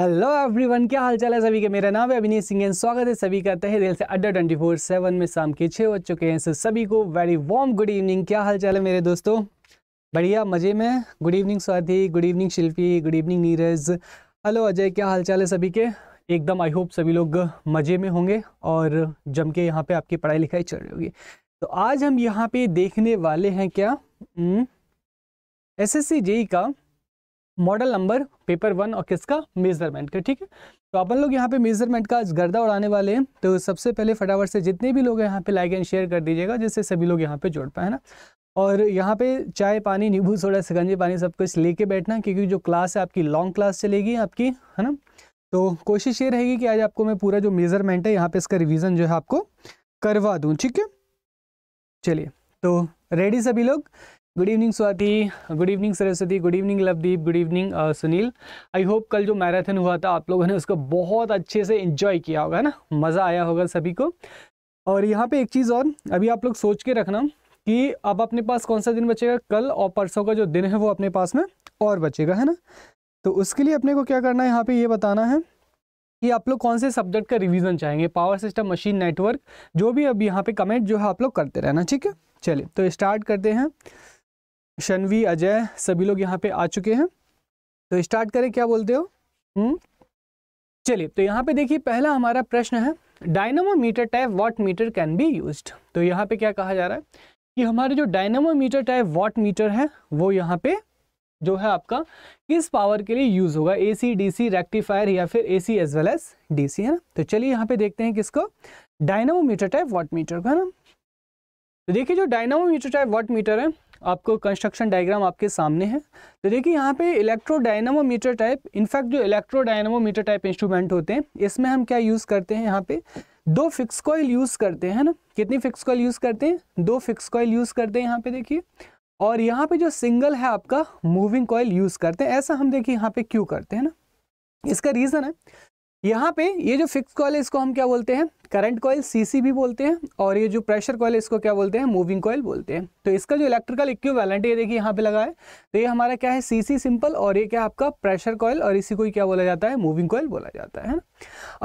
Hello everyone क्या हाल चाल है सभी के मेरा नाम है अभिनीत सिंह एंड स्वागत है सभी का तहे दिल से अड्डा ट्वेंटी फोर सेवन में शाम के छः बज चुके हैं सो सभी को वेरी वार्म गुड इवनिंग क्या हाल चाल है मेरे दोस्तों बढ़िया मज़े में good evening Swati good evening Shilpi good evening Neeraj hello Ajay क्या हाल चाल है सभी के एकदम आई होप सभी लोग मज़े में होंगे और जम के यहाँ पर आपकी पढ़ाई लिखाई चल रही होगी तो आज हम यहाँ पे देखने वाले हैं क्या एस हम्म, एस e का मॉडल नंबर पेपर वन और किसका मेजरमेंट का ठीक है तो अपन लोग यहाँ पे मेजरमेंट का आज गर्दा उड़ाने वाले हैं तो सबसे पहले फटाफट से जितने भी लोग यहाँ पे लाइक एंड शेयर कर दीजिएगा जिससे सभी लोग यहाँ पे जुड़ पाए ना और यहाँ पे चाय पानी नींबू सोडा सिकंजे पानी सब कुछ लेके बैठना क्योंकि जो क्लास है आपकी लॉन्ग क्लास चलेगी आपकी है ना तो कोशिश ये रहेगी कि आज आपको मैं पूरा जो मेजरमेंट है यहाँ पे इसका रिविजन जो है आपको करवा दूँ ठीक है चलिए तो रेडी सभी लोग good evening Swati good evening Saraswati good evening Lovedeep good evening Sunil I hope कल जो मैराथन हुआ था आप लोगों ने उसको बहुत अच्छे से इन्जॉय किया होगा ना मज़ा आया होगा सभी को और यहाँ पे एक चीज़ और अभी आप लोग सोच के रखना कि अब अपने पास कौन सा दिन बचेगा कल और परसों का जो दिन है वो अपने पास में और बचेगा है ना तो उसके लिए अपने को क्या करना है यहाँ पे ये बताना है कि आप लोग कौन से सब्जेक्ट का रिवीजन चाहेंगे पावर सिस्टम मशीन नेटवर्क जो भी अब यहाँ पे कमेंट जो है आप लोग करते रहना ठीक है चलिए तो स्टार्ट करते हैं शनवी अजय सभी लोग यहाँ पे आ चुके हैं तो स्टार्ट करें क्या बोलते हो हम्म? चलिए तो यहाँ पे देखिए पहला हमारा प्रश्न है dynamometer type watt meter can be used तो यहाँ पे क्या कहा जा रहा है कि हमारे जो डायनामोमीटर टाइप वॉट मीटर है वो यहाँ पे जो है आपका किस पावर के लिए यूज होगा ए सी डी सी रेक्टिफायर या फिर A C as well as D C है ना तो चलिए यहाँ पे देखते हैं किसको डायनामोमीटर टाइप वाट मीटर को है ना तो देखिए जो डायनामोमीटर टाइप वाट मीटर है आपको कंस्ट्रक्शन डायग्राम आपके सामने है तो देखिए यहाँ पे इलेक्ट्रोडाइनमोमीटर टाइप इनफैक्ट जो इलेक्ट्रोडाइनमोमीटर टाइप इंस्ट्रूमेंट होते हैं इसमें हम क्या यूज़ करते हैं यहाँ पे दो फिक्स कॉयल यूज़ करते हैं ना कितनी फिक्स कॉयल यूज़ करते हैं दो फिक्स कॉयल यूज़ करते हैं यहाँ पे देखिए और यहाँ पे जो सिंगल है आपका मूविंग कॉयल यूज़ करते हैं ऐसा हम देखिए यहाँ पे क्यों करते हैं ना इसका रीज़न है यहाँ पे ये जो फिक्स कॉल है इसको हम क्या बोलते हैं करंट कॉयल सीसी भी बोलते हैं और ये जो प्रेशर कॉयल इसको क्या बोलते हैं मूविंग कॉयल बोलते हैं तो इसका जो इलेक्ट्रिकल वैलेंट ये देखिए यहाँ पे लगा है तो ये हमारा क्या है सीसी सिंपल और ये क्या आपका प्रेशर कॉयल और इसी को ही क्या बोला जाता है मूविंग कॉयल बोला जाता है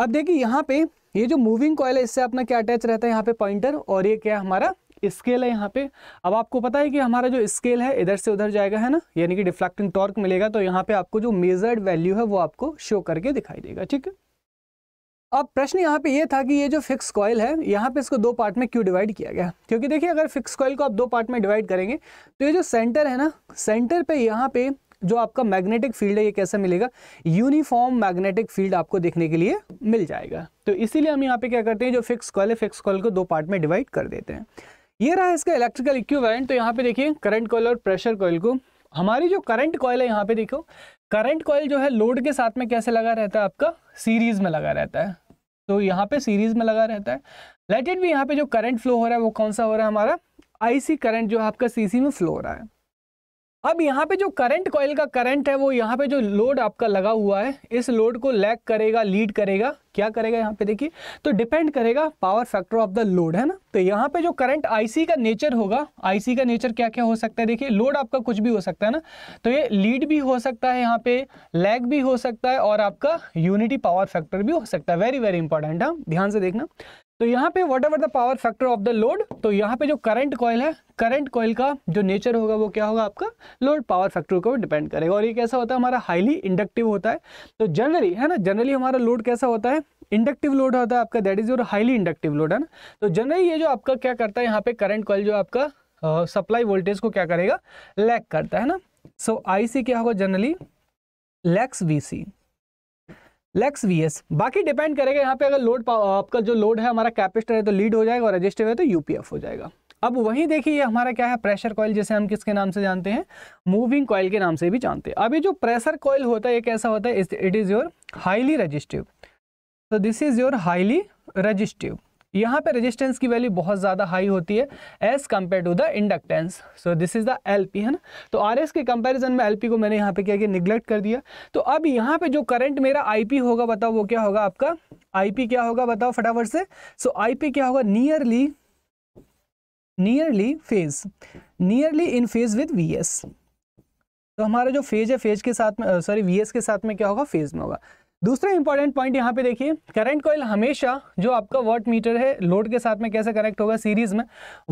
अब देखिए यहाँ पे ये जो मूविंग कॉयल है इससे अपना क्या अटैच रहता है यहाँ पे पॉइंटर और ये क्या हमारा स्केल है यहाँ पे अब आपको पता है कि हमारा जो स्केल है इधर से उधर जाएगा है ना यानी कि डिफ्लेक्टिंग टॉर्क मिलेगा तो यहाँ पे आपको जो मेजर्ड वैल्यू है वो आपको शो करके दिखाई देगा ठीक है अब प्रश्न यहाँ पे ये था कि ये जो फिक्स कॉयल है यहाँ पे इसको दो पार्ट में क्यों डिवाइड किया गया क्योंकि देखिए अगर फिक्स कॉयल को आप दो पार्ट में डिवाइड करेंगे तो ये जो सेंटर है ना सेंटर पे यहाँ पे जो आपका मैग्नेटिक फील्ड है ये कैसा मिलेगा यूनिफॉर्म मैग्नेटिक फील्ड आपको देखने के लिए मिल जाएगा तो इसीलिए हम यहाँ पे क्या करते हैं जो फिक्स कॉल है फिक्स कॉल को दो पार्ट में डिवाइड कर देते हैं ये रहा इसका इलेक्ट्रिकल इक्विवेलेंट तो यहाँ पे देखिए करंट कॉयल और प्रेशर कॉयल को हमारी जो करंट कॉयल है यहाँ पे देखो करंट कॉयल जो है लोड के साथ में कैसे लगा रहता है आपका सीरीज में लगा रहता है तो यहाँ पे सीरीज में लगा रहता है लेटेड भी यहाँ पे जो करंट फ्लो हो रहा है वो कौन सा हो रहा है हमारा आईसी करंट जो आपका सीसी में फ्लो हो रहा है अब यहाँ पे जो करंट कॉयल का करंट है वो यहाँ पे जो लोड आपका लगा हुआ है इस लोड को लैग करेगा लीड करेगा क्या करेगा यहाँ पे देखिए तो डिपेंड करेगा power factor of the load है ना तो यहाँ पे जो करंट आईसी का नेचर होगा आईसी का नेचर क्या क्या हो सकता है देखिए लोड आपका कुछ भी हो सकता है ना तो ये लीड भी हो सकता है यहाँ पे लैग भी हो सकता है और आपका यूनिटी पावर फैक्टर भी हो सकता है वेरी वेरी इंपॉर्टेंट हाँ ध्यान से देखना तो यहाँ पे whatever the power factor of the load तो यहाँ पे जो करंट कॉयल है करंट कॉयल का जो नेचर होगा वो क्या होगा आपका लोड पावर फैक्टर को डिपेंड करेगा और ये कैसा होता है हमारा हाईली इंडक्टिव होता है तो जनरली है ना जनरली हमारा लोड कैसा होता है इंडक्टिव लोड होता है आपका that is your highly inductive load है ना तो जनरली ये जो आपका क्या करता है यहाँ पे करंट कॉयल जो आपका सप्लाई uh, वोल्टेज को क्या करेगा लैक करता है ना सो so, आई क्या होगा generally lags V lags S बाकी डिपेंड करेगा यहाँ पे अगर लोड आपका जो लोड है हमारा कैपेसिटर है तो लीड हो जाएगा और रजिस्टर है तो यूपीएफ हो जाएगा अब वहीं देखिए हमारा क्या है प्रेशर कॉयल जिसे हम किसके नाम से जानते हैं मूविंग कॉयल के नाम से भी जानते हैं अभी जो प्रेशर कॉयल होता है ये कैसा होता है it is your highly resistive तो this is your highly resistive यहाँ पे रेजिस्टेंस की वैल्यू बहुत ज़्यादा हाई होती है as compare to the inductance so this is the L P है ना तो आर एस के कंपेरिजन में एल पी को मैंने यहाँ पे क्या किया निगलेक्ट कर दिया तो अब यहाँ पे जो करंट मेरा आई पी होगा बताओ वो क्या होगा आपका आई पी क्या होगा बताओ फटाफट से सो so, आई पी क्या होगा nearly nearly phase nearly in phase with V S तो हमारा जो फेज है फेज के साथ में सॉरी वी एस के साथ में क्या होगा फेज में होगा दूसरा इंपॉर्टेंट पॉइंट यहाँ पे देखिए करंट कॉयल हमेशा जो आपका वर्ट मीटर है लोड के साथ में कैसे कनेक्ट होगा सीरीज में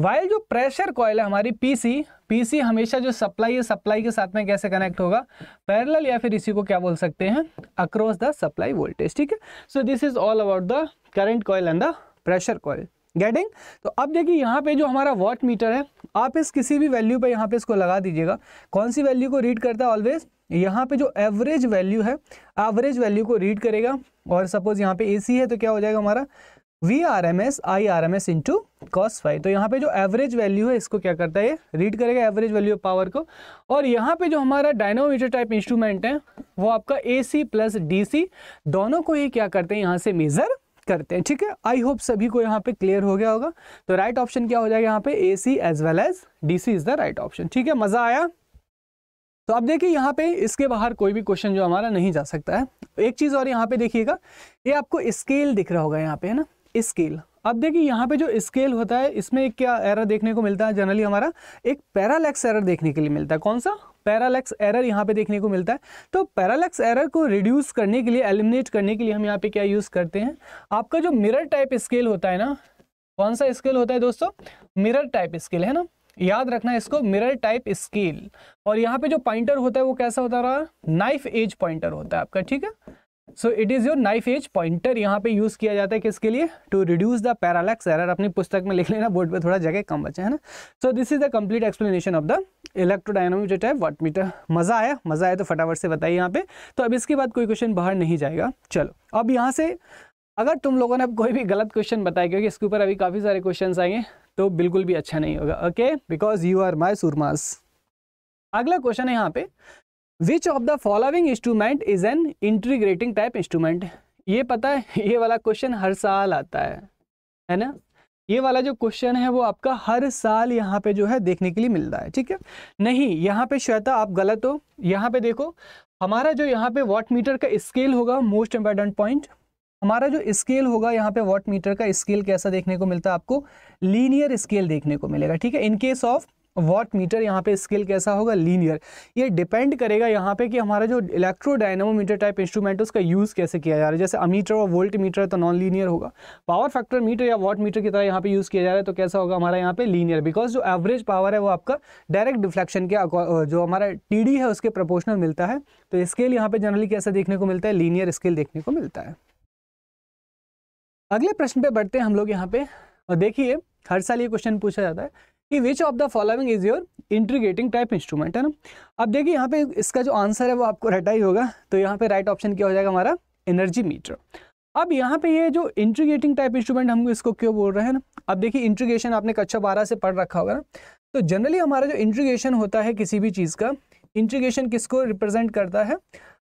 वाइल जो प्रेशर कॉयल है हमारी पीसी पीसी हमेशा जो सप्लाई है सप्लाई के साथ में कैसे कनेक्ट होगा पैरेलल या फिर इसी को क्या बोल सकते हैं अक्रॉस द सप्लाई वोल्टेज ठीक है so this is all about the current coil and the pressure coil getting तो अब देखिए यहाँ पे जो हमारा वॉट मीटर है आप इस किसी भी वैल्यू पे यहाँ पे इसको लगा दीजिएगा कौन सी वैल्यू को रीड करता है ऑलवेज यहाँ पे जो एवरेज वैल्यू है एवरेज वैल्यू को रीड करेगा और सपोज यहाँ पे ए है तो क्या हो जाएगा हमारा V R M S I R M S into cos phi तो यहाँ पे जो एवरेज वैल्यू है इसको क्या करता है रीड करेगा एवरेज वैल्यू ऑफ पावर को और यहाँ पे जो हमारा डायनोमीटर टाइप इंस्ट्रूमेंट है वो आपका ए सी प्लस डी सी दोनों को ही क्या करते हैं यहाँ से मेजर करते हैं ठीक है आई होप सभी को यहाँ पे क्लियर हो गया होगा तो राइट right ऑप्शन क्या हो जाएगा यहाँ पे A C as well as D C is the right option ठीक है मजा आया तो आप देखिए यहाँ पे इसके बाहर कोई भी क्वेश्चन जो हमारा नहीं जा सकता है एक चीज़ और यहाँ पे देखिएगा ये आपको स्केल दिख रहा होगा यहाँ पे है ना स्केल अब देखिए यहाँ पे जो स्केल होता है इसमें एक क्या एरर देखने को मिलता है जनरली हमारा एक पैरालैक्स एरर देखने के लिए मिलता है कौन सा पैरालैक्स एरर यहाँ पे देखने को मिलता है तो पैरालैक्स एरर को रिड्यूस करने के लिए एलिमिनेट करने के लिए हम यहाँ पे क्या यूज़ करते हैं आपका जो मिरर टाइप स्केल होता है ना कौन सा स्केल होता है दोस्तों मिरर टाइप स्केल है ना याद रखना इसको मिरर टाइप स्केल और यहाँ पे जो पॉइंटर होता है वो कैसा होता रहा नाइफ एज पॉइंटर होता है आपका ठीक है so it is your knife edge pointer यहाँ पे यूज़ किया जाता है किसके लिए to reduce the parallax error अपनी पुस्तक में लिख लेना बोर्ड पे थोड़ा जगह कम बचा है ना so this is the complete explanation of the electrodynamometer type watt meter मज़ा आया मज़ा आया तो फटाफट से बताइए यहाँ पे तो अब इसके बाद कोई क्वेश्चन बाहर नहीं जाएगा चलो अब यहाँ से अगर तुम लोगों ने अब कोई भी गलत क्वेश्चन बताया क्योंकि इसके ऊपर अभी काफ़ी सारे क्वेश्चन आएंगे तो बिल्कुल भी अच्छा नहीं होगा okay because you are my सुरमास अगला क्वेश्चन है यहाँ पे which of the following instrument is an integrating type instrument ये पता है ये वाला क्वेश्चन हर साल आता है है ना ये वाला जो क्वेश्चन है वो आपका हर साल यहाँ पे जो है देखने के लिए मिलता है ठीक है नहीं यहाँ पे श्वेता आप गलत हो यहाँ पे देखो हमारा जो यहाँ पे वॉट मीटर का स्केल होगा मोस्ट इंपॉर्टेंट पॉइंट हमारा जो स्केल होगा यहाँ पे वॉट मीटर का स्केल कैसा देखने को मिलता है आपको लीनियर स्केल देखने को मिलेगा ठीक है in case of watt meter यहाँ पे स्केल कैसा होगा लीनियर ये डिपेंड करेगा यहाँ पे कि हमारा जो इलेक्ट्रोडायनामोमीटर टाइप इंस्ट्रूमेंट है उसका यूज़ कैसे किया जा रहा है जैसे अमीटर और वोल्ट मीटर तो नॉन लीनियर होगा पावर फैक्टर मीटर या वॉट मीटर की तरह यहाँ पे यूज़ किया जा रहा है तो कैसा होगा हमारा यहाँ पे लीनियर बिकॉज जो एवरेज पावर है वो आपका डायरेक्ट डिफ्लेक्शन के जो हमारा टी है उसके प्रपोर्शनल मिलता है तो स्केल यहाँ पे जनरली कैसा देखने को मिलता है लीनियर स्केल देखने को मिलता है अगले प्रश्न पे बढ़ते हैं हम लोग यहाँ पे और देखिए हर साल ये क्वेश्चन पूछा जाता है कि which of the following is your integrating type instrument है ना अब देखिए यहाँ पे इसका जो आंसर है वो आपको रटा ही होगा तो यहाँ पे राइट ऑप्शन क्या हो जाएगा हमारा एनर्जी मीटर अब यहाँ पे ये जो इंट्रीगेटिंग टाइप इंस्ट्रूमेंट हम इसको क्यों बोल रहे हैं ना अब देखिए इंट्रीगेशन आपने कक्षा बारह से पढ़ रखा होगा ना तो जनरली हमारा जो इंट्रीगेशन होता है किसी भी चीज़ का इंट्रीगेशन किसको रिप्रेजेंट करता है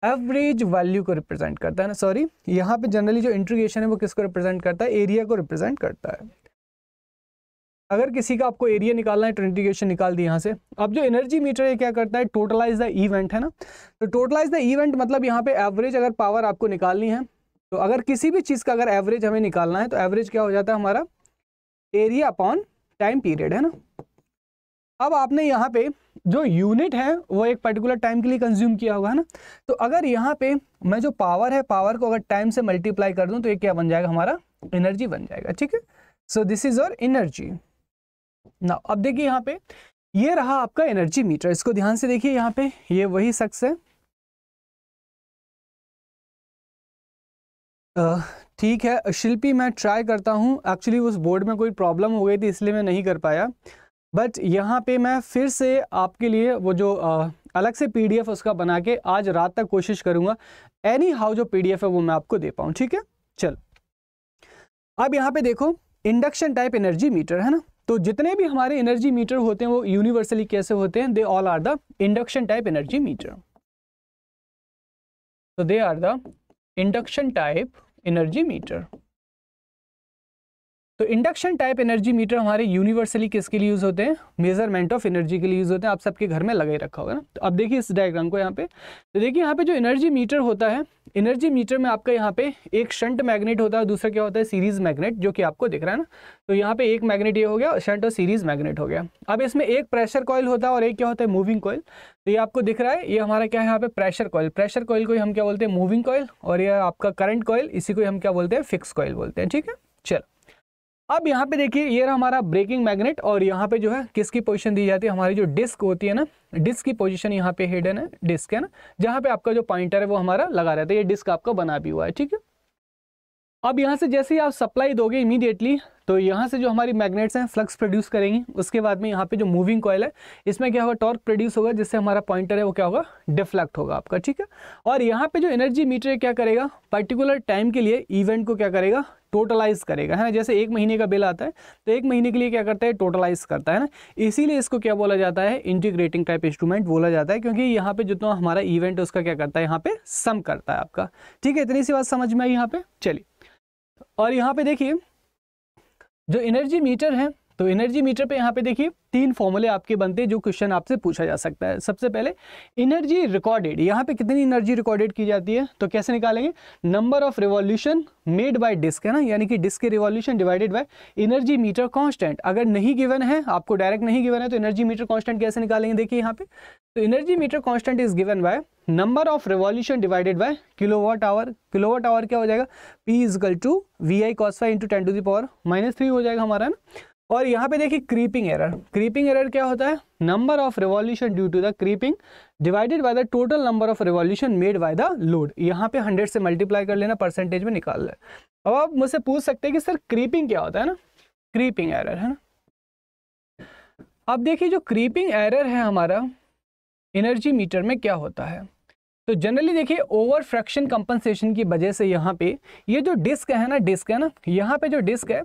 एवरेज वैल्यू को रिप्रेजेंट करता है ना सॉरी यहाँ पे जनरली जो इंट्रीगेशन है वो किसको रिप्रेजेंट करता है एरिया को रिप्रेजेंट करता है अगर किसी का आपको एरिया निकालना है तो इंट्रीगेशन निकाल दी यहाँ से अब जो एनर्जी मीटर है क्या करता है टोटलाइज द इवेंट है ना तो टोटलाइज द इवेंट मतलब यहाँ पे एवरेज अगर पावर आपको निकालनी है तो अगर किसी भी चीज़ का अगर एवरेज हमें निकालना है तो एवरेज क्या हो जाता है हमारा एरिया अपॉन टाइम पीरियड है ना अब आपने यहाँ पे जो यूनिट है वो एक पर्टिकुलर टाइम के लिए कंज्यूम किया होगा है ना तो अगर यहाँ पे मैं जो पावर है पावर को अगर टाइम से मल्टीप्लाई कर दूँ तो ये क्या बन जाएगा हमारा एनर्जी बन जाएगा ठीक है so this is your energy ना अब देखिए यहाँ पे ये रहा आपका एनर्जी मीटर इसको ध्यान से देखिए यहाँ पे ये वही शख्स है ठीक है शिल्पी मैं ट्राई करता हूँ एक्चुअली उस बोर्ड में कोई प्रॉब्लम हो गई थी इसलिए मैं नहीं कर पाया बट यहाँ पे मैं फिर से आपके लिए वो जो आ, अलग से पीडीएफ उसका बना के आज रात तक कोशिश करूँगा एनी हाउ जो पीडीएफ है वो मैं आपको दे पाऊँ ठीक है चल अब यहाँ पे देखो इंडक्शन टाइप एनर्जी मीटर है ना तो जितने भी हमारे एनर्जी मीटर होते हैं वो यूनिवर्सली कैसे होते हैं they all are the induction type energy meter तो they are the induction type energy meter तो इंडक्शन टाइप एनर्जी मीटर हमारे यूनिवर्सली किसके लिए यूज़ होते हैं मेजरमेंट ऑफ एनर्जी के लिए यूज़ होते हैं आप सबके घर में लगा ही रखा होगा ना तो अब देखिए इस डायग्राम को यहाँ पे तो देखिए यहाँ पे जो एनर्जी मीटर होता है एनर्जी मीटर में आपका यहाँ पे एक शंट मैग्नेट होता है दूसरा क्या होता है सीरीज मैग्नेट जो कि आपको दिख रहा है ना तो यहाँ पे एक मैग्नेट ये हो गया शंट और सीरीज मैग्नेट हो गया अब इसमें एक प्रेशर कॉयल होता है और एक क्या होता है मूविंग कॉयल तो ये आपको दिख रहा है ये हमारा क्या है यहाँ पे प्रेशर कॉयल प्रेशर कॉयल को हम क्या बोलते हैं मूविंग कॉयल और यह आपका करंट कॉयल इसी को हम क्या बोलते हैं फिक्स कॉयल बोलते हैं ठीक है चलो अब यहाँ पे देखिए ये रहा हमारा ब्रेकिंग मैग्नेट और यहाँ पे जो है किसकी पोजीशन दी जाती है हमारी जो डिस्क होती है ना डिस्क की पोजीशन यहाँ पे हिडन है डिस्क है ना जहाँ पे आपका जो पॉइंटर है वो हमारा लगा रहता है ये डिस्क आपका बना भी हुआ है ठीक है अब यहाँ से जैसे ही आप सप्लाई दोगे इमीडिएटली तो यहाँ से जो हमारी मैग्नेट्स हैं फ्लक्स प्रोड्यूस करेंगी उसके बाद में यहाँ पे जो मूविंग कॉयल है इसमें क्या होगा टॉर्क प्रोड्यूस होगा जिससे हमारा पॉइंटर है वो क्या होगा डिफ्लेक्ट होगा आपका ठीक है और यहाँ पे जो एनर्जी मीटर क्या करेगा पर्टिकुलर टाइम के लिए इवेंट को क्या करेगा टोटलाइज करेगा है ना जैसे एक महीने का बिल आता है तो एक महीने के लिए क्या करता है टोटलाइज करता है ना इसीलिए इसको क्या बोला जाता है इंटीग्रेटिंग टाइप इंस्ट्रूमेंट बोला जाता है क्योंकि यहाँ पे जितना हमारा इवेंट है उसका क्या करता है यहाँ पे सम करता है आपका ठीक है इतनी सी बात समझ में आई यहाँ पे चलिए और यहाँ पे देखिए जो एनर्जी मीटर है तो एनर्जी मीटर पे यहाँ पे देखिए तीन फॉर्मूले आपके बनते हैं जो क्वेश्चन आपसे पूछा जा सकता है सबसे पहले एनर्जी रिकॉर्डेड यहाँ पे कितनी एनर्जी रिकॉर्डेड की जाती है तो कैसे निकालेंगे number of revolution made by disc है ना यानी कि डिस्क के revolution divided by energy meter constant अगर नहीं गिवन है आपको डायरेक्ट नहीं गिवन है तो एनर्जी मीटर कॉन्स्टेंट कैसे निकालेंगे देखिए यहाँ पे तो energy meter constant is given by number of revolution divided by kilowatt hour kilowatt hour क्या हो जाएगा P equal to V I cos phi into ten to the power minus three हो जाएगा हमारा ना और यहाँ पे देखिए क्रीपिंग एरर क्रीपिंग एरर क्या होता है number of revolution due to the creeping divided by the total number of revolution made by the load यहाँ पे हंड्रेड से मल्टीप्लाई कर लेना परसेंटेज में निकाल ले अब आप मुझसे पूछ सकते हैं कि सर क्रीपिंग क्या होता है ना क्रीपिंग एरर है ना अब देखिए जो क्रीपिंग एरर है हमारा एनर्जी मीटर में क्या होता है तो जनरली देखिए ओवर फ्रैक्शन कंपनसेशन की वजह से यहाँ पे ये जो डिस्क है ना डिस्क है ना यहाँ पे जो डिस्क है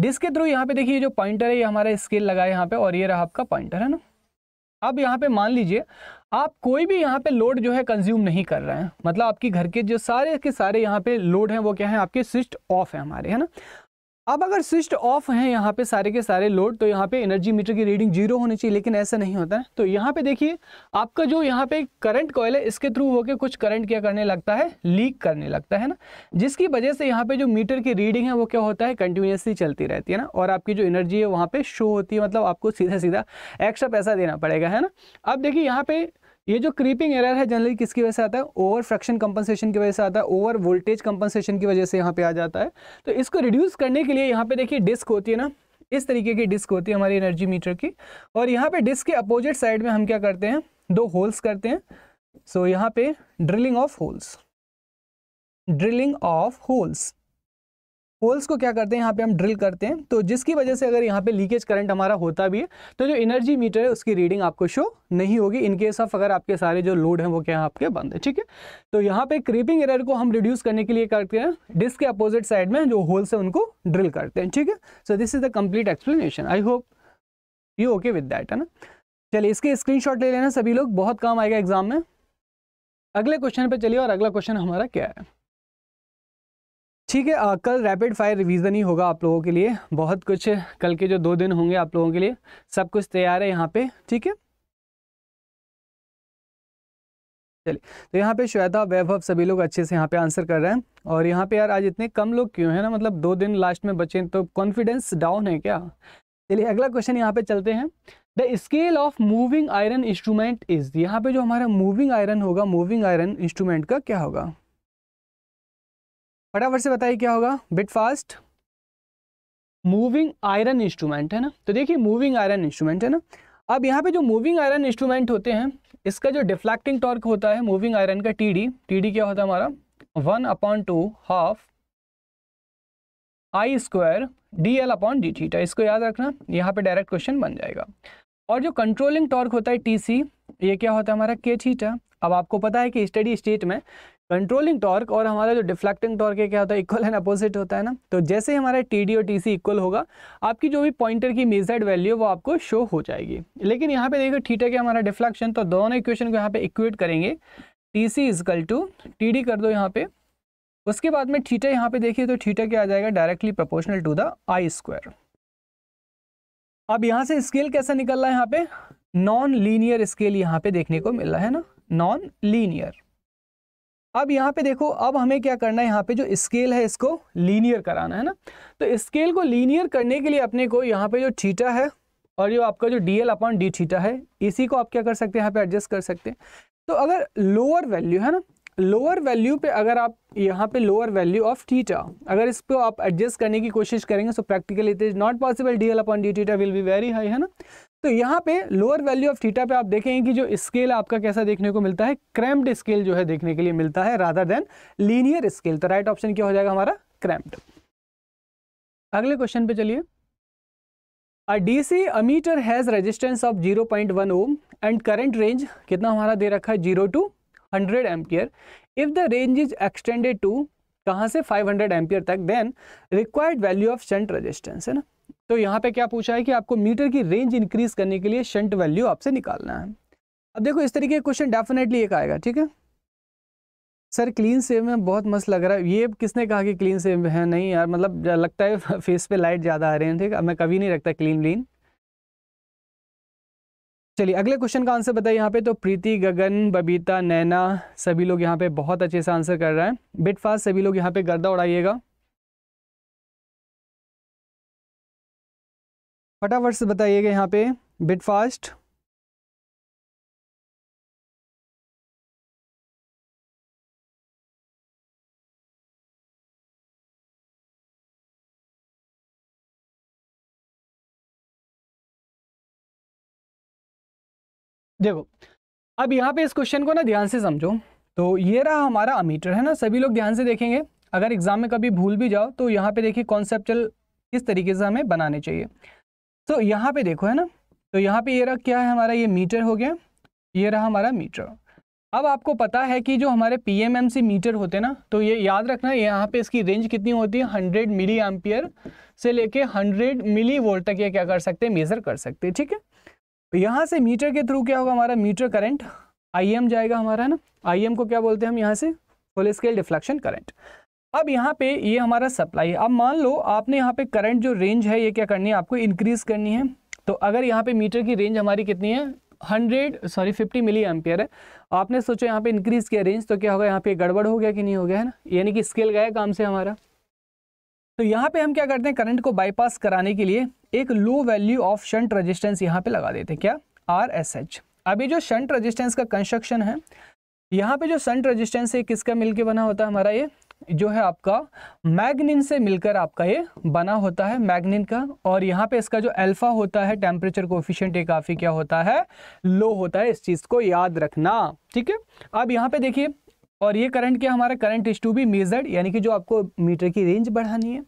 डिस्क के थ्रू यहाँ पे देखिए जो पॉइंटर है ये हमारा स्केल लगा है यहाँ पे और ये रहा आपका पॉइंटर है ना अब यहाँ पे मान लीजिए आप कोई भी यहाँ पे लोड जो है कंज्यूम नहीं कर रहे हैं मतलब आपकी घर के जो सारे के सारे यहाँ पे लोड हैं वो क्या है आपके स्विच ऑफ है हमारे है ना अब अगर स्विच ऑफ हैं यहाँ पे सारे के सारे लोड तो यहाँ पे एनर्जी मीटर की रीडिंग जीरो होनी चाहिए लेकिन ऐसा नहीं होता है तो यहाँ पे देखिए आपका जो यहाँ पे करंट कॉयल है इसके थ्रू होकर कुछ करंट क्या करने लगता है लीक करने लगता है ना जिसकी वजह से यहाँ पे जो मीटर की रीडिंग है वो क्या होता है कंटिन्यूसली चलती रहती है ना और आपकी जो एनर्जी है वहाँ पर शो होती है मतलब आपको सीधा सीधा एक्स्ट्रा पैसा देना पड़ेगा है ना अब देखिए यहाँ पे ये जो क्रीपिंग एरर है जनरली किसकी वजह से आता है ओवर फ्रैक्शन कंपनसेशन की वजह से आता है ओवर वोल्टेज कंपनसेशन की वजह से यहाँ पे आ जाता है तो इसको रिड्यूस करने के लिए यहाँ पे देखिए डिस्क होती है ना इस तरीके की डिस्क होती है हमारी एनर्जी मीटर की और यहाँ पे डिस्क के अपोजिट साइड में हम क्या करते हैं दो होल्स करते हैं सो so, यहाँ पे drilling of holes drilling of holes holes को क्या करते हैं यहाँ पे हम ड्रिल करते हैं तो जिसकी वजह से अगर यहाँ पे लीकेज करंट हमारा होता भी है तो जो एनर्जी मीटर है उसकी रीडिंग आपको शो नहीं होगी इन केस ऑफ अगर आपके सारे जो लोड हैं वो क्या आपके बंद है ठीक है तो यहाँ पे क्रीपिंग एरर को हम रिड्यूस करने के लिए करते हैं डिस्क के अपोजिट साइड में जो होल्स है उनको ड्रिल करते हैं ठीक है so this is the complete explanation I hope you okay with that है ना चलिए इसके स्क्रीन ले लेना सभी लोग बहुत काम आएगा एग्जाम में अगले क्वेश्चन पे चलिए और अगला क्वेश्चन हमारा क्या है ठीक है आ, कल रैपिड फायर रिवीजन ही होगा आप लोगों के लिए बहुत कुछ कल के जो दो दिन होंगे आप लोगों के लिए सब कुछ तैयार है यहाँ पे ठीक है चलिए तो यहाँ पे श्वेता वैभव सभी लोग अच्छे से यहाँ पे आंसर कर रहे हैं और यहाँ पे यार आज इतने कम लोग क्यों हैं ना मतलब दो दिन लास्ट में बचे तो कॉन्फिडेंस डाउन है क्या चलिए अगला क्वेश्चन यहाँ पे चलते हैं the scale of moving iron instrument is यहाँ पे जो हमारा मूविंग आयरन होगा मूविंग आयरन इंस्ट्रूमेंट का क्या होगा फटाफट से बताइए क्या होगा bit fast moving iron instrument है ना तो देखिए मूविंग आयरन इंस्ट्रूमेंट है ना अब यहाँ पे जो मूविंग आयरन इंस्ट्रूमेंट होते हैं इसका जो डिफ्लेक्टिंग टॉर्क होता है मूविंग आयरन का टी डी टी डी क्या होता है हमारा one upon two half I square D L upon D theta इसको याद रखना यहाँ पे डायरेक्ट क्वेश्चन बन जाएगा और जो कंट्रोलिंग टॉर्क होता है टी सी ये क्या होता है हमारा के थीटा अब आपको पता है कि स्टडी स्टेट में कंट्रोलिंग टॉर्क और हमारा जो डिफ्लेक्टिंग टॉर्क है क्या होता है इक्वल एंड अपोजिट होता है ना तो जैसे हमारा टी डी और टी सी इक्वल होगा आपकी जो भी पॉइंटर की मेजर्ड वैल्यू वो आपको शो हो जाएगी लेकिन यहाँ पे देखो थीटा के हमारा डिफ्लेक्शन तो दोनों इक्वेशन को यहाँ पे इक्वेट करेंगे T C equal to T D कर दो यहाँ पे उसके बाद में थीटा यहाँ पे देखिए तो थीटा क्या आ जाएगा directly proportional to the I square अब यहाँ से स्केल कैसा निकल रहा है यहाँ पे नॉन लीनियर स्केल यहाँ पे देखने को मिल रहा है ना नॉन लीनियर अब यहाँ पे देखो अब हमें क्या करना है यहाँ पे जो स्केल है इसको लीनियर कराना है ना तो स्केल को लीनियर करने के लिए अपने को यहाँ पे जो थीटा है और जो आपका जो D L upon D theta है इसी को आप क्या कर सकते हैं यहाँ पे एडजस्ट कर सकते हैं तो अगर लोअर वैल्यू है ना लोअर वैल्यू पे अगर आप यहाँ पे लोअर वैल्यू ऑफ थीटा अगर इस पर आप एडजस्ट करने की कोशिश करेंगे so practically it is not possible D L upon D theta will be very high है ना तो यहाँ पे लोअर वैल्यू ऑफ थीटा पे आप देखेंगे कि जो स्केल आपका कैसा देखने को मिलता है क्रैम्प्ड स्केल जो है देखने के लिए मिलता है राधर देन लीनियर स्केल तो राइट ऑप्शन क्या हो जाएगा हमारा क्रैम्प्ड अगले क्वेश्चन पे चलिए a DC ammeter has resistance of 0.1 ohm and current range कितना हमारा दे रखा है zero to hundred ampere if the range is extended to कहाँ से फाइव हंड्रेड एम्पियर तक then required value of shunt resistance है ना तो यहाँ पे क्या पूछा है कि आपको मीटर की रेंज इंक्रीज करने के लिए शंट वैल्यू आपसे निकालना है अब देखो इस तरीके का क्वेश्चन डेफिनेटली एक आएगा ठीक है सर क्लीन सेव में बहुत मस्त लग रहा है ये किसने कहा कि क्लीन सेव है नहीं यार मतलब लगता है फेस पे लाइट ज़्यादा आ रहे हैं ठीक है मैं कभी नहीं रखता क्लीन व्लीन चलिए अगले क्वेश्चन का आंसर बताइए यहाँ पे तो प्रीति गगन बबीता नैना सभी लोग यहाँ पे बहुत अच्छे से आंसर कर रहे हैं बिट फास्ट सभी लोग यहाँ पे गर्दा उड़ाइएगा फटाफट से बताइएगा यहाँ पे बिट फास्ट देखो अब यहाँ पे इस क्वेश्चन को ना ध्यान से समझो तो ये रहा हमारा अमीटर है ना सभी लोग ध्यान से देखेंगे अगर एग्जाम में कभी भूल भी जाओ तो यहाँ पे देखिए कॉन्सेप्चुअल किस तरीके से हमें बनाने चाहिए तो यहाँ पे देखो है ना तो यहाँ पे ये रहा क्या है हमारा ये मीटर हो गया ये रहा हमारा मीटर अब आपको पता है कि जो हमारे पीएमएमसी मीटर होते हैं ना तो ये याद रखना यहाँ पे इसकी रेंज कितनी होती है 100 मिली एम्पियर से लेके 100 मिली वोल्ट तक ये क्या कर सकते हैं मेज़र कर सकते हैं ठीक है तो यहाँ से मीटर के थ्रू क्या होगा हमारा मीटर करंट आईएम जाएगा हमारा ना आईएम को क्या बोलते हैं हम यहाँ से फुल स्केल डिफ्लेक्शन करंट अब यहाँ पे ये हमारा सप्लाई है अब मान लो आपने यहाँ पे करंट जो रेंज है ये क्या करनी है आपको इंक्रीज़ करनी है तो अगर यहाँ पे मीटर की रेंज हमारी कितनी है hundred sorry fifty milli ampere है आपने सोचा यहाँ पे इंक्रीज़ किया रेंज तो क्या होगा यहाँ पे गड़बड़ हो गया कि नहीं हो गया है ना यानी कि स्केल गया काम से हमारा तो यहाँ पे हम क्या करते हैं करंट को बाईपास कराने के लिए एक low value of shunt resistance यहाँ पे लगा देते हैं क्या आर एस एच अभी जो शंट रजिस्टेंस का कंस्ट्रक्शन है यहाँ पे जो शंट रजिस्टेंस है किसका मिलके बना होता है हमारा ये जो है आपका मैग्निन से मिलकर आपका ये बना होता है मैग्निन का और यहाँ पे इसका जो अल्फा होता है टेम्परेचर कोफिशियंट ये काफ़ी क्या होता है लो होता है इस चीज़ को याद रखना ठीक है अब यहाँ पे देखिए और ये करंट क्या हमारा current is to be measured यानी कि जो आपको मीटर की रेंज बढ़ानी है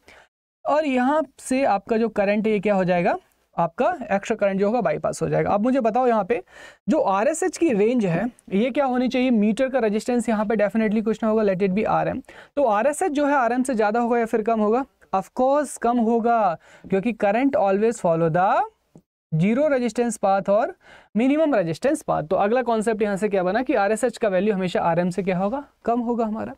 और यहाँ से आपका जो करंट ये क्या हो जाएगा आपका एक्स्ट्रा करंट जो होगा बाईपास हो जाएगा अब मुझे बताओ यहाँ पे जो आर की रेंज है ये क्या होनी चाहिए मीटर का रजिस्टेंस यहाँ पे डेफिनेटली कुछ ना होगा लेट इट बी आर तो आर जो है आर से ज़्यादा होगा या फिर कम होगा ऑफकोर्स कम होगा क्योंकि current always follow the zero resistance path और मिनिमम रेजिस्टेंस पाथ तो अगला कॉन्सेप्ट यहाँ से क्या बना कि आर का वैल्यू हमेशा आर से क्या होगा कम होगा हमारा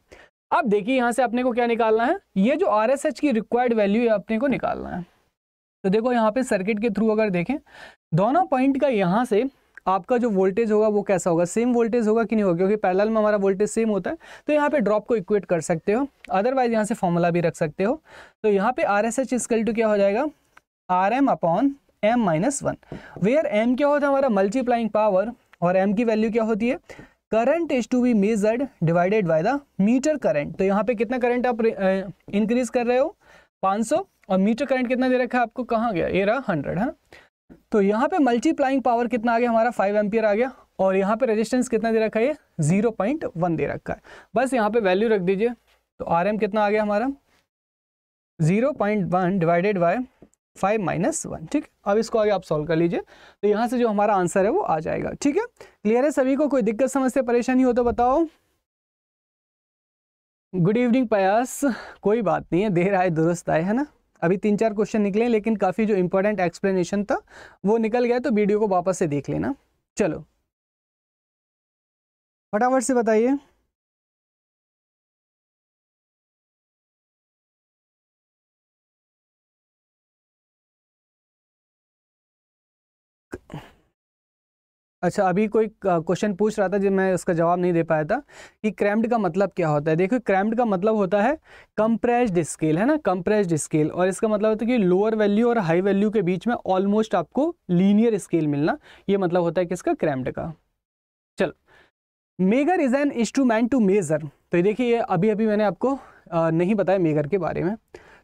अब देखिए यहाँ से अपने को क्या निकालना है ये जो आर की रिक्वायर्ड वैल्यू है अपने को निकालना है तो देखो यहाँ पे सर्किट के थ्रू अगर देखें दोनों पॉइंट का यहाँ से आपका जो वोल्टेज होगा वो कैसा होगा सेम वोल्टेज होगा कि नहीं होगा क्योंकि पैरेलल में हमारा वोल्टेज सेम होता है तो यहाँ पे ड्रॉप को इक्वेट कर सकते हो अदरवाइज यहाँ से फॉर्मूला भी रख सकते हो तो यहाँ पे आर एस एच स्कल टू क्या हो जाएगा R M upon M minus one where M क्या होता है हमारा मल्टीप्लाइंग पावर और एम की वैल्यू क्या होती है current is to be measured divided by the meter current तो यहाँ पे कितना करंट आप इंक्रीज कर रहे हो सौ और मीटर करंट कितना दे रखा है आपको कहाँ गया ये रहा हंड्रेड है हाँ? तो यहाँ पे मल्टीप्लाइंग पावर कितना आ गया हमारा फाइव एम्पियर आ गया और यहाँ पे रेजिस्टेंस कितना दे रखा है ये जीरो पॉइंट वन दे रखा है बस यहाँ पे वैल्यू रख दीजिए तो आर एम कितना आ गया हमारा zero point one divided by five minus one ठीक अब इसको आगे आप सॉल्व कर लीजिए तो यहाँ से जो हमारा आंसर है वो आ जाएगा ठीक है क्लियर है सभी को कोई दिक्कत समस्या परेशानी हो तो बताओ गुड इवनिंग पयास कोई बात नहीं है देर आए दुरुस्त आए है ना अभी तीन चार क्वेश्चन निकले लेकिन काफ़ी जो इंपॉर्टेंट एक्सप्लेनेशन था वो निकल गया तो वीडियो को वापस से देख लेना चलो फटाफट से बताइए अच्छा अभी कोई क्वेश्चन पूछ रहा था जब मैं उसका जवाब नहीं दे पाया था कि क्रैम्ड का मतलब क्या होता है देखो क्रैम्ड का मतलब होता है कंप्रेस्ड स्केल है ना कंप्रेस्ड स्केल और इसका मतलब होता है कि लोअर वैल्यू और हाई वैल्यू के बीच में ऑलमोस्ट आपको लीनियर स्केल मिलना ये मतलब होता है किसका क्रैम्ड का चलो megger is an instrument to measure तो देखिए ये अभी अभी मैंने आपको नहीं बताया मेगर के बारे में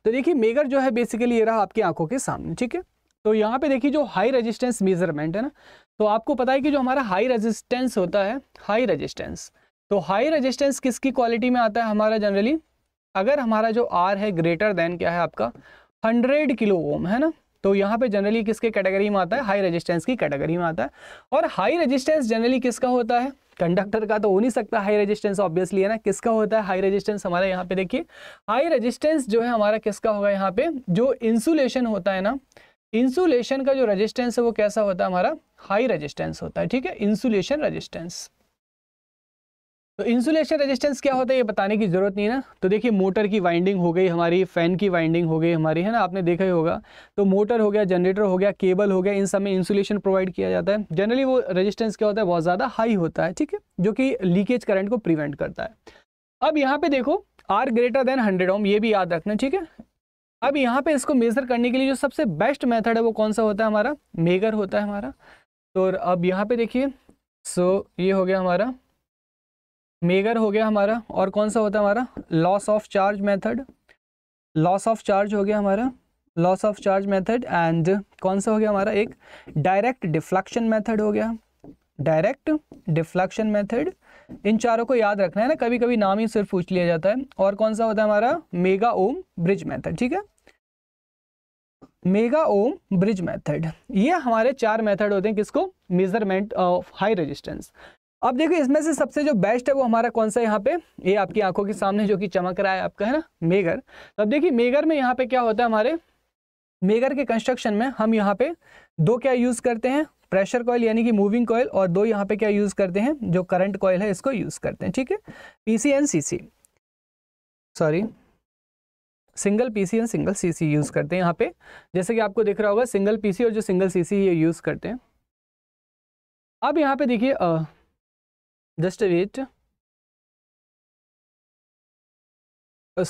तो देखिए मेगर जो है बेसिकली ये रहा आपकी आंखों के सामने ठीक है तो यहाँ पे देखिए जो हाई रेजिस्टेंस मेजरमेंट है ना तो आपको पता है कि जो हमारा हाई रेजिस्टेंस होता है हाई रेजिस्टेंस तो हाई रेजिस्टेंस किसकी क्वालिटी में आता है हमारा जनरली अगर हमारा जो आर है ग्रेटर देन क्या है आपका हंड्रेड किलो ओम है ना तो यहाँ पे जनरली किसके कैटेगरी में आता है हाई रेजिस्टेंस की कैटेगरी में आता है और हाई रेजिस्टेंस जनरली किसका होता है कंडक्टर का तो हो नहीं सकता हाई रेजिस्टेंस ऑब्वियसली है ना किसका होता है हाई रेजिस्टेंस हमारा यहाँ पे देखिए हाई रेजिस्टेंस जो है हमारा किसका होगा यहाँ पे जो इंसुलेशन होता है ना इंसुलेशन का जो रेजिस्टेंस है वो कैसा होता है हमारा हाई रेजिस्टेंस होता है ठीक है इंसुलेशन रेजिस्टेंस तो इंसुलेशन रेजिस्टेंस क्या होता है ये बताने की ज़रूरत नहीं है ना तो देखिए मोटर की वाइंडिंग हो गई हमारी फ़ैन की वाइंडिंग हो गई हमारी है ना आपने देखा ही होगा तो मोटर हो गया जनरेटर हो गया केबल हो गया इन सब में इंसुलेशन प्रोवाइड किया जाता है जनरली वो रेजिस्टेंस क्या होता है बहुत ज़्यादा हाई होता है ठीक है जो कि लीकेज करंट को प्रिवेंट करता है अब यहाँ पे देखो R greater than hundred ohm ये भी याद रखना ठीक है अब यहाँ पे इसको मेज़र करने के लिए जो सबसे बेस्ट मेथड है वो कौन सा होता है हमारा मेगर होता है हमारा तो अब यहाँ पे देखिए सो ये हो गया हमारा मेगर हो गया हमारा और कौन सा होता है हमारा loss of charge method loss of charge हो गया हमारा loss of charge method and कौन सा हो गया हमारा एक डायरेक्ट डिफ्लेक्शन मेथड हो गया डायरेक्ट डिफ्लेक्शन मेथड इन चारों को याद रखना है ना कभी कभी नाम ही सिर्फ पूछ लिया जाता है और कौन सा होता है हमारा मेगा ओम ब्रिज मेथड ठीक है मेगा ओम ब्रिज मेथड ये हमारे चार मेथड होते हैं किसको मेजरमेंट ऑफ हाई रेजिस्टेंस अब देखो इसमें से सबसे जो बेस्ट है वो हमारा कौन सा यहाँ पे ये आपकी आंखों के सामने जो कि चमक रहा है आपका है ना मेगर तो अब देखिए मेगर में यहाँ पे क्या होता है हमारे मेगर के कंस्ट्रक्शन में हम यहाँ पे दो क्या यूज करते हैं प्रेशर कॉयल यानी कि मूविंग कॉयल और दो यहाँ पे क्या यूज़ करते हैं जो करंट कॉयल है इसको यूज़ करते हैं ठीक है P C and C C sorry single PC and single CC use करते हैं यहाँ पे जैसे कि आपको दिख रहा होगा सिंगल पीसी और जो सिंगल सीसी ये यूज़ करते हैं अब यहाँ पे देखिए जस्ट वेट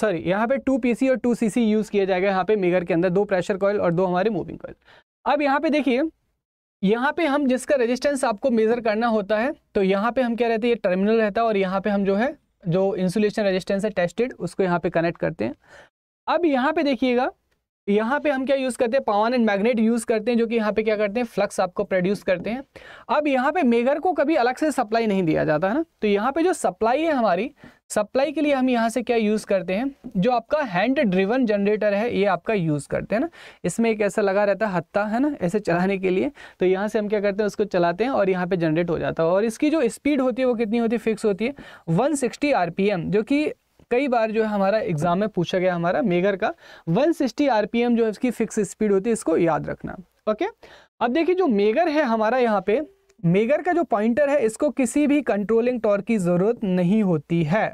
सॉरी यहाँ पे टू पीसी और टू सीसी यूज़ किया जाएगा यहाँ पे मेगर के अंदर दो प्रेशर कॉयल और दो हमारे मूविंग कॉयल अब यहाँ पे देखिए यहाँ पे हम जिसका रेजिस्टेंस आपको मेजर करना होता है तो यहाँ पे हम क्या रहते हैं ये टर्मिनल रहता है और यहाँ पे हम जो है जो इंसुलेशन रेजिस्टेंस है टेस्टेड उसको यहाँ पे कनेक्ट करते हैं अब यहाँ पे देखिएगा यहाँ पे हम क्या यूज़ करते हैं पावन एंड मैग्नेट यूज़ करते हैं जो कि यहाँ पे क्या करते हैं फ्लक्स आपको प्रोड्यूस करते हैं अब यहाँ पे मेगर को कभी अलग से सप्लाई नहीं दिया जाता है ना तो यहाँ पे जो सप्लाई है हमारी सप्लाई के लिए हम यहाँ से क्या यूज़ करते हैं जो आपका हैंड ड्रिवन जनरेटर है ये आपका यूज़ करते हैं ना इसमें एक ऐसा लगा रहता है हत्ता है ना ऐसे चलाने के लिए तो यहाँ से हम क्या करते हैं उसको चलाते हैं और यहाँ पे जनरेट हो जाता है और इसकी जो स्पीड होती है वो कितनी होती है फिक्स होती है वन सिक्सटी जो कि कई बार जो है हमारा एग्जाम में पूछा गया हमारा मेगर का 160 आरपीएम जो है उसकी फिक्स स्पीड होती है इसको याद रखना ओके अब देखिए जो मेगर है हमारा यहाँ पे मेगर का जो पॉइंटर है इसको किसी भी कंट्रोलिंग टॉर्क की ज़रूरत नहीं होती है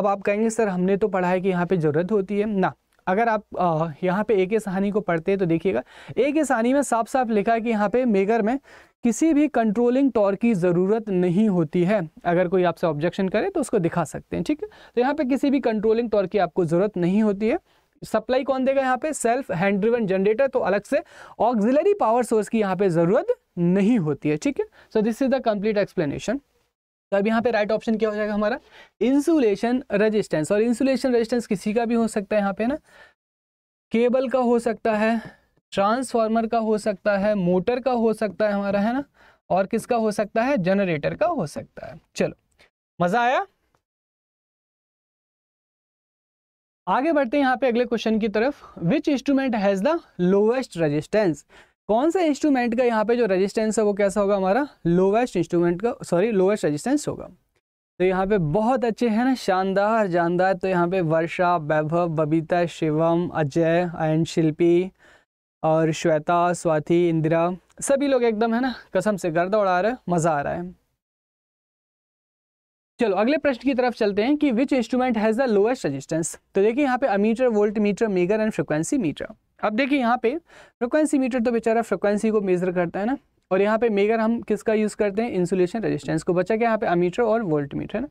अब आप कहेंगे सर हमने तो पढ़ा है कि यहाँ पे ज़रूरत होती है ना अगर आप यहाँ पे एक सहानी को पढ़ते हैं तो देखिएगा एक सहानी में साफ साफ लिखा है कि यहाँ पे मेगर में किसी भी कंट्रोलिंग टॉर की ज़रूरत नहीं होती है अगर कोई आपसे ऑब्जेक्शन करे तो उसको दिखा सकते हैं ठीक है तो यहाँ पे किसी भी कंट्रोलिंग टॉर की आपको ज़रूरत नहीं होती है सप्लाई कौन देगा यहाँ पे सेल्फ हैंड ड्रिवन जनरेटर तो अलग से ऑक्सिलरी पावर सोर्स की यहाँ पे ज़रूरत नहीं होती है ठीक है so this is the complete explanation तो अब यहाँ पे राइट ऑप्शन क्या हो जाएगा हमारा इंसुलेशन रेजिस्टेंस और इंसुलेशन रेजिस्टेंस किसी का भी हो सकता है यहाँ पे ना केबल का हो सकता है ट्रांसफार्मर का हो सकता है मोटर का हो सकता है हमारा है ना और किसका हो सकता है जनरेटर का हो सकता है चलो मज़ा आया आगे बढ़ते हैं यहाँ पे अगले क्वेश्चन की तरफ which instrument has the lowest resistance कौन सा इंस्ट्रूमेंट का यहाँ पे जो रेजिस्टेंस है वो कैसा होगा हमारा लोवेस्ट इंस्ट्रूमेंट का सॉरी लोवेस्ट रेजिस्टेंस होगा तो यहाँ पे बहुत अच्छे हैं ना शानदार जानदार तो यहाँ पे वर्षा वैभव बबीता शिवम अजय अयन शिल्पी और श्वेता स्वाति इंदिरा सभी लोग एकदम है ना कसम से गर्द उड़ा रहे मज़ा आ रहा है चलो अगले प्रश्न की तरफ चलते हैं कि which instrument has the lowest resistance तो देखिए यहाँ पे ammeter volt meter megger and frequency meter अब देखिए यहाँ पे फ्रिक्वेंसी मीटर तो बेचारा फ्रिक्वेंसी को मेजर करता है ना और यहाँ पे मेगर हम किसका यूज़ करते हैं इंसुलेशन रेजिस्टेंस को बचा क्या यहाँ पे अमीटर और वोल्ट मीटर है ना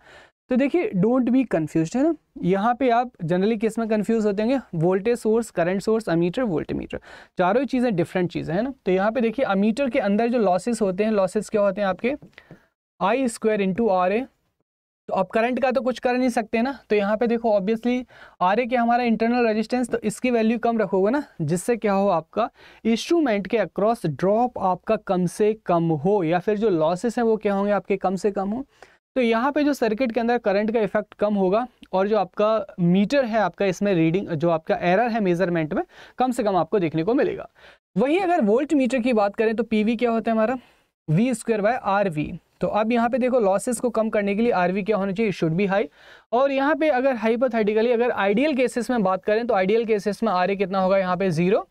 तो देखिए डोंट बी कन्फ्यूज है ना यहाँ पे आप जनरली किस में कन्फ्यूज होते हैं voltage source current source ammeter volt meter चारों ही चीज़ें डिफरेंट चीज़ें हैं ना तो यहाँ पे देखिए अमीटर के अंदर जो लॉसेस होते हैं लॉसेस क्या होते हैं आपके I square into R A तो आप करंट का तो कुछ कर नहीं सकते ना तो यहाँ पे देखो ऑब्वियसली आर ए के हमारा इंटरनल रेजिस्टेंस तो इसकी वैल्यू कम रखोगे ना जिससे क्या हो आपका इंस्ट्रूमेंट के अक्रॉस ड्रॉप आपका कम से कम हो या फिर जो लॉसेस हैं वो क्या होंगे आपके कम से कम हो तो यहाँ पे जो सर्किट के अंदर करंट का इफेक्ट कम होगा और जो आपका मीटर है आपका इसमें रीडिंग जो आपका एरर है मेजरमेंट में कम से कम आपको देखने को मिलेगा वहीं अगर वोल्ट मीटर की बात करें तो पी क्या होता है हमारा V square by R V तो अब यहाँ पे देखो लॉसेस को कम करने के लिए आरवी क्या होना चाहिए शुड बी हाई और यहाँ पे अगर हाइपोथेटिकली अगर आइडियल केसेस में बात करें तो आइडियल केसेस में आर कितना होगा यहाँ पे जीरो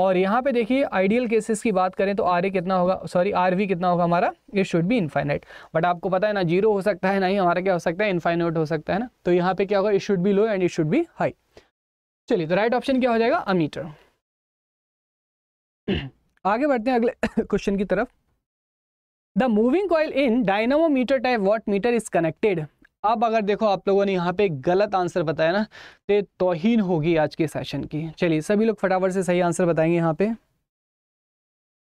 और यहाँ पे देखिए आइडियल केसेस की बात करें तो आर कितना होगा सॉरी आर कितना होगा हमारा ये शुड बी इन्फाइनाइट बट आपको पता है ना जीरो हो सकता है ना ही हमारा क्या हो सकता है इन्फाइनाइट हो सकता है ना तो यहाँ पे क्या होगा it should be low and it should be high चलिए तो राइट ऑप्शन क्या हो जाएगा अमीटर आगे बढ़ते हैं अगले क्वेश्चन की तरफ the moving coil in dynamometer type watt meter is connected अब अगर देखो आप लोगों ने यहाँ पे गलत आंसर बताया ना तो तोहिन होगी आज के सेशन की चलिए सभी लोग फटाफट से सही आंसर बताएंगे यहाँ पे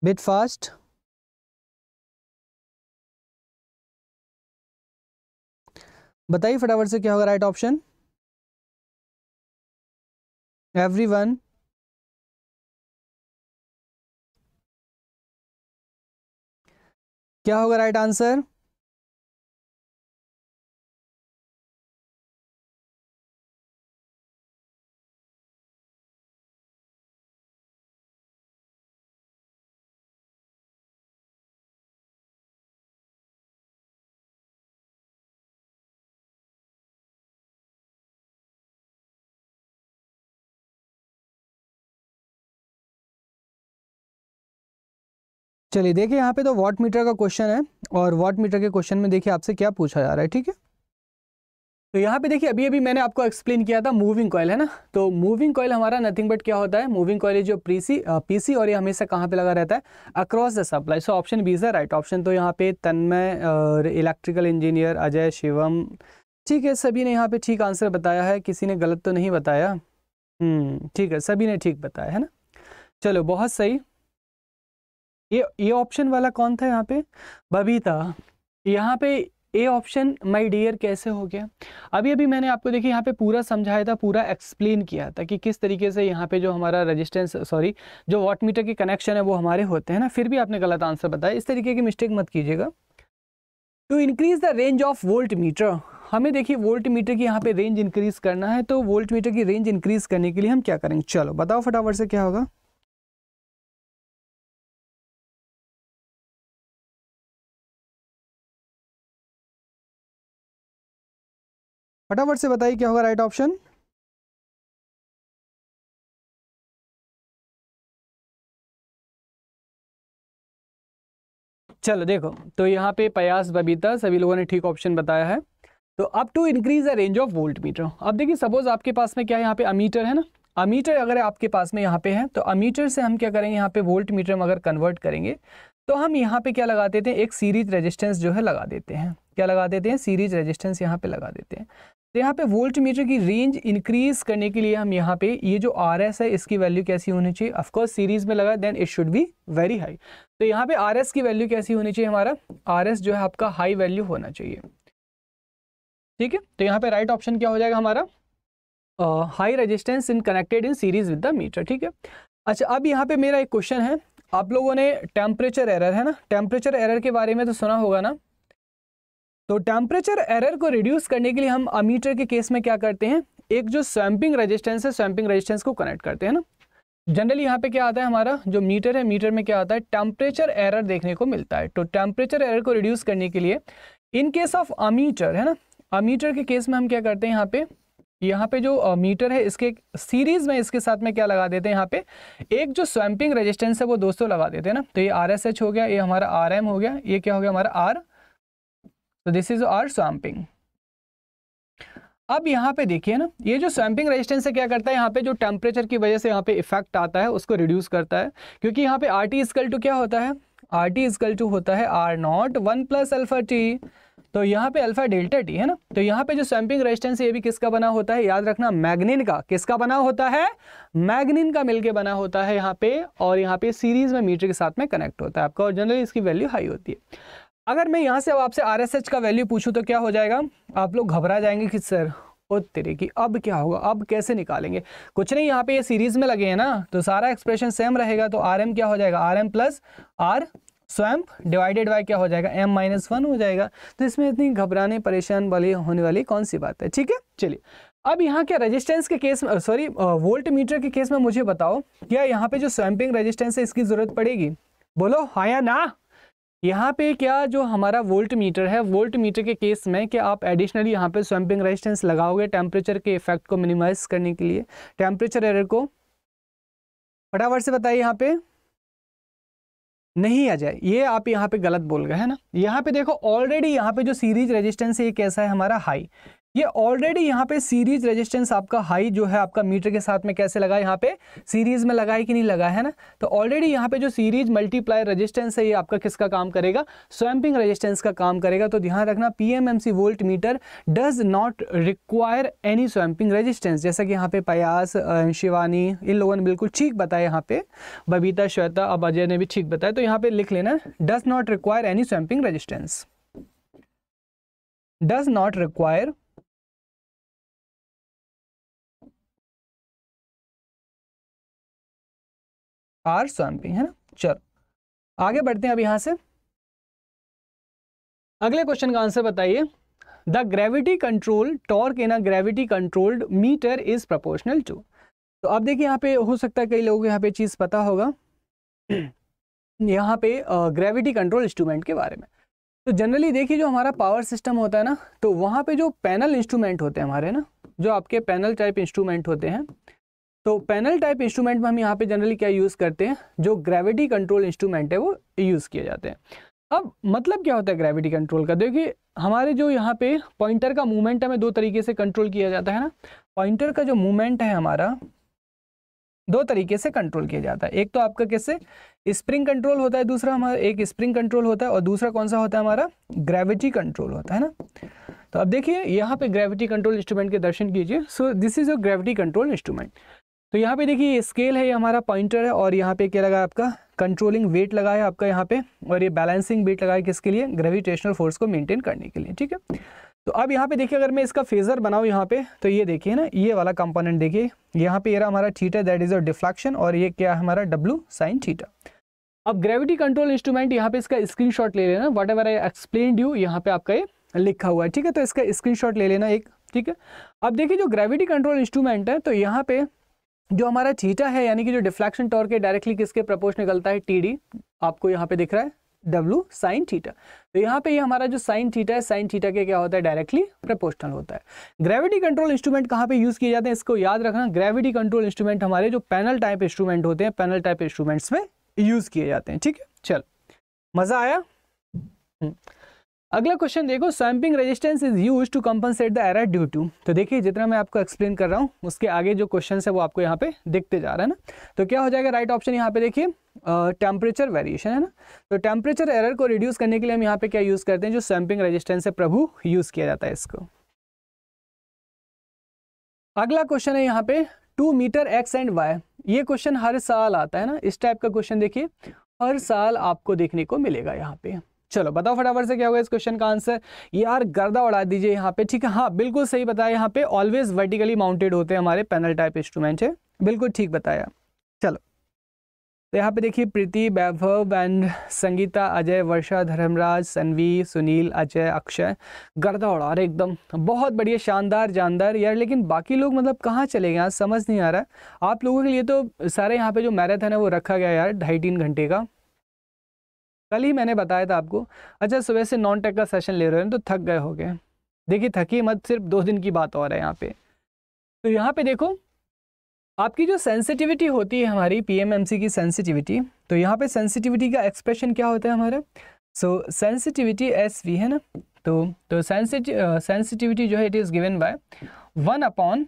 बिट फास्ट बताइए फटाफट से क्या होगा राइट ऑप्शन एवरीवन क्या होगा राइट आंसर चलिए देखिए यहाँ पे तो वाट मीटर का क्वेश्चन है और वाट मीटर के क्वेश्चन में देखिए आपसे क्या पूछा जा रहा है ठीक है तो यहाँ पे देखिए अभी अभी मैंने आपको एक्सप्लेन किया था मूविंग कॉयल है ना तो मूविंग कॉयल हमारा नथिंग बट क्या होता है मूविंग कॉयल जो पीसी पीसी और ये हमेशा कहाँ पे लगा रहता है across the supply so option B is the right option तो यहाँ पे तन्मय और इलेक्ट्रिकल इंजीनियर अजय शिवम ठीक है सभी ने यहाँ पे ठीक आंसर बताया है किसी ने गलत तो नहीं बताया हम्म, ठीक है सभी ने ठीक बताया है ना चलो बहुत सही ये ये ऑप्शन वाला कौन था यहाँ पे बबीता यहाँ पे ए ऑप्शन माय डियर कैसे हो गया अभी अभी मैंने आपको देखिए यहाँ पे पूरा समझाया था पूरा एक्सप्लेन किया था कि किस तरीके से यहाँ पे जो हमारा रेजिस्टेंस सॉरी जो वाट मीटर के कनेक्शन है वो हमारे होते हैं ना फिर भी आपने गलत आंसर बताया इस तरीके की मिस्टेक मत कीजिएगा to increase the range of volt meter हमें देखिए वोल्ट मीटर की यहाँ पे रेंज इंक्रीज करना है तो वोल्ट मीटर की रेंज इंक्रीज करने के लिए हम क्या करेंगे चलो बताओ फटाफट से क्या होगा फटाफट से बताइए क्या होगा राइट ऑप्शन चलो देखो तो यहाँ पे पयास बबीता सभी लोगों ने ठीक ऑप्शन बताया है तो अब to increase the range of volt meter अब देखिए सपोज आपके पास में क्या है यहाँ पे अमीटर है ना अमीटर अगर आपके पास में यहाँ पे है तो अमीटर से हम क्या करेंगे यहाँ पे वोल्ट मीटर में अगर कन्वर्ट करेंगे तो हम यहाँ पे क्या लगा देते हैं एक सीरीज रेजिस्टेंस जो है लगा देते हैं क्या लगा देते हैं सीरीज रेजिस्टेंस यहाँ पे लगा देते हैं तो यहाँ पे वोल्ट मीटर की रेंज इंक्रीज करने के लिए हम यहाँ पे ये जो आर एस है इसकी वैल्यू कैसी होनी चाहिए ऑफकोर्स सीरीज में लगा then it should be very high तो यहाँ पे आर एस की वैल्यू कैसी होनी चाहिए हमारा आर एस जो है आपका हाई वैल्यू होना चाहिए ठीक है तो यहाँ पे राइट right ऑप्शन क्या हो जाएगा हमारा high resistance in connected in series with the meter ठीक है अच्छा अब यहाँ पे मेरा एक क्वेश्चन है आप लोगों ने टेम्परेचर एरर है ना टेम्परेचर एरर के बारे में तो सुना होगा ना तो टेम्परेचर एरर को रिड्यूस करने के लिए हम अमीटर के केस में क्या करते हैं एक जो स्वैम्पिंग रेजिस्टेंस है स्वैम्पिंग रेजिस्टेंस को कनेक्ट करते हैं ना जनरली यहाँ पे क्या आता है हमारा जो मीटर है मीटर में क्या आता है टेम्परेचर एरर देखने को मिलता है तो टेम्परेचर एरर को रिड्यूस करने के लिए इन केस ऑफ अमीटर है ना अमीटर के केस में हम क्या करते हैं यहाँ पे यहाँ पे जो मीटर है इसके सीरीज में इसके साथ में क्या लगा देते हैं यहाँ पे एक जो स्वैम्पिंग रजिस्टेंस है वो दोस्तों लगा देते हैं ना तो ये आर हो गया ये हमारा आर हो गया ये क्या हो गया हमारा आर तो दिस इज आर स्वैम्पिंग अब यहाँ पे देखिए ना ये जो स्वैम्पिंग रेजिस्टेंस है क्या करता है यहाँ पे जो टेम्परेचर की वजह से यहाँ पे इफेक्ट आता है उसको रिड्यूस करता है क्योंकि यहाँ पे आर टी इजकल टू क्या होता है आर टी इजकल टू होता है R naught one plus alpha T तो यहाँ पे अल्फा डेल्टा टी है ना तो यहाँ पे जो स्वैम्पिंग रेजिस्टेंस ये भी किसका बना होता है याद रखना मैग्निन का किसका बना होता है मैग्निन का मिलके बना होता है यहाँ पे और यहाँ पे सीरीज में मीटर के साथ में कनेक्ट होता है आपका और जनरली इसकी वैल्यू हाई होती है अगर मैं यहाँ से अब आपसे आर एस एच का वैल्यू पूछूँ तो क्या हो जाएगा आप लोग घबरा जाएंगे कि सर ओ तेरे की अब क्या होगा अब कैसे निकालेंगे कुछ नहीं यहाँ पे ये सीरीज में लगे हैं ना तो सारा एक्सप्रेशन सेम रहेगा तो आर एम क्या हो जाएगा आर एम प्लस आर स्वयं डिवाइडेड बाय क्या हो जाएगा एम माइनस वन हो जाएगा तो इसमें इतनी घबराने परेशान वाली होने वाली कौन सी बात है ठीक है चलिए अब यहाँ क्या रेजिस्टेंस के केस में सॉरी वोल्ट मीटर के केस में मुझे बताओ क्या यहाँ पे जो स्वैम्पिंग रेजिस्टेंस है इसकी जरूरत पड़ेगी बोलो हाँ या ना यहाँ पे क्या जो हमारा वोल्ट मीटर है वोल्ट मीटर के केस में कि आप एडिशनली यहाँ पे स्वैम्पिंग रेजिस्टेंस लगाओगे टेम्परेचर के इफेक्ट को मिनिमाइज करने के लिए टेम्परेचर एरर को फटाफट से बताइए यहाँ पे नहीं आ जाए ये आप यहाँ पे गलत बोल गए है ना यहाँ पे देखो ऑलरेडी यहाँ पे जो सीरीज रेजिस्टेंस है ये कैसा है हमारा हाई ये ऑलरेडी यहाँ पे सीरीज रेजिस्टेंस आपका हाई जो है आपका मीटर के साथ में कैसे लगा यहाँ पे सीरीज में लगा है कि नहीं लगा है ना तो ऑलरेडी यहाँ पे जो सीरीज मल्टीप्लायर रेजिस्टेंस है ये आपका किसका काम करेगा स्वैम्पिंग रेजिस्टेंस का काम करेगा तो ध्यान रखना PMMC volt meter does not require any swamping resistance जैसा कि यहाँ पे पयास शिवानी इन लोगों ने बिल्कुल ठीक बताया यहाँ पे बबीता श्वेता अब अजय ने भी ठीक बताया तो यहाँ पे लिख लेना does not require any swamping resistance does not require R भी है ना चलो आगे बढ़ते हैं अब यहाँ से अगले क्वेश्चन का आंसर बताइए the gravity control torque in a gravity controlled meter is proportional to तो अब देखिए यहाँ पे हो सकता है कई लोगों को यहाँ पे चीज़ पता होगा यहाँ पे ग्रेविटी कंट्रोल इंस्ट्रूमेंट के बारे में तो जनरली देखिए जो हमारा पावर सिस्टम होता है ना तो वहाँ पे जो पैनल इंस्ट्रूमेंट होते हैं हमारे ना जो आपके पैनल टाइप इंस्ट्रूमेंट होते हैं तो पैनल टाइप इंस्ट्रूमेंट में हम यहाँ पे जनरली क्या यूज़ करते हैं जो ग्रेविटी कंट्रोल इंस्ट्रूमेंट है वो यूज़ किए जाते हैं अब मतलब क्या होता है ग्रेविटी कंट्रोल का देखिए हमारे जो यहाँ पे पॉइंटर का मूवमेंट हमें दो तरीके से कंट्रोल किया जाता है ना पॉइंटर का जो मूवमेंट है हमारा दो तरीके से कंट्रोल किया जाता है एक तो आपका कैसे स्प्रिंग कंट्रोल होता है दूसरा हमारा एक स्प्रिंग कंट्रोल होता है और दूसरा कौन सा होता है हमारा ग्रेविटी कंट्रोल होता है ना तो अब देखिए यहाँ पे ग्रेविटी कंट्रोल इंस्ट्रूमेंट के दर्शन कीजिए so this is a gravity control instrument तो यहाँ पे देखिए स्केल है ये हमारा पॉइंटर है और यहाँ पे क्या लगा है आपका कंट्रोलिंग वेट लगा है आपका यहाँ पे और ये बैलेंसिंग वेट लगा है किसके लिए ग्रेविटेशनल फोर्स को मेंटेन करने के लिए ठीक है तो अब यहाँ पे देखिए अगर मैं इसका फेजर बनाऊँ यहाँ पे तो ये देखिए ना ये वाला कंपोनेंट देखिए यहाँ पे ये हमारा theta that is a deflection और ये क्या है हमारा डब्लू साइन थीटा अब ग्रेविटी कंट्रोल इंस्ट्रूमेंट यहाँ पे इसका शॉट ले लेना whatever I explain you यहाँ पे आपका ये लिखा हुआ है ठीक है तो इसका शॉट ले लेना एक ठीक है अब देखिए जो ग्रेविटी कंट्रोल इंस्ट्रूमेंट है तो यहाँ पे जो हमारा थीटा है यानी कि जो डिफ्लेक्शन टॉर्क है डायरेक्टली किसके प्रपोर्शन निकलता है टी आपको यहाँ पे दिख रहा है डब्लू साइन थीटा तो यहाँ पे ये यह हमारा जो साइन थीटा है साइन थीटा के क्या होता है डायरेक्टली प्रपोर्शनल होता है ग्रेविटी कंट्रोल इंस्ट्रूमेंट कहाँ पे यूज़ किए जाते हैं इसको याद रखना ग्रेविटी कंट्रोल इंस्ट्रूमेंट हमारे जो पैनल टाइप इंस्ट्रूमेंट होते हैं पैनल टाइप इंस्ट्रूमेंट्स में यूज़ किए जाते हैं ठीक है चल मज़ा आया हम्म। अगला क्वेश्चन देखो swamping resistance is use to compensate the error due to तो देखिए जितना मैं आपको एक्सप्लेन कर रहा हूँ उसके आगे जो क्वेश्चन है वो आपको यहाँ पे देखते जा रहा है ना तो क्या हो जाएगा राइट ऑप्शन यहाँ पे देखिए टेम्परेचर वेरिएशन है ना तो टेम्परेचर एरर को रिड्यूस करने के लिए हम यहाँ पे क्या यूज़ करते हैं जो सैम्पिंग रजिस्टेंस है प्रभु यूज़ किया जाता है इसको अगला क्वेश्चन है यहाँ पे two meter X and Y ये क्वेश्चन हर साल आता है ना इस टाइप का क्वेश्चन देखिए हर साल आपको देखने को मिलेगा यहाँ पे चलो बताओ फटाफट से क्या होगा इस क्वेश्चन का आंसर यार गर्दा उड़ा दीजिए यहाँ पे ठीक है हाँ बिल्कुल सही बताया यहाँ पे ऑलवेज वर्टिकली माउंटेड होते हैं हमारे पैनल टाइप इंस्ट्रूमेंट है बिल्कुल ठीक बताया चलो तो यहाँ पे देखिए प्रीति वैभव एंड संगीता अजय वर्षा धर्मराज सनवी सुनील अजय अक्षय गर्दा उड़ा रहे एकदम बहुत बढ़िया शानदार जानदार यार लेकिन बाकी लोग मतलब कहाँ चले गए समझ नहीं आ रहा आप लोगों के लिए तो सारे यहाँ पे जो मैराथन है वो रखा गया यार ढाई तीन घंटे का कल ही मैंने बताया था आपको अच्छा सुबह से नॉन टेक का सेशन ले रहे हैं तो थक गए हो गए देखिए थकी मत सिर्फ दो दिन की बात और है यहाँ पे तो यहाँ पे देखो आपकी जो सेंसिटिविटी होती है हमारी पीएमएमसी की सेंसिटिविटी तो यहाँ पे सेंसिटिविटी का एक्सप्रेशन क्या होता है हमारा सो सेंसिटिविटी एस वी है ना तो तो सेंसिटिविटी जो है it is given by one upon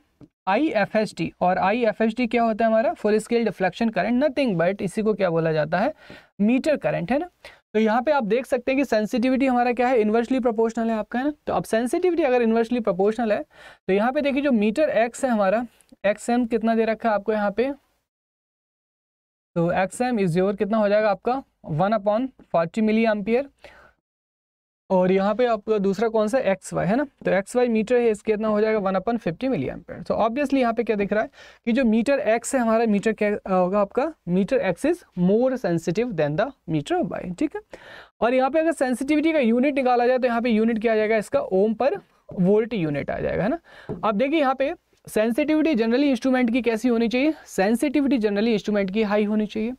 I F S T और आई एफ एस टी क्या होता है हमारा full scale deflection current nothing but इसी को क्या बोला जाता है मीटर करंट है ना तो यहाँ पे आप देख सकते हैं कि सेंसिटिविटी हमारा क्या है इन्वर्सली प्रोपोर्शनल है आपका है ना तो अब सेंसिटिविटी अगर इन्वर्सली प्रोपोर्शनल है तो यहाँ पे देखिए जो मीटर एक्स है हमारा एक्स एम कितना दे रखा है आपको यहाँ पे तो एक्स एम इज योर कितना हो जाएगा आपका one upon forty milli ampere और यहाँ पे आपका दूसरा कौन सा एक्स वाई है ना तो एक्स वाई मीटर है इसके इतना हो जाएगा one upon fifty milli ampere तो ऑब्वियसली यहाँ पे क्या दिख रहा है कि जो मीटर एक्स है हमारा मीटर क्या होगा आपका meter X is more sensitive than the meter Y ठीक है और यहाँ पे अगर सेंसिटिविटी का यूनिट निकाला जाए तो यहाँ पे यूनिट क्या आ जाएगा इसका ओम पर वोल्ट यूनिट आ जाएगा है ना अब देखिए यहाँ पे सेंसिटिविटी जनरली इंस्ट्रूमेंट की कैसी होनी चाहिए सेंसिटिविटी जनरली इंस्ट्रूमेंट की हाई होनी चाहिए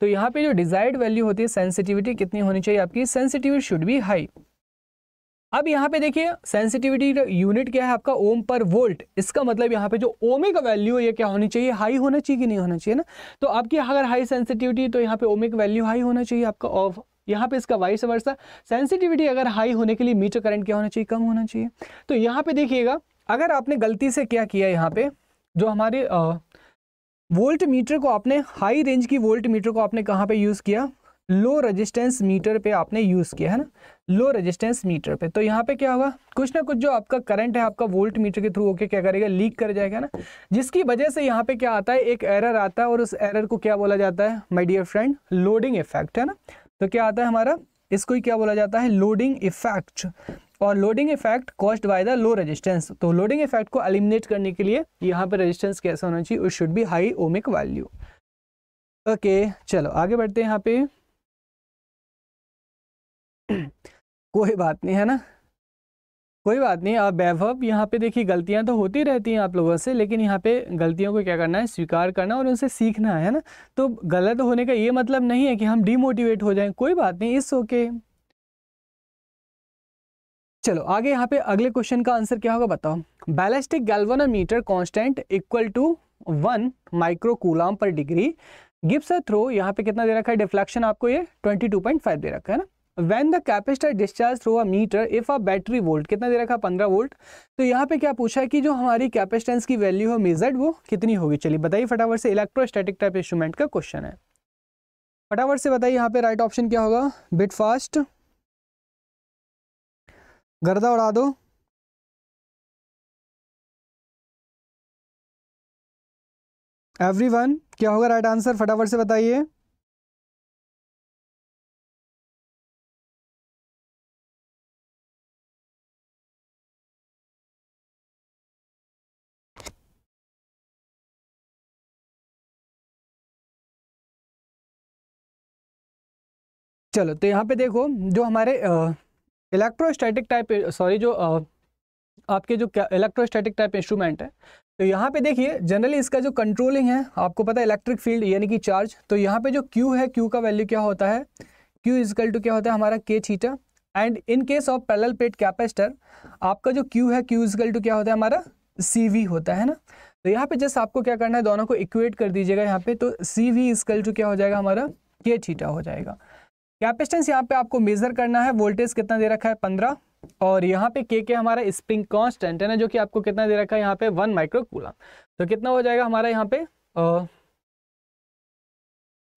तो यहाँ पे जो डिजायर्ड वैल्यू होती है सेंसिटिविटी कितनी होनी चाहिए आपकी सेंसिटिविटी शुड बी हाई अब यहाँ पे देखिए सेंसिटिविटी यूनिट क्या है आपका ओम पर वोल्ट इसका मतलब यहाँ पे जो ओमे का वैल्यू है ये क्या होनी चाहिए हाई होना चाहिए कि नहीं होना चाहिए ना तो आपकी अगर हाई सेंसिटिविटी तो यहाँ पे ओमे का वैल्यू हाई होना चाहिए आपका ऑफ यहाँ पे इसका वाइस वर्षा सेंसिटिविटी अगर हाई होने के लिए मीटर करंट क्या होना चाहिए कम होना चाहिए तो यहाँ पे देखिएगा अगर आपने गलती से क्या किया यहाँ पे जो हमारे वोल्ट मीटर को आपने हाई रेंज की वोल्ट मीटर को आपने कहाँ पे यूज़ किया लो रेजिस्टेंस मीटर पे आपने यूज़ किया है ना लो रेजिस्टेंस मीटर पे तो यहाँ पे क्या होगा कुछ ना कुछ जो आपका करंट है आपका वोल्ट मीटर के थ्रू होके क्या करेगा लीक कर जाएगा ना जिसकी वजह से यहाँ पे क्या आता है एक एरर आता है और उस एरर को क्या बोला जाता है my dear friend loading effect है ना तो क्या आता है हमारा इसको ही क्या बोला जाता है लोडिंग इफेक्ट और loading effect caused by the low resistance तो लोडिंग इफेक्ट को एलिमिनेट करने के लिए यहाँ पे रेजिस्टेंस कैसा होना चाहिए it should be high ohmic value okay चलो आगे बढ़ते हैं यहाँ पे कोई बात नहीं है ना कोई बात नहीं आप वैभव यहाँ पे देखिए गलतियाँ तो होती रहती हैं आप लोगों से लेकिन यहाँ पे गलतियों को क्या करना है स्वीकार करना और उनसे सीखना है ना तो गलत होने का ये मतलब नहीं है कि हम डीमोटिवेट हो जाएं कोई बात नहीं इस ओके चलो आगे यहाँ पे अगले क्वेश्चन का आंसर क्या होगा बताओ ballistic meter constant equal to one microcoulomb per degree Gibbs throw यहाँ पे कितना दे रखा है डिफ्लेक्शन आपको ये ट्वेंटी दे रखा है ना when the capacitor discharge through a meter if a battery volt कितना दे रखा पंद्रह वोल्ट तो यहाँ पे क्या पूछा है कि जो हमारी कैपेसिटेंस की वैल्यू है मेजर्ड वो कितनी होगी चलिए बताइए फटाफट से इलेक्ट्रोस्टैटिक टाइप इंस्ट्रूमेंट का क्वेश्चन है फटाफट से बताइए यहाँ पे राइट ऑप्शन क्या होगा बिट फास्ट गर्दा उड़ा दो एवरीवन क्या होगा राइट आंसर फटाफट से बताइए चलो तो यहाँ पे देखो जो हमारे इलेक्ट्रोस्टैटिक टाइप सॉरी जो आ, आपके जो क्या इलेक्ट्रोस्टैटिक टाइप इंस्ट्रूमेंट है तो यहाँ पे देखिए जनरली इसका जो कंट्रोलिंग है आपको पता है इलेक्ट्रिक फील्ड यानी कि चार्ज तो यहाँ पे जो क्यू है क्यू का वैल्यू क्या होता है क्यू इजकल टू क्या होता है हमारा के छीटा and in case of parallel plate capacitor आपका जो क्यू है क्यू इजकल टू क्या होता है हमारा सी वी होता है ना तो यहाँ पे जस्ट आपको क्या करना है दोनों को इक्वेट कर दीजिएगा यहाँ पे तो सी वी इजकल टू क्या हो जाएगा हमारा के छीटा हो जाएगा कैपेसिटेंस यहाँ पे आपको मेजर करना है वोल्टेज कितना दे रखा है पंद्रह और यहाँ पे के के हमारा स्प्रिंग कॉन्स्टेंट है ना जो कि आपको कितना दे रखा है यहाँ पे वन माइक्रो कूलम तो कितना हो जाएगा हमारा यहाँ पे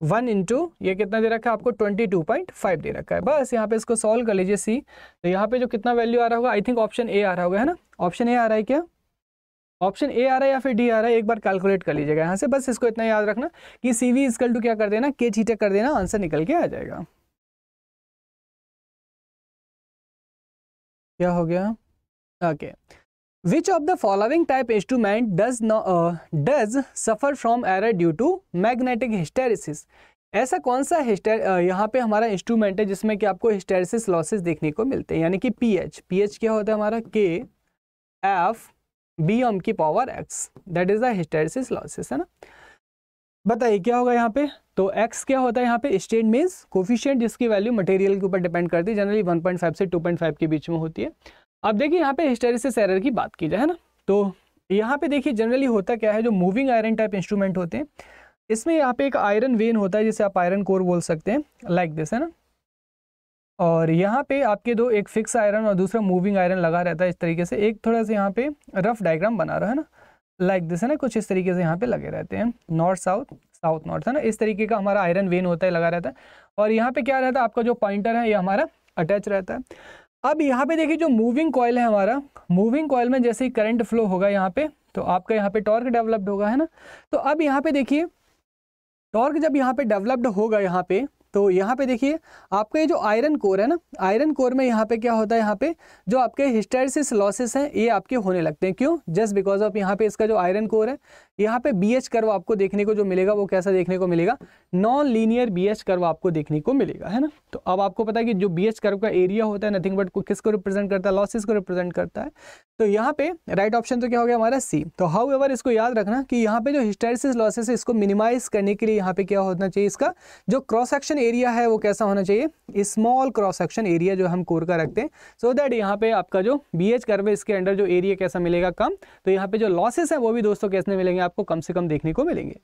वन इंटू ये कितना दे रखा है आपको ट्वेंटी टू पॉइंट फाइव दे रखा है बस यहाँ पे इसको सॉल्व कर लीजिए सी तो यहाँ पे जो कितना वैल्यू आ रहा होगा आई थिंक ऑप्शन ए आ रहा होगा है ना ऑप्शन ए आ रहा है क्या ऑप्शन ए आ रहा है या फिर डी आ रहा है एक बार कैलकुलेट कर लीजिएगा यहाँ से बस इसको इतना याद रखना कि सी वी इसकल टू क्या कर देना के चीटे कर देना आंसर निकल के आ जाएगा क्या हो गया okay which of the following type instrument does does suffer from error due to magnetic hysteresis ऐसा कौन सा हिस्टेर uh, यहाँ पे हमारा इंस्ट्रूमेंट है जिसमें कि आपको हिस्टेरिस लॉसेस देखने को मिलते हैं यानी कि पी एच पी एच क्या होता है हमारा के एफ बी एम की power x that is the hysteresis losses है ना बताइए क्या होगा यहाँ पे तो x क्या होता है यहाँ पे स्टेट मीन्स कोफिशियंट जिसकी वैल्यू मटेरियल के ऊपर डिपेंड करती है जनरली 1.5 से 2.5 के बीच में होती है अब देखिए यहाँ पे हिस्टेरिसिस एरर की बात की जाए है ना तो यहाँ पे देखिए जनरली होता क्या है जो मूविंग आयरन टाइप इंस्ट्रूमेंट होते हैं इसमें यहाँ पे एक आयरन वेन होता है जिसे आप आयरन कोर बोल सकते हैं लाइक like दिस है ना और यहाँ पे आपके दो एक फिक्स आयरन और दूसरा मूविंग आयरन लगा रहता है इस तरीके से एक थोड़ा सा यहाँ पे रफ डायग्राम बना रहा है ना लाइक like दिस है ना कुछ इस तरीके से यहाँ पे लगे रहते हैं नॉर्थ साउथ साउथ नॉर्थ है ना इस तरीके का हमारा आयरन वेन होता है लगा रहता है और यहाँ पे क्या रहता है आपका जो पॉइंटर है ये हमारा अटैच रहता है अब यहाँ पे देखिए जो मूविंग कॉयल है हमारा मूविंग कॉयल में जैसे ही करंट फ्लो होगा यहाँ पे तो आपका यहाँ पे टॉर्क डेवलप्ड होगा है ना तो अब यहाँ पे देखिए टॉर्क जब यहाँ पे डेवलप्ड होगा यहाँ पे तो यहाँ पे देखिए आपका ये जो आयरन कोर है ना आयरन कोर में यहाँ पे क्या होता है यहाँ पे जो आपके हिस्टेरिस लॉसेस हैं ये आपके होने लगते हैं क्यों जस्ट बिकॉज ऑफ यहाँ पे इसका जो आयरन कोर है यहाँ पे बी एच कर्व आपको देखने को जो मिलेगा वो कैसा देखने को मिलेगा non linear B H curve आपको देखने को मिलेगा है ना तो अब आपको पता है कि जो बी एच कर्व का एरिया होता है नथिंग बट किसको रिप्रेजेंट करता है लॉसेस को रिप्रेजेंट करता है तो यहाँ पे राइट ऑप्शन तो क्या हो गया हमारा सी तो हाउ एवर इसको याद रखना कि यहाँ पे जो हिस्टेरिसिस लॉसेस है इसको मिनिमाइज करने के लिए यहाँ पे क्या होना चाहिए इसका जो क्रॉस सेक्शन एरिया है वो कैसा होना चाहिए स्मॉल क्रॉस सेक्शन एरिया जो हम कोर का रखते हैं सो दैट यहाँ पे आपका जो बी एच कर्व है इसके अंडर जो एरिया कैसा मिलेगा कम तो यहाँ पे जो लॉसेस है वो भी दोस्तों कैसे मिलेंगे आपको कम से कम देखने को मिलेंगे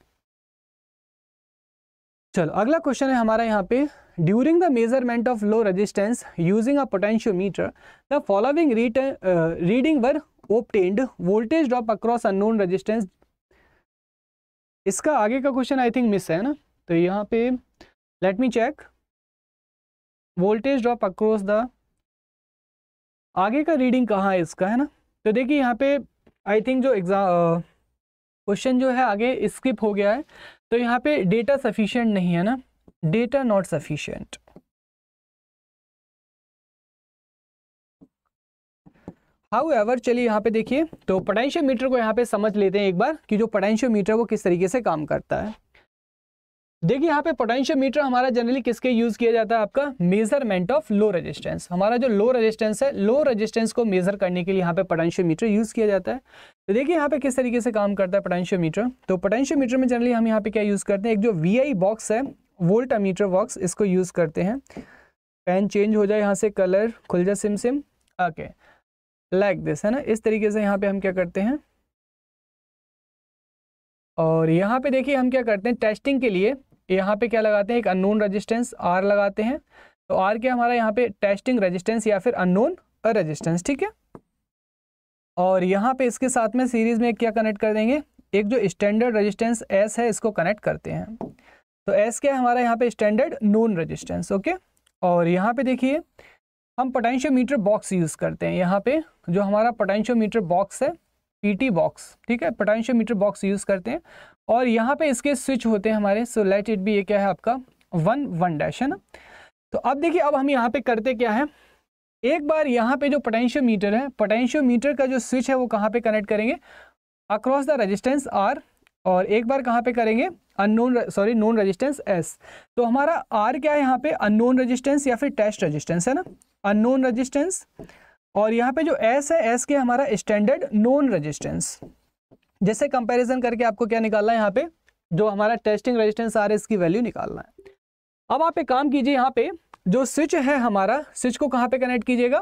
चलो अगला क्वेश्चन है हमारा यहाँ पे during the measurement of low resistance using a potentiometer the following reading were obtained voltage drop across unknown resistance इसका आगे का क्वेश्चन आई थिंक मिस है ना तो यहाँ पे let me check voltage drop across the आगे का रीडिंग कहाँ है इसका है ना तो देखिए यहाँ पे आई थिंक जो एग्जाम क्वेश्चन जो है आगे स्किप हो गया है तो यहाँ पे डेटा सफिशियंट नहीं है ना data not sufficient however चलिए यहाँ पे देखिए तो पोटेंशियोमीटर को यहाँ पे समझ लेते हैं एक बार कि जो पोटेंशियोमीटर वो किस तरीके से काम करता है देखिए यहाँ पे पोटेंशियल मीटर हमारा जनरली किसके यूज किया जाता है आपका मेजरमेंट ऑफ लो रेजिस्टेंस हमारा जो लो रेजिस्टेंस है लो रेजिस्टेंस को मेजर करने के लिए यहाँ पे पोटेंशियल मीटर यूज किया जाता है तो देखिए यहाँ पे किस तरीके से काम करता है पोटेंशियल मीटर तो पोटेंशियल मीटर में जनरली हम यहाँ पे क्या यूज करते हैं एक जो वी बॉक्स है वोल्ट मीटर बॉक्स इसको यूज करते हैं पेन चेंज हो जाए यहाँ से कलर खुल जाए सिम सिम ओके लाइक दिस है ना इस तरीके से यहाँ पे हम क्या करते हैं और यहाँ पे देखिए हम क्या करते हैं टेस्टिंग के लिए यहाँ पे क्या लगाते हैं एक अननोन रजिस्टेंस आर लगाते हैं तो आर क्या हमारा यहाँ पे टेस्टिंग रजिस्टेंस या फिर अननोन रजिस्टेंस ठीक है और यहाँ पे इसके साथ में सीरीज में क्या कनेक्ट कर देंगे एक जो स्टैंडर्ड रजिस्टेंस एस है इसको कनेक्ट करते हैं तो एस क्या है हमारा यहाँ पे स्टैंडर्ड नोन रजिस्टेंस ओके और यहाँ पे देखिए हम पोटेंशियोमीटर बॉक्स यूज़ करते हैं यहाँ पे जो हमारा पोटेंशियोमीटर बॉक्स है पीटी बॉक्स ठीक है पोटेंशियोमीटर बॉक्स यूज़ करते हैं और यहाँ पे इसके स्विच होते हैं हमारे सो लेट इट बी ये क्या है आपका वन वन डैश है ना तो अब देखिए अब हम यहाँ पे करते क्या है एक बार यहाँ पे जो मीटर है मीटर का जो स्विच है वो कहाँ पे कनेक्ट करेंगे अक्रॉस द रजिस्टेंस आर और एक बार कहाँ पे करेंगे unknown sorry known resistance S तो हमारा आर क्या है यहाँ पे अननोन रजिस्टेंस या फिर टेस्ट रजिस्टेंस है ना अननोन रजिस्टेंस और यहाँ पे जो एस है एस के हमारा स्टैंडर्ड नॉन रजिस्टेंस जैसे कंपैरिजन करके आपको क्या निकालना है यहाँ पे जो हमारा टेस्टिंग रेजिस्टेंस आ रहा है इसकी वैल्यू निकालना है अब आप एक काम कीजिए यहाँ पे जो स्विच है हमारा स्विच को कहाँ पे कनेक्ट कीजिएगा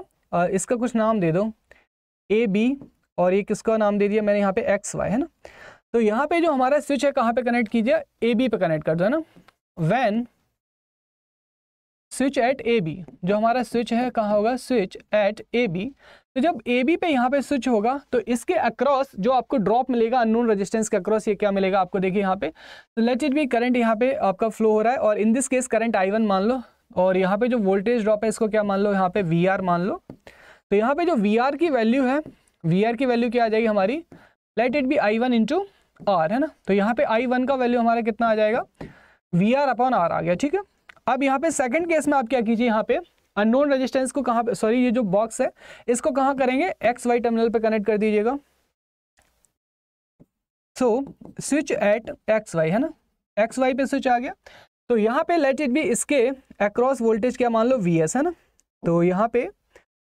इसका कुछ नाम दे दो ए बी और ये किसका नाम दे दिया मैंने यहाँ पे एक्स वाई है ना तो यहाँ पे जो हमारा स्विच है कहाँ पे कनेक्ट कीजिए ए बी पे कनेक्ट कर दो है ना when switch at A B जो हमारा स्विच है कहाँ होगा स्विच एट ए बी तो जब ए बी पे यहाँ पे स्विच होगा तो इसके अक्रॉस जो आपको ड्रॉप मिलेगा अननोन रेजिस्टेंस के अक्रॉस ये क्या मिलेगा आपको देखिए यहाँ पे तो लेट इट बी करंट यहाँ पे आपका फ्लो हो रहा है और in this case current I one मान लो और यहाँ पे जो वोल्टेज ड्रॉप है इसको क्या मान लो यहाँ पे वी आर मान लो तो यहाँ पे जो वी आर की वैल्यू है वी आर की वैल्यू क्या आ जाएगी हमारी let it be I one into R है ना तो यहाँ पे आई वन का वैल्यू हमारा कितना आ जाएगा वी आर अपॉन आर आ गया ठीक है अब यहाँ पे सेकंड केस में आप क्या कीजिए यहाँ पे अननोन रेजिस्टेंस को कहाँ सॉरी ये जो बॉक्स है इसको कहां करेंगे एक्स वाई टर्मिनल पे कनेक्ट कर दीजिएगा so switch at X Y है ना एक्स वाई पे स्विच आ गया तो यहां पे लेट इट बी इसके अक्रॉस वोल्टेज क्या मान लो वी एस है ना तो यहां पे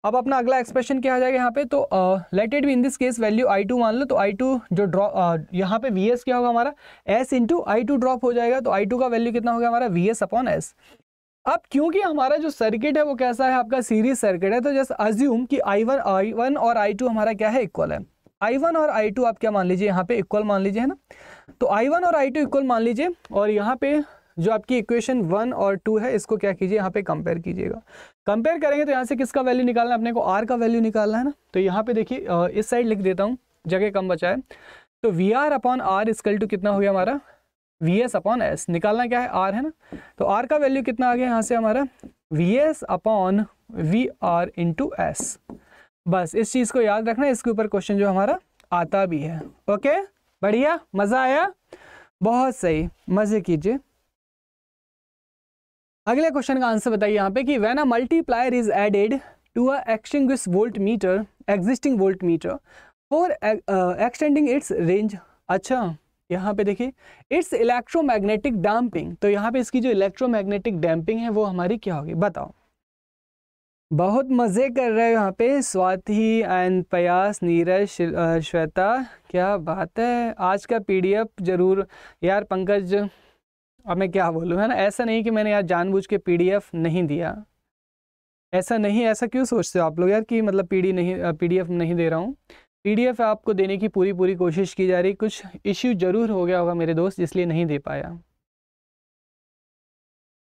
अब अपना अगला एक्सप्रेशन क्या आ जाएगा यहाँ पे तो let it be in this case value I two मान लो तो आई टू जो ड्रॉप यहाँ पे वी एस क्या होगा हमारा S into I two drop हो जाएगा तो आई टू का वैल्यू कितना होगा हमारा वी एस अपॉन एस अब क्योंकि हमारा जो सर्किट है वो कैसा है आपका सीरीज सर्किट है तो जस्ट अज्यूम कि आई वन आई वन और आई टू हमारा क्या है इक्वल है आई वन और आई टू आप क्या मान लीजिए यहाँ पे इक्वल मान लीजिए है ना तो आई वन और आई टू इक्वल मान लीजिए और यहाँ पे जो आपकी इक्वेशन वन और टू है इसको क्या कीजिए यहाँ पे कंपेयर कीजिएगा कंपेयर करेंगे तो यहाँ से किसका वैल्यू निकालना है अपने को आर का वैल्यू निकालना है ना तो यहाँ पे देखिए इस साइड लिख देता हूँ जगह कम बचा है तो V R upon R equal to कितना हो गया हमारा वी एस अपॉन एस निकालना क्या है आर है ना तो आर का वैल्यू कितना आ गया यहाँ से हमारा V S upon V R into S बस इस चीज़ को याद रखना इसके ऊपर क्वेश्चन जो हमारा आता भी है ओके बढ़िया मज़ा आया बहुत सही मज़े कीजिए अगले क्वेश्चन का आंसर बताइए यहाँ पे कि when a multiplier is added to a existing volt meter existing volt meter for extending its range अच्छा यहाँ पे देखिए इट्स इलेक्ट्रोमैग्नेटिक डैम्पिंग तो यहाँ पे इसकी जो इलेक्ट्रोमैग्नेटिक डैम्पिंग है वो हमारी क्या होगी बताओ बहुत मज़े कर रहे हो यहाँ पे स्वाति एंड प्यास नीरज श्वेता क्या बात है आज का पीडीएफ जरूर यार पंकज अब मैं क्या बोलूँ है ना ऐसा नहीं कि मैंने यार जानबूझ के पीडीएफ नहीं दिया ऐसा नहीं ऐसा क्यों सोचते हो आप लोग यार कि मतलब पीडी नहीं पीडीएफ नहीं दे रहा हूँ पीडीएफ आपको देने की पूरी पूरी कोशिश की जा रही कुछ इश्यू जरूर हो गया होगा मेरे दोस्त इसलिए नहीं दे पाया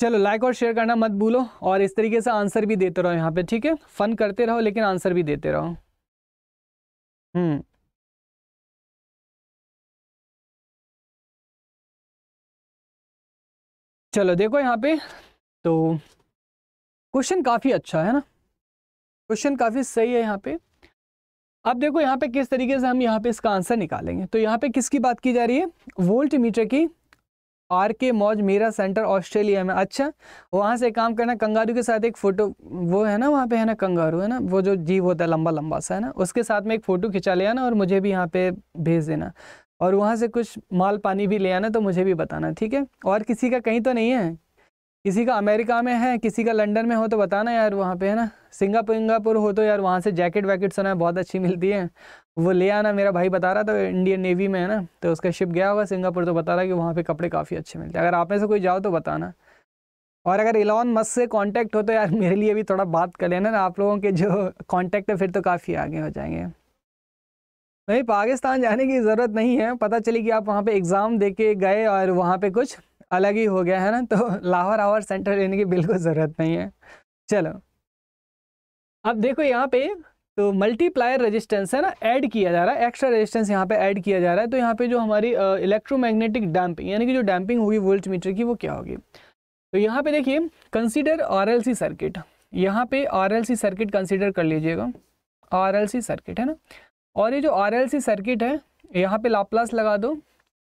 चलो लाइक और शेयर करना मत भूलो और इस तरीके से आंसर भी देते रहो यहाँ पे ठीक है फन करते रहो लेकिन आंसर भी देते रहो हम्म चलो देखो यहाँ पे तो क्वेश्चन काफ़ी अच्छा है ना क्वेश्चन काफ़ी सही है यहाँ पे अब देखो यहाँ पे किस तरीके से हम यहाँ पे इसका आंसर निकालेंगे तो यहाँ पे किसकी बात की जा रही है वोल्ट मीटर की आर के मौज मेरा सेंटर ऑस्ट्रेलिया में अच्छा वहाँ से काम करना कंगारू के साथ एक फ़ोटो वो है ना वहाँ पे है ना कंगारू है ना वो जो जीव होता है लंबा लंबा सा है ना उसके साथ में एक फ़ोटो खिंचा ले आना और मुझे भी यहाँ पे भेज देना और वहाँ से कुछ माल पानी भी ले आना तो मुझे भी बताना ठीक है और किसी का कहीं तो नहीं है किसी का अमेरिका में है किसी का लंदन में हो तो बताना यार वहाँ पे है ना सिंगापुर सिंगापुर हो तो यार वहाँ से जैकेट वैकेट सुना है बहुत अच्छी मिलती है वो ले आना मेरा भाई बता रहा था इंडियन नेवी में है ना तो उसका शिप गया होगा सिंगापुर तो बता रहा है कि वहाँ पे कपड़े काफ़ी अच्छे मिलते हैं अगर आप में से कोई जाओ तो बताना और अगर इलान मस्त से कॉन्टैक्ट हो तो यार मेरे लिए भी थोड़ा बात कर लेना आप लोगों के जो कॉन्टैक्ट है फिर तो काफ़ी आगे हो जाएंगे नहीं पाकिस्तान जाने की ज़रूरत नहीं है पता चली कि आप वहाँ पे एग्ज़ाम दे के गए और वहाँ पे कुछ अलग ही हो गया है ना तो लाहौर आवर सेंटर लेने की बिल्कुल ज़रूरत नहीं है चलो अब देखो यहाँ पे तो मल्टीप्लायर रेजिस्टेंस है ना ऐड किया जा रहा है एक्स्ट्रा रेजिस्टेंस यहाँ पे ऐड किया जा रहा है तो यहाँ पे जो हमारी इलेक्ट्रोमैग्नेटिक डैम्पिंग यानी कि जो डैम्पिंग होगी वोल्ट मीटर की वो क्या होगी तो यहाँ पे देखिए कंसीडर आरएलसी सर्किट यहाँ पे आरएलसी सर्किट कंसीडर कर लीजिएगा आर सर्किट है ना और ये जो आर सर्किट है यहाँ पे लाप्लास लगा दो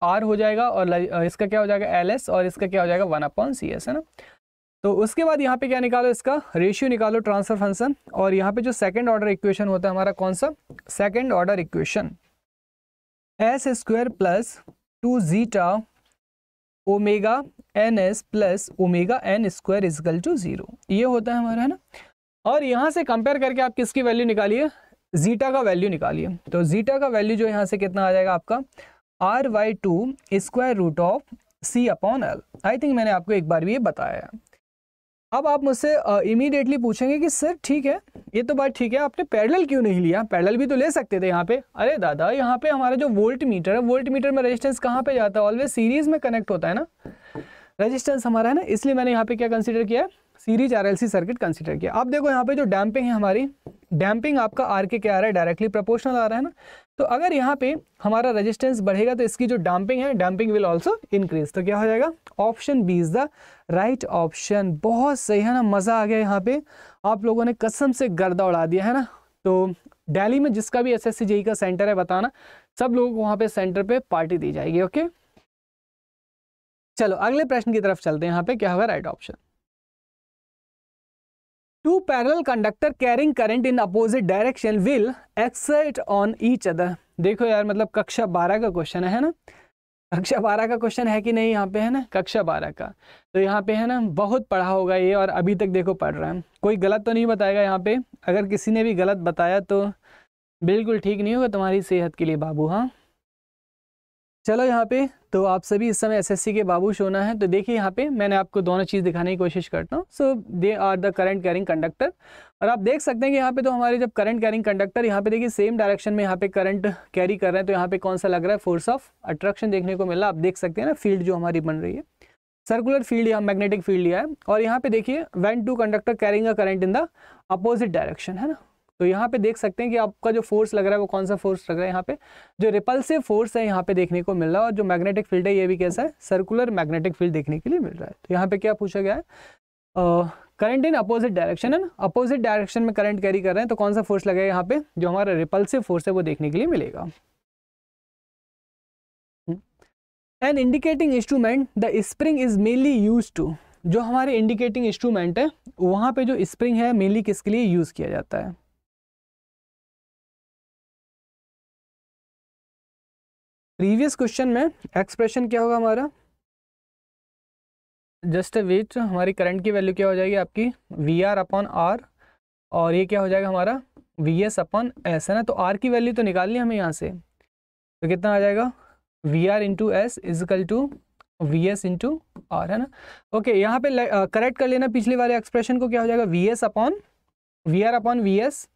आर हो जाएगा और इसका क्या हो जाएगा एल एस और इसका क्या हो जाएगा वन अपॉन सी एस है ना तो उसके बाद यहाँ पे क्या निकालो इसका रेशियो निकालो ट्रांसफर फंक्शन और यहाँ पे जो सेकंड ऑर्डर इक्वेशन होता है हमारा कौन सा second order equation S square plus two zeta omega N S plus omega N square equal to zero ये होता है हमारा है ना और यहाँ से कंपेयर करके आप किसकी वैल्यू निकालिए जीटा का वैल्यू निकालिए तो जीटा का वैल्यू जो यहाँ से कितना आ जाएगा आपका R by two square root of C upon L I think मैंने आपको एक बार भी ये बताया है अब आप मुझसे इमीडिएटली पूछेंगे कि सर ठीक है ये तो बात ठीक है आपने पैरेलल क्यों नहीं लिया पैरेलल भी तो ले सकते थे यहाँ पे अरे दादा यहाँ पे हमारा जो वोल्ट मीटर है वोल्ट मीटर में रेजिस्टेंस कहाँ पे जाता है ऑलवेज सीरीज में कनेक्ट होता है ना रेजिस्टेंस हमारा है ना इसलिए मैंने यहाँ पे क्या कंसिडर किया है सीरीज आर सर्किट कंसिडर किया आप देखो यहाँ पे जो डैम्पिंग है हमारी डैम्पिंग आपका आर के क्या आ रहा है डायरेक्टली प्रपोर्शनल आ रहा है ना तो अगर यहाँ पे हमारा रेजिस्टेंस बढ़ेगा तो इसकी जो डंपिंग है डंपिंग विल ऑल्सो इंक्रीज तो क्या हो जाएगा option B is the right option बहुत सही है ना मज़ा आ गया यहाँ पे आप लोगों ने कसम से गर्दा उड़ा दिया है ना तो दिल्ली में जिसका भी एस एस e का सेंटर है बताना सब लोगों को वहाँ पे सेंटर पे पार्टी दी जाएगी ओके चलो अगले प्रश्न की तरफ चलते हैं यहाँ पे क्या होगा right option two parallel conductor carrying current in opposite direction will exert on each other देखो यार मतलब कक्षा बारह का क्वेश्चन है ना कक्षा बारह का क्वेश्चन है कि नहीं यहाँ पे है ना कक्षा बारह का तो यहाँ पे है ना बहुत पढ़ा होगा ये और अभी तक देखो पढ़ रहा है कोई गलत तो नहीं बताएगा यहाँ पे अगर किसी ने भी गलत बताया तो बिल्कुल ठीक नहीं होगा तुम्हारी सेहत के लिए बाबू हाँ चलो यहाँ पे तो आप सभी इस समय एसएससी के बाबूश होना है तो देखिए यहाँ पे मैंने आपको दोनों चीज़ दिखाने की कोशिश करता हूँ so they are the current carrying conductor और आप देख सकते हैं कि यहाँ पे तो हमारे जब करंट कैरिंग कंडक्टर यहाँ पे देखिए सेम डायरेक्शन में यहाँ पे करंट कैरी कर रहे हैं तो यहाँ पे कौन सा लग रहा है फोर्स ऑफ अट्रैक्शन देखने को मिल रहा आप देख सकते हैं ना फील्ड जो हमारी बन रही है सर्कुलर फील्ड या मैग्नेटिक फील्ड या है और यहाँ पे देखिए when two conductor carrying a current in the opposite direction है ना तो यहाँ पे देख सकते हैं कि आपका जो फोर्स लग रहा है वो कौन सा फोर्स लग रहा है यहाँ पे जो रिपल्सिव फोर्स है यहाँ पे देखने को मिल रहा है और जो मैग्नेटिक फील्ड है ये भी कैसा है सर्कुलर मैग्नेटिक फील्ड देखने के लिए मिल रहा है तो यहाँ पे क्या पूछा गया है करंट इन अपोजिट डायरेक्शन है ना अपोजिट डायरेक्शन में करंट कैरी कर रहे हैं तो कौन सा फोर्स लगेगा यहाँ पे जो हमारा रिपल्सिव फोर्स है वो देखने के लिए मिलेगा an indicating instrument the spring is mainly use to जो हमारे इंडिकेटिंग इंस्ट्रूमेंट है वहाँ पे जो स्प्रिंग है मेनली किसके लिए यूज़ किया जाता है प्रीवियस क्वेश्चन में एक्सप्रेशन क्या होगा हमारा जस्ट विच हमारी करंट की वैल्यू क्या हो जाएगी आपकी वी आर अपॉन आर और ये क्या हो जाएगा हमारा वी एस अपॉन एस है ना तो आर की वैल्यू तो निकालनी हमें यहाँ से तो कितना आ जाएगा V R into S equal to V S into R है ना ओके यहाँ पे करेक्ट uh, कर लेना पिछले वाले एक्सप्रेशन को क्या हो जाएगा V S upon V R upon V S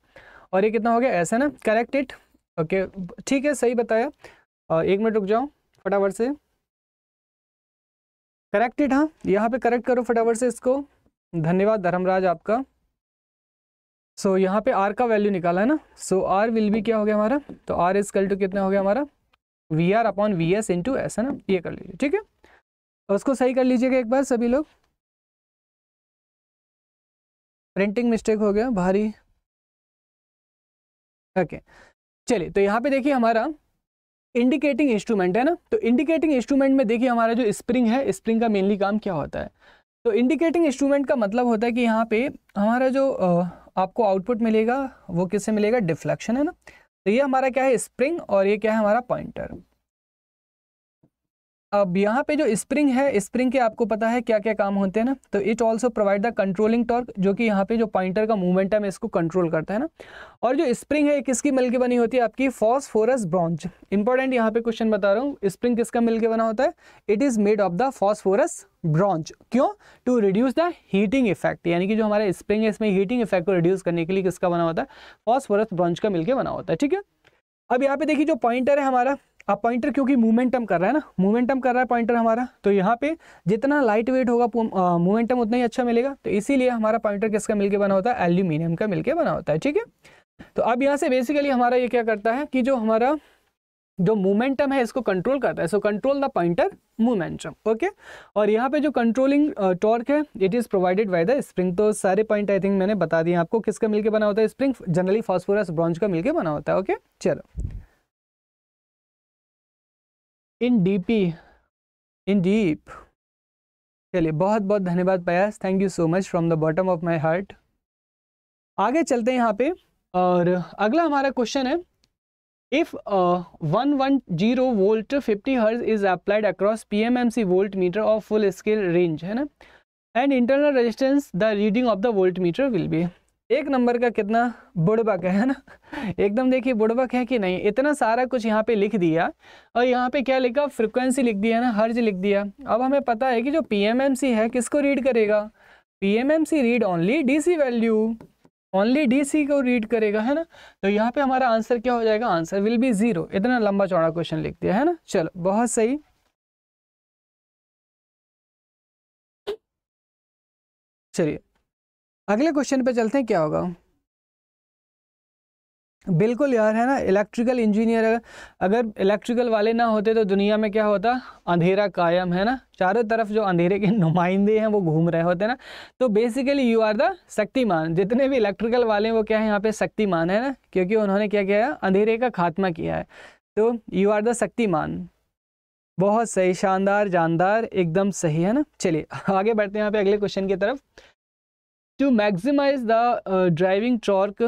और ये कितना हो गया एस है ना करेक्ट इट ओके ठीक है सही बताया एक मिनट रुक जाओ फटाफट से करेक्टेड हाँ यहाँ पे करेक्ट करो फटाफट से इसको धन्यवाद धर्मराज आपका सो so, यहाँ पे आर का वैल्यू निकाला है ना सो आर विल भी क्या हो गया हमारा तो आर इज कल टू कितना हो गया हमारा V R upon V S to S है ना ये कर लीजिए ठीक है तो उसको सही कर लीजिएगा एक बार सभी लोग प्रिंटिंग मिस्टेक हो गया भारी ओके okay. चलिए तो यहाँ पे देखिए हमारा इंडिकेटिंग इंस्ट्रूमेंट है ना तो इंडिकेटिंग इंस्ट्रूमेंट में देखिए हमारा जो स्प्रिंग है स्प्रिंग का मेनली काम क्या होता है तो इंडिकेटिंग इंस्ट्रूमेंट का मतलब होता है कि यहाँ पे हमारा जो आपको आउटपुट मिलेगा वो किससे मिलेगा डिफ्लेक्शन है ना तो ये हमारा क्या है स्प्रिंग और ये क्या है हमारा पॉइंटर अब यहाँ पे जो स्प्रिंग है स्प्रिंग के आपको पता है क्या क्या काम होते हैं ना तो it also provide the controlling torque जो कि यहाँ पे जो पॉइंटर का मूवमेंट है इसको कंट्रोल करता है ना और जो स्प्रिंग है किसकी मिलके बनी होती है आपकी फॉस्फोरस ब्रॉन्च इंपॉर्टेंट यहाँ पे क्वेश्चन बता रहा हूँ स्प्रिंग किसका मिलकर बना होता है it is made of the phosphorus bronze क्यों to reduce the heating effect यानी कि जो हमारा स्प्रिंग है इसमें हीटिंग इफेक्ट को रिड्यूस करने के लिए किसका बना होता है फॉस्फोरस ब्रॉन्च का मिलकर बना होता है ठीक है अब यहाँ पे देखिए जो पॉइंटर है हमारा अब पॉइंटर क्योंकि मोमेंटम कर रहा है ना मोमेंटम कर रहा है पॉइंटर हमारा तो यहाँ पे जितना लाइट वेट होगा मोमेंटम उतना ही अच्छा मिलेगा तो इसीलिए हमारा पॉइंटर किसका मिलके बना होता है एल्यूमिनियम का मिलके बना होता है ठीक है तो अब यहाँ से बेसिकली हमारा ये क्या करता है कि जो हमारा जो मोमेंटम है इसको कंट्रोल करता है so control the pointer momentum okay और यहाँ पे जो कंट्रोलिंग टॉर्क है it is provided by the spring तो सारे पॉइंट आई थिंक मैंने बता दिया आपको किसका मिलके बना होता है स्प्रिंग जनरली फॉस्फोरस ब्रॉन्ज का मिलके बना होता है ओके okay? चलो इन डीपी इन डीप चलिए बहुत बहुत धन्यवाद पयास thank you so much from the bottom of my heart आगे चलते हैं यहाँ पे और अगला हमारा क्वेश्चन है if one one zero volt fifty hertz is applied across P M M C volt meter of full scale range है ना and internal resistance the reading of the volt meter will be एक number का कितना बुड़बक है ना एकदम देखिए बुड़बक है कि नहीं इतना सारा कुछ यहाँ पे लिख दिया और यहाँ पे क्या लिखा फ्रिक्वेंसी लिख दिया ना हर्ज लिख दिया अब हमें पता है कि जो पीएमएमसी है किसको रीड करेगा PMMC read only DC value only DC को रीड करेगा है ना तो यहाँ पे हमारा आंसर क्या हो जाएगा आंसर विल बी जीरो इतना लंबा चौड़ा क्वेश्चन लिख दिया है ना चलो बहुत सही चलिए अगले क्वेश्चन पे चलते हैं क्या होगा बिल्कुल यार है ना इलेक्ट्रिकल इंजीनियर अगर इलेक्ट्रिकल वाले ना होते तो दुनिया में क्या होता अंधेरा कायम है ना चारों तरफ जो अंधेरे के नुमाइंदे हैं वो घूम रहे होते ना तो basically you are the Shaktimaan जितने भी इलेक्ट्रिकल वाले हैं वो क्या है यहाँ पे शक्तिमान है ना क्योंकि उन्होंने क्या किया है अंधेरे का खात्मा किया है तो यू आर द शक्तिमान बहुत सही शानदार जानदार एकदम सही है ना चलिए आगे बढ़ते हैं यहाँ पे अगले क्वेश्चन की तरफ to the the uh, driving torque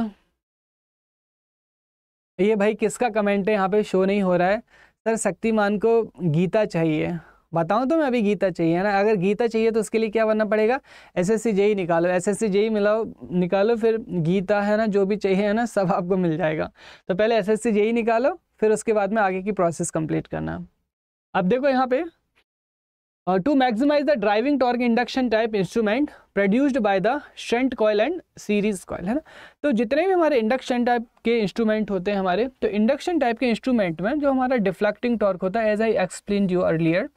ये भाई किसका कमेंट है यहाँ पे शो नहीं हो रहा है सर शक्तिमान को गीता चाहिए बताऊँ तो मैं अभी गीता चाहिए ना अगर गीता चाहिए तो उसके लिए क्या करना पड़ेगा एस एस सी जेई निकालो एस एस सी जेई मिलाओ निकालो फिर गीता है ना जो भी चाहिए है ना सब आपको मिल जाएगा तो पहले एस एस सी जेई निकालो फिर उसके बाद में आगे की प्रोसेस कंप्लीट करना अब देखो यहाँ पे to maximize the driving torque induction type instrument produced by the shunt coil and series coil है ना तो जितने भी हमारे इंडक्शन टाइप के इंस्ट्रूमेंट होते हैं हमारे तो इंडक्शन टाइप के इंस्ट्रूमेंट में जो हमारा डिफ्लेक्टिंग टॉर्क होता है as I explain you earlier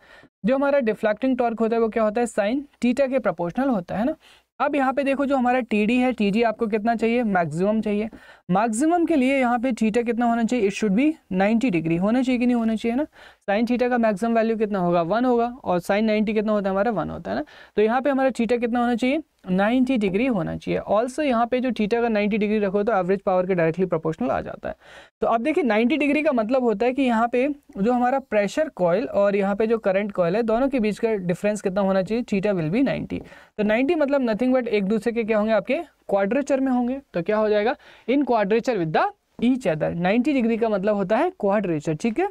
जो हमारा डिफ्लेक्टिंग टॉर्क होता है वो क्या होता है साइन टीटा के प्रपोर्शनल होता है ना अब यहाँ पे देखो जो हमारा टी डी है टी आपको कितना चाहिए मैक्सिमम चाहिए मैक्सिमम के लिए यहाँ पे थीटा कितना होना चाहिए इट शुड बी 90 डिग्री होना चाहिए कि नहीं होना चाहिए ना साइन थीटा का मैक्सिमम वैल्यू कितना होगा वन होगा और साइन 90 कितना होता है हमारा वन होता है ना तो यहाँ पे हमारा थीटा कितना होना चाहिए 90 डिग्री होना चाहिए ऑल्सो यहाँ पे जो थीटा का 90 डिग्री रखो तो एवरेज पावर के डायरेक्टली प्रोपोर्शनल आ जाता है तो अब देखिए 90 डिग्री का मतलब होता है कि यहाँ पे जो हमारा प्रेशर कॉयल और यहाँ पे जो करंट कॉयल है दोनों के बीच का डिफरेंस कितना होना चाहिए थीटा विल बी 90 तो 90 मतलब नथिंग बट एक दूसरे के क्या होंगे आपके क्वाड्रेचर में होंगे तो क्या हो जाएगा in quadrature with the each other ninety degree का मतलब होता है क्वाड्रेचर ठीक है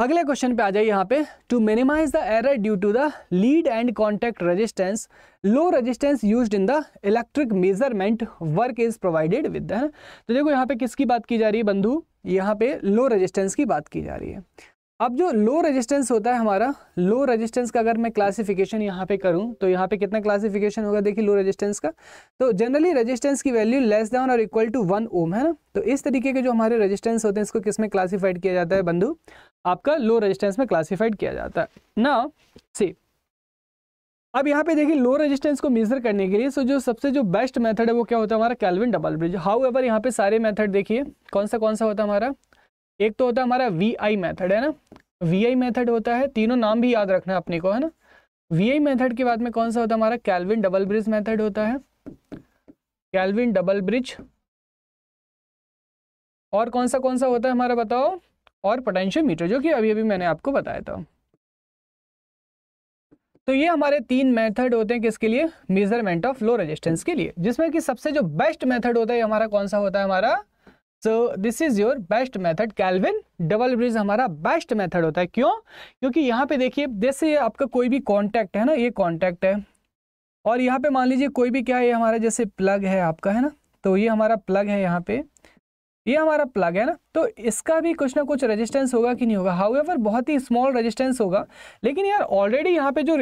अगले क्वेश्चन पे आ जाइए यहाँ पे to minimize the error due to the lead and contact resistance low resistance used in the electric measurement work is provided with है तो देखो यहाँ पे किसकी बात की जा रही है बंधु यहाँ पे लो रेजिस्टेंस की बात की जा रही है अब जो लो रेजिस्टेंस होता है हमारा लो रेजिस्टेंस का अगर मैं क्लासिफिकेशन यहाँ पे करूँ तो यहाँ पे कितना क्लासिफिकेशन होगा देखिए लो रेजिस्टेंस का तो जनरली रेजिस्टेंस की वैल्यू लेस देन और इक्वल टू वन ओम है ना तो इस तरीके के जो हमारे रेजिस्टेंस होते हैं इसको किस में क्लासीफाइड किया जाता है बंधु आपका लो रेजिस्टेंस में क्लासिफाइड किया जाता है ना सी अब यहाँ पे देखिए लो रेजिस्टेंस को मेजर करने के लिए सो जो सबसे जो बेस्ट मेथड है वो क्या होता है हमारा Kelvin double bridge however यहाँ पे सारे मेथड देखिए कौन सा कौन सा होता है हमारा एक तो होता है हमारा वी आई मैथड है ना वी आई मैथड होता है तीनों नाम भी याद रखना अपने को है ना वी आई मैथड के बाद में कौन सा होता है हमारा कैलविन डबल ब्रिज मैथड होता है कैलविन डबल ब्रिज और कौन सा कौन सा होता है हमारा बताओ और पोटेंशियोमीटर जो कि अभी अभी मैंने आपको बताया था तो ये हमारे तीन मेथड होते हैं किसके लिए मेजरमेंट ऑफ लो रेजिस्टेंस के लिए जिसमें कि सबसे जो बेस्ट मेथड होता है हमारा कौन सा होता है हमारा so this is your best method Kelvin double bridge हमारा बेस्ट मेथड होता है क्यों क्योंकि यहाँ पे देखिए जैसे आपका कोई भी कॉन्टैक्ट है ना ये कॉन्टैक्ट है और यहाँ पे मान लीजिए कोई भी क्या है ये हमारा जैसे प्लग है आपका है ना तो ये हमारा प्लग है यहाँ पे ये हमारा प्लग है ना तो इसका भी कुछ ना कुछ रेजिस्टेंस होगा कि नहीं होगा हाउ बहुत ही स्मॉल रेजिस्टेंस होगा लेकिन यार ऑलरेडी यहाँ पे जो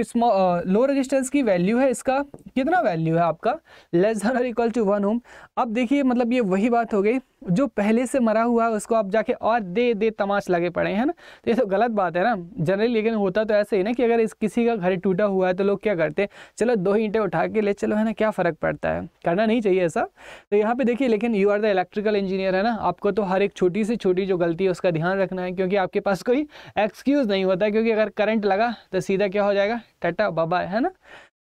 लो रेजिस्टेंस की वैल्यू है इसका कितना वैल्यू है आपका लेस देन और इक्वल टू वन ओम अब देखिए मतलब ये वही बात हो गई जो पहले से मरा हुआ है उसको आप जाके और दे दे तमाश लगे पड़े हैं ना तो ये तो गलत बात है ना जनरली लेकिन होता तो ऐसे ही ना कि अगर इस किसी का घर टूटा हुआ है तो लोग क्या करते हैं चलो दो ईंटें उठा के ले चलो है ना क्या फ़र्क पड़ता है करना नहीं चाहिए ऐसा तो यहाँ पे देखिए लेकिन you are the electrical engineer है ना आपको तो हर एक छोटी छोटी से छोटी जो गलती है उसका ध्यान रखना है क्योंकि आपके पास कोई एक्सक्यूज़ नहीं होता क्योंकि अगर करंट लगा तो सीधा क्या हो जाएगा टटा बाबा है ना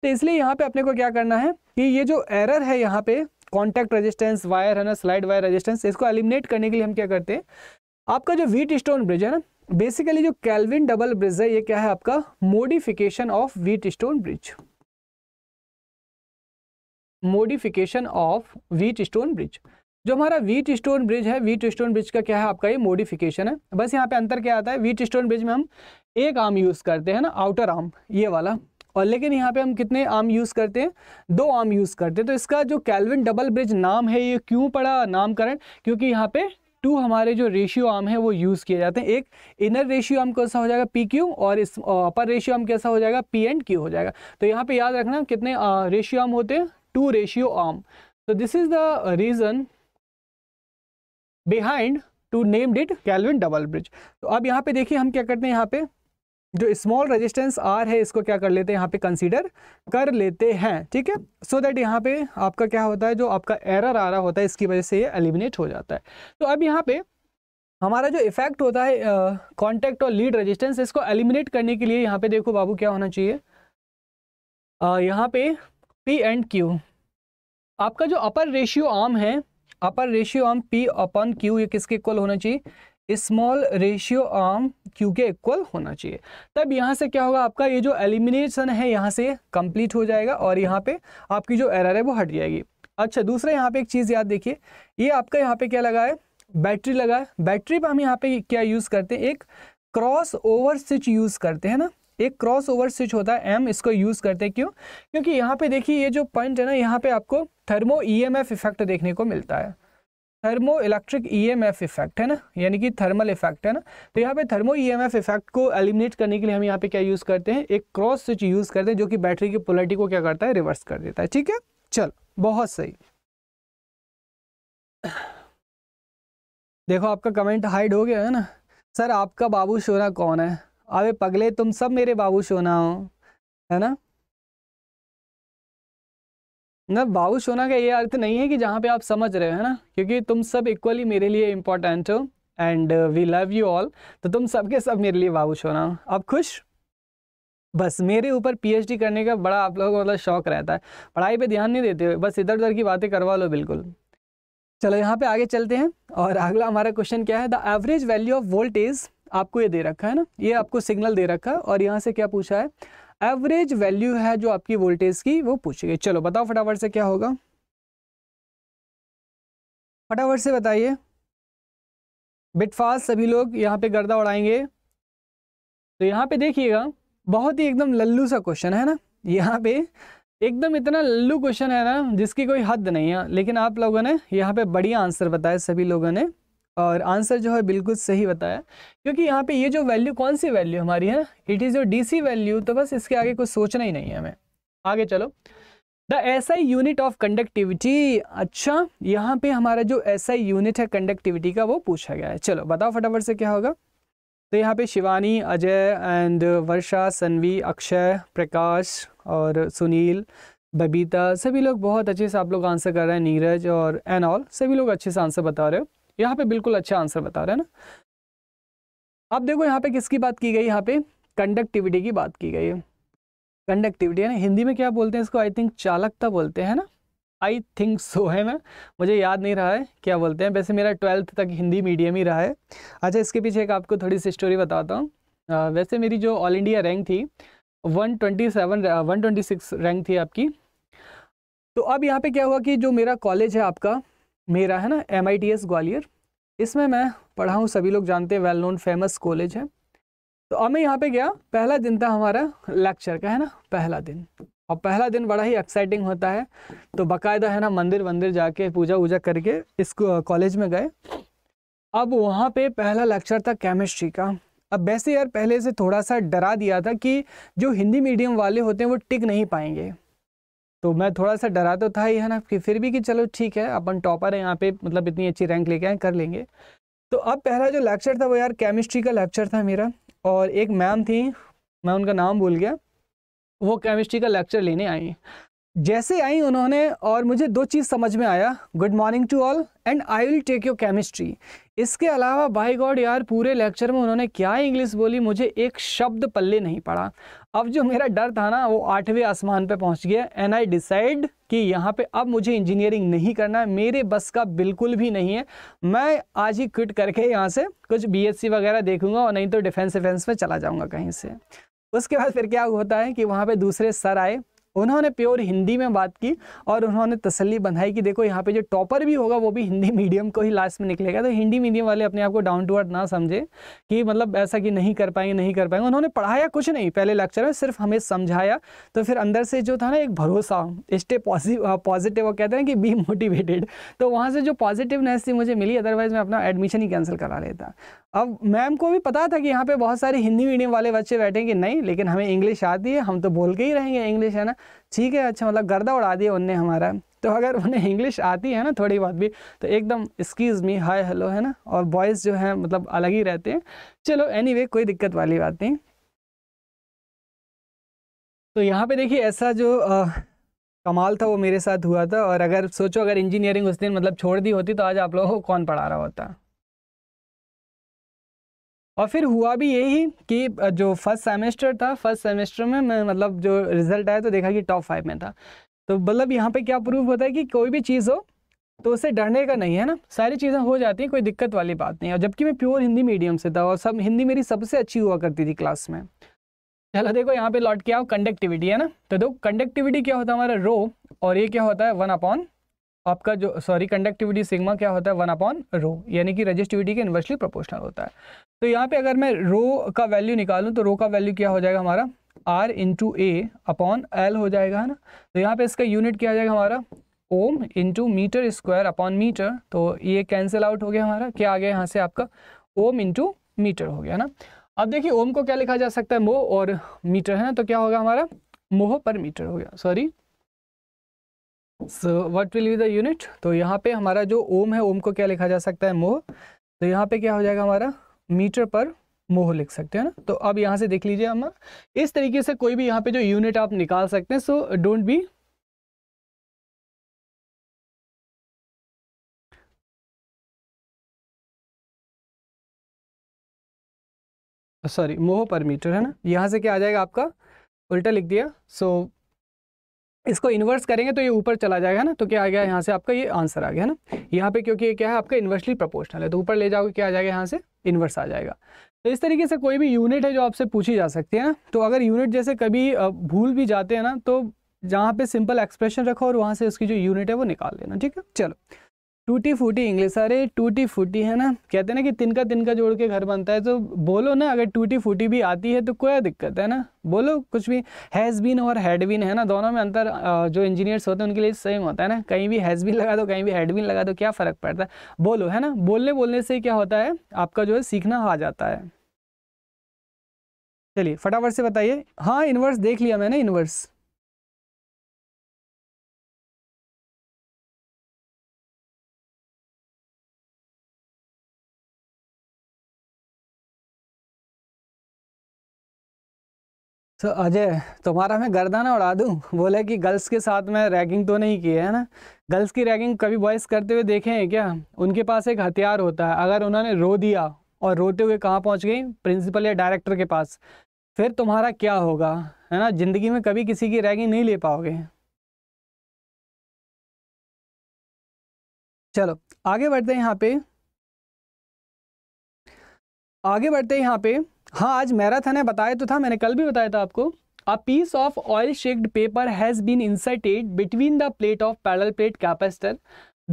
तो इसलिए यहाँ पे अपने को क्या करना है कि ये जो एरर है यहाँ पे कॉन्टैक्ट रजिस्टेंस वायर है ना स्लाइड वायर रजिस्टेंस इसको एलिमिनेट करने के लिए हम क्या करते हैं आपका जो वीट स्टोन ब्रिज है ना बेसिकली जो कैलविन डबल ब्रिज है ये क्या है आपका modification of Wheatstone bridge modification of Wheatstone bridge जो हमारा वीट स्टोन ब्रिज है वीट स्टोन ब्रिज का क्या है आपका ये मॉडिफिकेशन है बस यहाँ पे अंतर क्या आता है वीट स्टोन ब्रिज में हम एक आर्म यूज़ करते हैं ना आउटर आर्म ये वाला और लेकिन यहाँ पे हम कितने आर्म यूज़ करते हैं दो आर्म यूज़ करते हैं तो इसका जो कैलविन डबल ब्रिज नाम है ये क्यों पड़ा नामकरण क्योंकि यहाँ पे टू हमारे जो रेशियो आर्म है वो यूज़ किए जाते हैं एक इनर रेशियो आर्म कैसा हो जाएगा पी क्यू और इस अपर रेशियो आर्म कैसा हो जाएगा पी एंड क्यू हो जाएगा तो यहाँ पर याद रखना कितने रेशियो आर्म होते हैं टू रेशियो आर्म तो this is the reason behind to name डिट कैलविन डबल ब्रिज तो अब यहाँ पे देखिए हम क्या करते हैं यहाँ पे जो स्मॉल रेजिस्टेंस आर है इसको क्या कर लेते हैं यहाँ पे कंसीडर कर लेते हैं ठीक है सो दैट यहाँ पे आपका क्या होता है जो आपका एरर आ रहा होता है इसकी वजह से ये एलिमिनेट हो जाता है तो अब यहाँ पे हमारा जो इफेक्ट होता है कॉन्टैक्ट और लीड रेजिस्टेंस इसको एलिमिनेट करने के लिए यहाँ पे देखो बाबू क्या होना चाहिए uh, यहाँ पे पी एंड क्यू आपका जो अपर रेशियो आर्म है upper ratio arm P upon Q ये किसके इक्वल होना चाहिए स्मॉल रेशियो आर्म क्यू के इक्वल होना चाहिए तब यहाँ से क्या होगा आपका ये जो एलिमिनेशन है यहाँ से कंप्लीट हो जाएगा और यहाँ पे आपकी जो एरर है वो हट जाएगी अच्छा दूसरा यहाँ पे एक चीज़ याद देखिए ये आपका यहाँ पे क्या लगा है बैटरी लगा है बैटरी पर हम यहाँ पे क्या यूज़ करते हैं एक क्रॉस ओवर स्विच यूज़ करते हैं ना एक क्रॉस ओवर स्विच होता है एम इसको यूज़ करते हैं क्यों क्योंकि यहाँ पे देखिए ये जो पॉइंट है ना यहाँ पे आपको थर्मो ईएमएफ इफेक्ट देखने को मिलता है थर्मो इलेक्ट्रिक ईएमएफ इफेक्ट है ना यानी कि थर्मल इफेक्ट है ना तो यहाँ पे थर्मो ईएमएफ इफेक्ट को एलिमिनेट करने के लिए हम यहाँ पे क्या यूज़ करते हैं एक क्रॉस स्विच यूज़ करते हैं जो कि बैटरी की पोलिटी को क्या करता है रिवर्स कर देता है ठीक है चल बहुत सही देखो आपका कमेंट हाइड हो गया है ना सर आपका बाबू शोरा कौन है अबे पगले तुम सब मेरे बाबू सोना हो है ना ना बाबू सोना का ये अर्थ नहीं है कि जहाँ पे आप समझ रहे हो है ना क्योंकि तुम सब इक्वली मेरे लिए इम्पोर्टेंट हो and we love you all तो तुम सबके सब मेरे लिए बाबू सोना हो आप खुश बस मेरे ऊपर पीएचडी करने का बड़ा आप लोगों को मतलब शौक रहता है पढ़ाई पे ध्यान नहीं देते हो बस इधर उधर की बातें करवा लो बिल्कुल चलो यहाँ पे आगे चलते हैं और अगला हमारा क्वेश्चन क्या है the average value of voltage आपको ये दे रखा है ना ये आपको सिग्नल दे रखा है और यहाँ से क्या पूछा है एवरेज वैल्यू है जो आपकी वोल्टेज की वो पूछी गई चलो बताओ फटाफट से क्या होगा फटाफट से बताइए बिटफास्ट सभी लोग यहाँ पे गर्दा उड़ाएंगे तो यहाँ पे देखिएगा बहुत ही एकदम लल्लू सा क्वेश्चन है ना यहाँ पे एकदम इतना लल्लू क्वेश्चन है ना जिसकी कोई हद नहीं है लेकिन आप लोगों ने यहाँ पे बढ़िया आंसर बताया सभी लोगों ने और आंसर जो है बिल्कुल सही बताया क्योंकि यहाँ पे ये जो वैल्यू कौन सी वैल्यू हमारी है it is your DC value तो बस इसके आगे कुछ सोचना ही नहीं है हमें आगे चलो the S I unit of conductivity अच्छा यहाँ पे हमारा जो एस आई यूनिट है कंडक्टिविटी का वो पूछा गया है चलो बताओ फटाफट से क्या होगा तो यहाँ पे शिवानी अजय एंड वर्षा सनवी अक्षय प्रकाश और सुनील बबीता सभी लोग बहुत अच्छे से आप लोग आंसर कर रहे हैं नीरज और एन ऑल सभी लोग अच्छे से आंसर बता रहे हो यहाँ पे बिल्कुल अच्छा आंसर बता रहे है ना आप देखो यहाँ पे किसकी बात की गई यहाँ पे कंडक्टिविटी की बात की गई है कंडक्टिविटी है ना हिंदी में क्या बोलते हैं इसको आई थिंक चालकता बोलते हैं ना आई थिंक सो है ना मुझे याद नहीं रहा है क्या बोलते हैं वैसे मेरा ट्वेल्थ तक हिंदी मीडियम ही रहा है अच्छा इसके पीछे एक आपको थोड़ी सी स्टोरी बताता हूँ वैसे मेरी जो ऑल इंडिया रैंक थी one twenty seven one twenty six rank थी आपकी तो अब यहाँ पे क्या हुआ कि जो मेरा कॉलेज है आपका मेरा है ना एम ग्वालियर इसमें मैं पढ़ा हूँ सभी लोग जानते हैं वेल नोन फेमस कॉलेज है तो अब मैं यहाँ पे गया पहला दिन था हमारा लेक्चर का है ना पहला दिन और पहला दिन बड़ा ही एक्साइटिंग होता है तो बकायदा है ना मंदिर वंदिर जाके पूजा वूजा करके इस कॉलेज में गए अब वहाँ पे पहला लेक्चर था केमिस्ट्री का अब वैसे यार पहले से थोड़ा सा डरा दिया था कि जो हिंदी मीडियम वाले होते हैं वो टिक नहीं पाएंगे तो मैं थोड़ा सा डरा तो था ही है ना कि फिर भी कि चलो ठीक है अपन टॉपर है यहाँ पे मतलब इतनी अच्छी रैंक लेके आए कर लेंगे तो अब पहला जो लेक्चर था वो यार केमिस्ट्री का लेक्चर था मेरा और एक मैम थी मैं उनका नाम भूल गया वो केमिस्ट्री का लेक्चर लेने आई जैसे आई उन्होंने और मुझे दो चीज़ समझ में आया good morning to all and I will take your chemistry इसके अलावा बाई गॉड यार पूरे लेक्चर में उन्होंने क्या इंग्लिश बोली मुझे एक शब्द पल्ले नहीं पड़ा अब जो मेरा डर था ना वो आठवें आसमान पे पहुंच गया एंड आई डिसाइड कि यहाँ पे अब मुझे इंजीनियरिंग नहीं करना है मेरे बस का बिल्कुल भी नहीं है मैं आज ही क्विट करके यहाँ से कुछ बीएससी वगैरह देखूंगा और नहीं तो डिफेंस डिफेंस में चला जाऊँगा कहीं से उसके बाद फिर क्या होता है कि वहाँ पे दूसरे सर आए उन्होंने प्योर हिंदी में बात की और उन्होंने तसल्ली बनाई कि देखो यहाँ पे जो टॉपर भी होगा वो भी हिंदी मीडियम को ही लास्ट में निकलेगा तो हिंदी मीडियम वाले अपने आप को डाउन टू अर्थ ना समझे कि मतलब ऐसा कि नहीं कर पाएंगे नहीं कर पाएंगे उन्होंने पढ़ाया कुछ नहीं पहले लेक्चर में सिर्फ हमें समझाया तो फिर अंदर से जो था ना एक भरोसा स्टे पॉजिटिव वो कहते हैं कि बी मोटिवेटेड तो वहाँ से जो पॉजिटिवनेस थी मुझे मिली अदरवाइज मैं अपना एडमिशन ही कैंसिल करा लेता अब मैम को भी पता था कि यहाँ पे बहुत सारे हिंदी मीडियम वाले बच्चे बैठेंगे नहीं लेकिन हमें इंग्लिश आती है हम तो बोल के ही रहेंगे इंग्लिश है ना ठीक है अच्छा मतलब गर्दा उड़ा दिया उनने हमारा तो अगर उन्हें इंग्लिश आती है ना थोड़ी बहुत भी तो एकदम स्कीज मी हाय हेलो है ना और बॉयज़ जो है मतलब अलग ही रहते हैं चलो एनी anyway, कोई दिक्कत वाली बात नहीं तो यहाँ पर देखिए ऐसा जो आ, कमाल था वो मेरे साथ हुआ था और अगर सोचो अगर इंजीनियरिंग उस दिन मतलब छोड़ दी होती तो आज आप लोगों को कौन पढ़ा रहा होता और फिर हुआ भी यही कि जो फर्स्ट सेमेस्टर था फर्स्ट सेमेस्टर में मैं मतलब जो रिजल्ट आया तो देखा कि टॉप फाइव में था तो मतलब यहाँ पे क्या प्रूफ होता है कि कोई भी चीज़ हो तो उससे डरने का नहीं है ना सारी चीज़ें हो जाती हैं कोई दिक्कत वाली बात नहीं है जबकि मैं प्योर हिंदी मीडियम से था और सब हिंदी मेरी सबसे अच्छी हुआ करती थी क्लास में चलो देखो यहाँ पे लौट के आओ कंडक्टिविटी है ना तो देखो कंडक्टिविटी क्या होता है हमारा रो और ये क्या होता है वन अपॉन आपका जो सॉरी कंडक्टिविटी सिग्मा क्या होता है वन अपॉन रो यानी कि रजिस्टिविटी के इन्वर्सली प्रोपोर्शनल होता है तो यहाँ पे अगर मैं रो का वैल्यू निकालूँ तो रो का वैल्यू क्या हो जाएगा हमारा R into A upon L हो जाएगा है ना तो यहाँ पे इसका यूनिट क्या आ जाएगा हमारा ohm into meter square upon meter तो ये कैंसिल आउट हो गया हमारा क्या आ गया यहाँ से आपका ओम इंटू मीटर हो गया ना अब देखिए ओम को क्या लिखा जा सकता है मोह और मीटर है ना तो क्या होगा हमारा मोह पर मीटर हो गया sorry so what will be the unit तो यहाँ पे हमारा जो ओम है ओम को क्या लिखा जा सकता है मोह तो यहाँ पे क्या हो जाएगा हमारा मीटर पर मोह लिख सकते हैं ना तो अब यहाँ से देख लीजिए हम इस तरीके से कोई भी यहाँ पे जो यूनिट आप निकाल सकते हैं सो डोंट बी सॉरी मोह पर मीटर है ना यहाँ से क्या आ जाएगा आपका उल्टा लिख दिया सो इसको इन्वर्स करेंगे तो ये ऊपर चला जाएगा ना तो क्या आ गया यहाँ से आपका ये आंसर आ गया है ना यहाँ पे क्योंकि ये क्या है आपका इन्वर्सली प्रोपोर्शनल है तो ऊपर ले जाओगे क्या आ जाएगा यहाँ से इन्वर्स आ जाएगा तो इस तरीके से कोई भी यूनिट है जो आपसे पूछी जा सकती है ना तो अगर यूनिट जैसे कभी भूल भी जाते हैं ना तो जहाँ पे सिंपल एक्सप्रेशन रखो और वहाँ से उसकी जो यूनिट है वो निकाल लेना ठीक है चलो टूटी फूटी इंग्लिश अरे टूटी फूटी है ना कहते हैं ना कि तिनका तिनका जोड़ के घर बनता है तो बोलो ना अगर टूटी फूटी भी आती है तो कोई दिक्कत है ना बोलो कुछ भी हैज़ बीन और हैड बीन है ना दोनों में अंतर जो इंजीनियर्स होते हैं उनके लिए सेम होता है ना कहीं भी हैज़ बीन लगा दो कहीं भी हैड बीन लगा दो क्या फ़र्क पड़ता है बोलो है ना बोलने बोलने से क्या होता है आपका जो है सीखना आ जाता है चलिए फटाफट से बताइए हाँ इन्वर्स देख लिया मैंने इन्वर्स तो अजय तुम्हारा मैं गर्दाना उड़ा दूँ बोले कि गर्ल्स के साथ मैं रैगिंग तो नहीं की है ना गर्ल्स की रैगिंग कभी बॉयज़ करते हुए देखे हैं क्या उनके पास एक हथियार होता है अगर उन्होंने रो दिया और रोते हुए कहाँ पहुँच गई प्रिंसिपल या डायरेक्टर के पास फिर तुम्हारा क्या होगा है ना ज़िंदगी में कभी किसी की रैगिंग नहीं ले पाओगे चलो आगे बढ़ते हैं यहाँ पे आगे बढ़ते हैं यहाँ पे हाँ आज मैराथन है बताया तो था मैंने कल भी बताया था आपको a piece of oil soaked paper has been inserted between the plate of parallel plate capacitor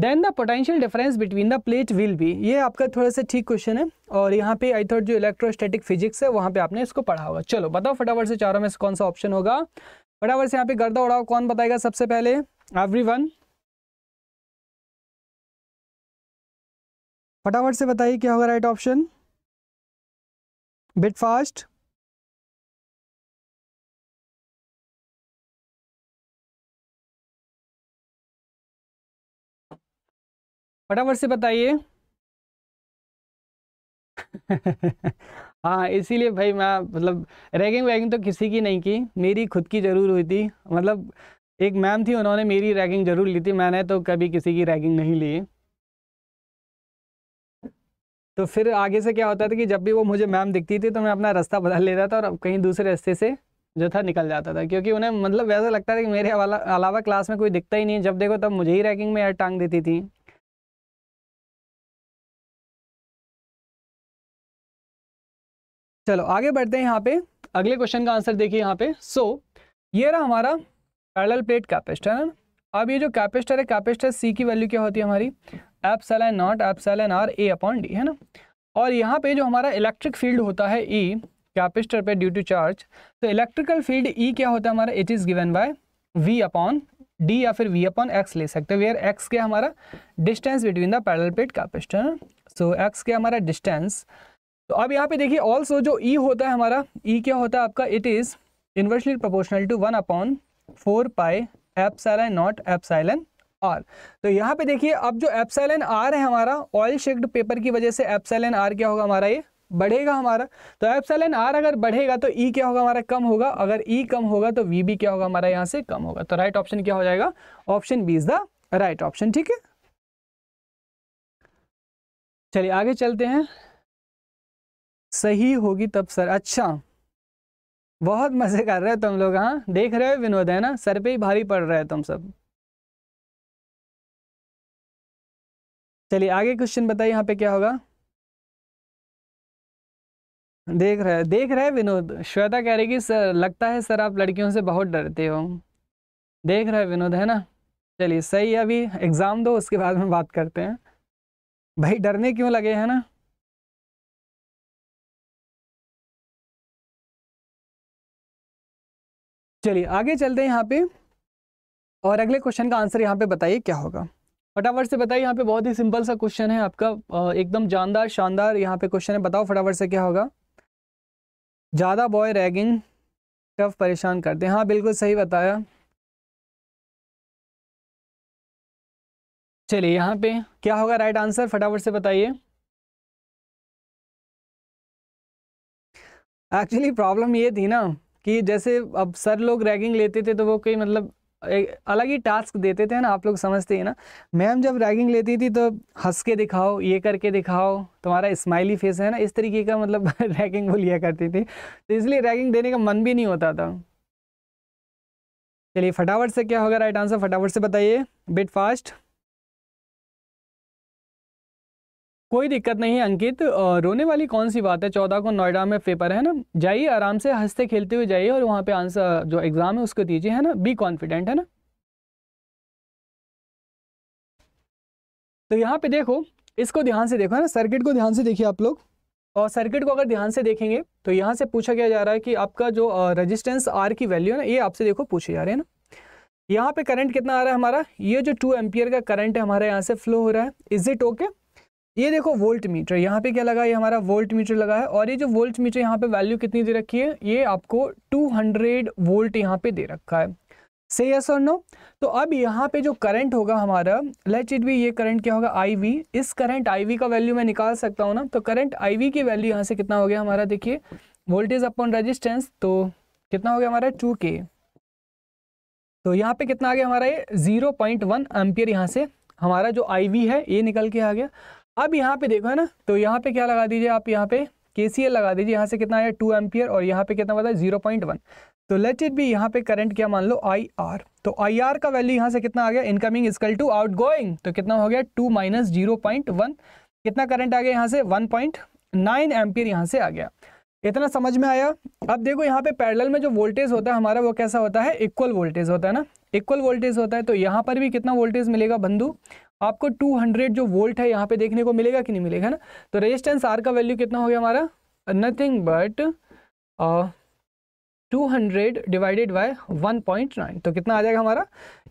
then the potential difference between the plate will be ये आपका थोड़ा सा ठीक क्वेश्चन है और यहाँ पे आई थॉट जो इलेक्ट्रोस्टैटिक फिजिक्स है वहाँ पे आपने इसको पढ़ा होगा चलो बताओ फटाफट से चारों में से कौन सा ऑप्शन होगा फटाफट से यहाँ पे गर्दा उड़ाओ कौन बताएगा सबसे पहले एवरी फटाफट से बताइए क्या होगा राइट ऑप्शन bit fast फटाफट से बताइए हाँ इसीलिए भाई मैं मतलब रैगिंग वैगिंग तो किसी की नहीं की मेरी खुद की ज़रूर हुई थी मतलब एक मैम थी उन्होंने मेरी रैगिंग ज़रूर ली थी मैंने तो कभी किसी की रैगिंग नहीं ली तो फिर आगे से क्या होता था कि जब भी वो मुझे मैम दिखती थी तो मैं अपना रास्ता बदल लेता था और कहीं दूसरे रास्ते से जो था निकल जाता था क्योंकि उन्हें मतलब वैसा लगता था कि मेरे अलावा क्लास में कोई दिखता ही नहीं जब देखो तब मुझे ही रैकिंग में टांग देती थी चलो आगे बढ़ते हैं यहाँ पे अगले क्वेश्चन का आंसर देखिए यहाँ पे सो so, ये रहा हमारा पैरेलल प्लेट कैपेसिटर है ना अब ये जो कैपेसिटर है कैपेसिटर सी की वैल्यू क्या होती है हमारी epsilon naught epsilon R A upon D है ना और यहाँ पे जो हमारा इलेक्ट्रिक फील्ड होता है ई e, कैपेसिटर पे ड्यू टू चार्ज तो इलेक्ट्रिकल फील्ड ई क्या होता है हमारा it is given by V upon D या फिर वी अपॉन एक्स ले सकते हैं वेयर एक्स क्या हमारा distance between the parallel plate capacitor so X क्या हमारा डिस्टेंस तो अब यहाँ पे देखिए ऑल्सो जो ई e होता है हमारा ई e क्या होता है आपका it is inversely proportional to one upon four pi epsilon naught epsilon R तो यहाँ पे देखिए अब जो एप्सैलन आर है हमारा ऑयल शेक्ड पेपर की वजह से एप्सैलन आर क्या होगा हमारा ये बढ़ेगा हमारा तो एप्सलन आर अगर बढ़ेगा तो ई e क्या होगा हमारा कम होगा अगर ई e कम होगा तो वी बी क्या होगा हमारा यहाँ से कम होगा तो राइट ऑप्शन क्या हो जाएगा option B is the right option ठीक है चलिए आगे चलते हैं सही होगी तब सर अच्छा बहुत मजे कर रहे हो तुम लोग हाँ देख रहे हो विनोद है ना सर पे ही भारी पड़ रहे हो तुम सब चलिए आगे क्वेश्चन बताइए यहाँ पे क्या होगा देख रहे देख रहे विनोद श्वेता कह रही कि सर लगता है सर आप लड़कियों से बहुत डरते हो देख रहे विनोद है ना चलिए सही है अभी एग्ज़ाम दो उसके बाद में बात करते हैं भाई डरने क्यों लगे है ना चलिए आगे चलते हैं यहाँ पे और अगले क्वेश्चन का आंसर यहाँ पे बताइए क्या होगा फटाफट से बताइए यहाँ पे बहुत ही सिंपल सा क्वेश्चन है आपका एकदम जानदार शानदार यहाँ पे क्वेश्चन है बताओ फटाफट से क्या होगा ज़्यादा बॉय रैगिंग टफ परेशान करते हैं हाँ बिल्कुल सही बताया चलिए यहाँ पे क्या होगा राइट आंसर फटाफट से बताइए एक्चुअली प्रॉब्लम ये थी ना कि जैसे अब सर लोग रैगिंग लेते थे तो वो कई मतलब अलग ही टास्क देते थे ना आप लोग समझते हैं ना मैम जब रैगिंग लेती थी तो हंस के दिखाओ ये करके दिखाओ तुम्हारा स्माइली फेस है ना इस तरीके का मतलब रैगिंग वो लिया करती थी तो इसलिए रैगिंग देने का मन भी नहीं होता था चलिए फटाफट से क्या होगा राइट आंसर फटाफट से बताइए बिट फास्ट कोई दिक्कत नहीं है अंकित रोने वाली कौन सी बात है चौदह को नोएडा में पेपर है ना जाइए आराम से हंसते खेलते हुए जाइए और वहाँ पे आंसर जो एग्ज़ाम है उसको दीजिए है ना बी कॉन्फिडेंट है ना तो यहाँ पे देखो इसको ध्यान से देखो है ना सर्किट को ध्यान से देखिए आप लोग और सर्किट को अगर ध्यान से देखेंगे तो यहाँ से पूछा गया जा रहा है कि आपका जो रजिस्टेंस आर की वैल्यू है ना ये आपसे देखो पूछे जा रहे हैं ना यहाँ पे करंट कितना आ रहा है हमारा ये जो टू एम्पियर का करंट है हमारे यहाँ से फ्लो हो रहा है इज इट ओके ये देखो वोल्ट मीटर यहाँ पे क्या लगा ये हमारा वोल्ट मीटर लगा है और ये जो वोल्ट मीटर यहाँ पे वैल्यू कितनी दे रखी है ये आपको 200 वोल्ट यहाँ पे दे रखा है से यस और नो तो अब यहाँ पे जो करंट होगा हमारा लेट इट भी ये करंट क्या होगा आईवी इस करंट आईवी का वैल्यू मैं निकाल सकता हूँ ना तो करंट आईवी की वैल्यू यहाँ से कितना हो गया हमारा देखिए वोल्टेज अपॉन रेजिस्टेंस तो कितना हो गया हमारा टू के तो यहाँ पे कितना आ गया हमारा ये जीरो पॉइंट वन एम्पियर यहाँ से हमारा जो वी है ये निकल के आ गया अब यहाँ पे देखो है ना तो यहाँ पे क्या लगा दीजिए आप यहाँ पे के लगा दीजिए यहाँ से कितना आया टू एम्पियर और यहाँ पे कितना बताया जीरो पॉइंट वन तो लेट इट भी यहाँ पे करंट क्या मान लो आई आर तो आई आर का वैल्यू यहाँ से कितना आ गया incoming equal to outgoing तो कितना हो गया two minus zero point one कितना करंट आ गया यहाँ से वन पॉइंट नाइन एम्पियर यहाँ से आ गया इतना समझ में आया अब देखो यहाँ पे पैरेलल में जो वोल्टेज होता है हमारा वो कैसा होता है इक्वल वोल्टेज होता है ना इक्वल वोल्टेज होता है तो यहाँ पर भी कितना वोल्टेज मिलेगा बंधु आपको 200 जो वोल्ट है यहाँ पे देखने को मिलेगा कि नहीं मिलेगा ना तो रेजिस्टेंस आर का वैल्यू कितना हो गया हमारा nothing but two hundred divided by one point nine तो कितना आ जाएगा हमारा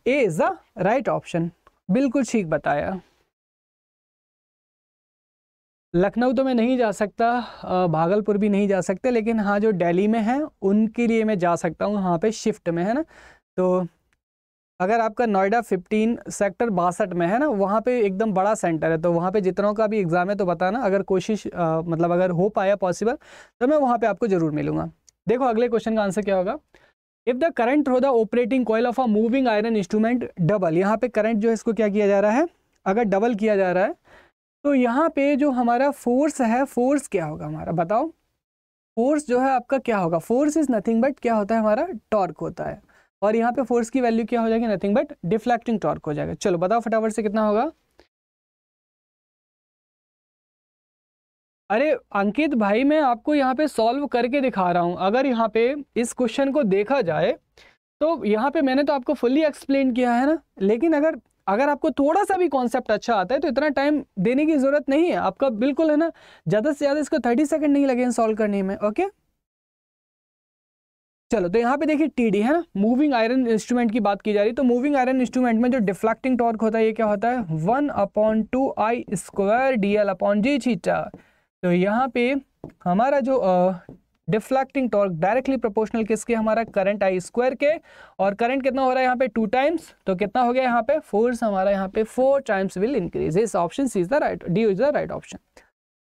A is the right option बिल्कुल ठीक बताया लखनऊ तो मैं नहीं जा सकता uh, भागलपुर भी नहीं जा सकते लेकिन हाँ जो दिल्ली में है उनके लिए मैं जा सकता हूँ वहाँ पे शिफ्ट में है ना तो अगर आपका नोएडा 15 सेक्टर बासठ में है ना वहाँ पे एकदम बड़ा सेंटर है तो वहाँ पे जितनों का भी एग्ज़ाम है तो बताना अगर कोशिश आ, मतलब अगर हो पाया पॉसिबल तो मैं वहाँ पे आपको ज़रूर मिलूंगा देखो अगले क्वेश्चन का आंसर क्या होगा if the current through the operating coil of a moving iron instrument double यहाँ पे करंट जो है इसको क्या किया जा रहा है अगर डबल किया जा रहा है तो यहाँ पे जो हमारा फोर्स है फोर्स क्या होगा हमारा बताओ फोर्स जो है आपका क्या होगा फोर्स इज़ नथिंग बट क्या होता है हमारा टॉर्क होता है और यहाँ पे फोर्स की वैल्यू क्या हो जाएगी नथिंग बट डिफ्लेक्टिंग टॉर्क हो जाएगा चलो बताओ फटाफट से कितना होगा अरे अंकित भाई मैं आपको यहाँ पे सॉल्व करके दिखा रहा हूँ अगर यहाँ पे इस क्वेश्चन को देखा जाए तो यहाँ पे मैंने तो आपको फुल्ली एक्सप्लेन किया है ना लेकिन अगर अगर आपको थोड़ा सा भी कॉन्सेप्ट अच्छा आता है तो इतना टाइम देने की ज़रूरत नहीं है आपका बिल्कुल है ना ज़्यादा से ज़्यादा इसको थर्टी सेकेंड नहीं लगे सॉल्व करने में ओके चलो तो यहाँ पे देखिए टीडी है ना मूविंग आयरन इंस्ट्रूमेंट की बात की जा रही है तो मूविंग आयरन इंस्ट्रूमेंट में जो डिफ्लेक्टिंग टॉर्क होता है ये क्या होता है one upon two I square D L upon G छीटा तो यहाँ पे हमारा जो डिफ्लेक्टिंग टॉर्क डायरेक्टली प्रोपोर्शनल किसके हमारा करंट आई स्क्वायर के और करंट कितना हो रहा है यहाँ पे टू टाइम्स तो कितना हो गया यहाँ पे फोर्स हमारा यहाँ पे फोर टाइम्स विल इंक्रीज इस option C is the right D is the right option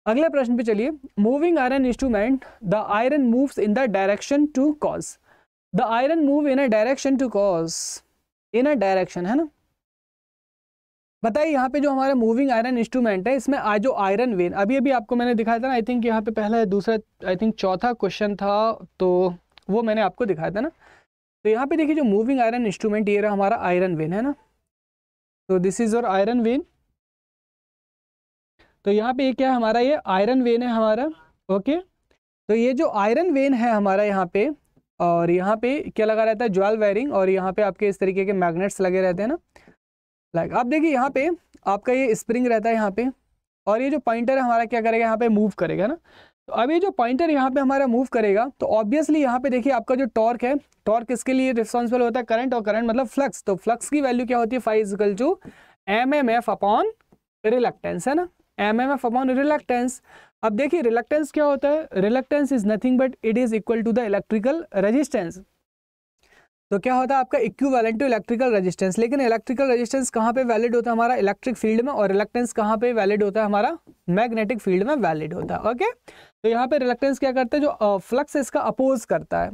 अगले प्रश्न पे चलिए moving iron instrument the iron moves in the direction to cause the iron move in a direction to cause in a direction है ना बताइए यहाँ पे जो हमारा मूविंग आयरन इंस्ट्रूमेंट है इसमें आज जो आयरन वेन अभी अभी आपको मैंने दिखाया था ना आई थिंक यहाँ पे पहला दूसरा आई थिंक चौथा क्वेश्चन था तो वो मैंने आपको दिखाया था ना तो यहाँ पे देखिए जो मूविंग आयरन इंस्ट्रूमेंट ये रहा हमारा आयरन वेन है ना तो this is your iron vane तो यहाँ पे क्या है हमारा ये आयरन वेन है हमारा ओके तो ये जो आयरन वेन है हमारा यहाँ पे और यहाँ पे क्या लगा रहता है ज्वेल वायरिंग और यहाँ पे आपके इस तरीके के मैग्नेट्स लगे रहते हैं ना लाइक आप देखिए यहाँ पे आपका ये स्प्रिंग रहता है यहाँ पे और ये जो पॉइंटर है हमारा क्या करेगा यहाँ पे मूव करेगा ना तो अब ये जो पॉइंटर यहाँ पे हमारा मूव करेगा तो ऑब्वियसली यहाँ पे देखिए आपका जो टॉर्क है टॉर्क इसके लिए रिस्पॉन्सिबल होता है करंट और करंट मतलब फ्लक्स तो फ्लक्स की वैल्यू क्या होती है five equal to MMF upon एफ अपॉन रिलेक्टेंस है ना एम एम एफ अपॉन रिलेक्टेंस अब देखिए रिलेक्टेंस क्या होता है reluctance is nothing but it is equal to the electrical resistance तो क्या होता है आपका इक्विवेलेंट टू इलेक्ट्रिकल रेजिस्टेंस लेकिन इलेक्ट्रिकल रेजिस्टेंस कहाँ पे वैलिड होता है हमारा इलेक्ट्रिक फील्ड में और रिलेक्टेंस कहाँ पे वैलिड होता है हमारा मैग्नेटिक फील्ड में वैलिड होता है ओके तो यहाँ पे रिलेक्टेंस क्या करता है जो फ्लक्स uh, इसका अपोज करता है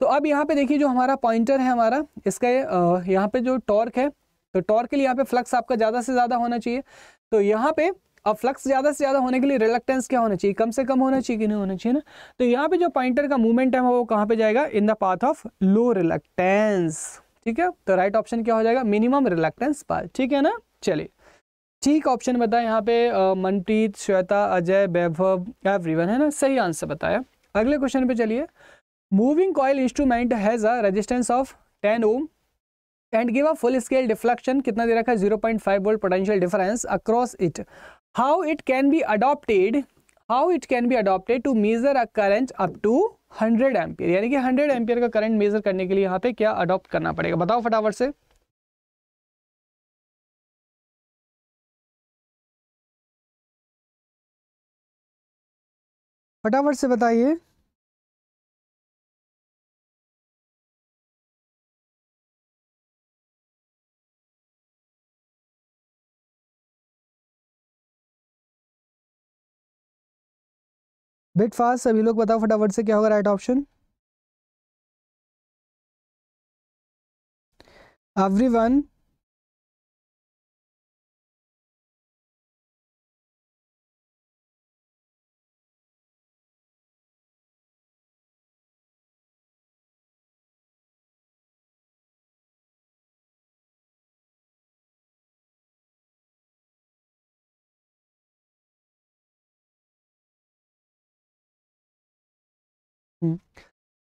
तो अब यहाँ पे देखिए जो हमारा पॉइंटर है हमारा इसका uh, यहाँ पे जो टॉर्क है तो टॉर्क के लिए यहाँ पे फ्लक्स आपका ज़्यादा से ज़्यादा होना चाहिए तो यहाँ पे अब फ्लक्स ज़्यादा से ज़्यादा होने के लिए रिलक्टेंस क्या होना चाहिए कम से कम होना चाहिए कि नहीं होना चाहिए ना तो यहाँ पे जो पॉइंटर का मूवमेंट है वो कहाँ पे जाएगा in the path of low reluctance ठीक है तो राइट ऑप्शन क्या हो जाएगा मिनिमम रिलक्टेंस पाथ ठीक है ना चलिए ठीक ऑप्शन बताया यहाँ पे मनप्रीत श्वेता अजय वैभव एवरीवन है ना सही आंसर बताया अगले क्वेश्चन पे चलिए moving coil instrument has a resistance of 10 ohm and give a full scale deflection कितना दे रखा है 0.5 volt potential difference across it how it can be adopted how it can be adopted to measure a current up to hundred ampere यानी कि hundred ampere का current measure करने के लिए यहाँ पे क्या अडॉप्ट करना पड़ेगा बताओ फटाफट से फटाफट से बताइए बिट फास्ट सभी लोग बताओ फटाफट से क्या होगा राइट ऑप्शन एवरी वन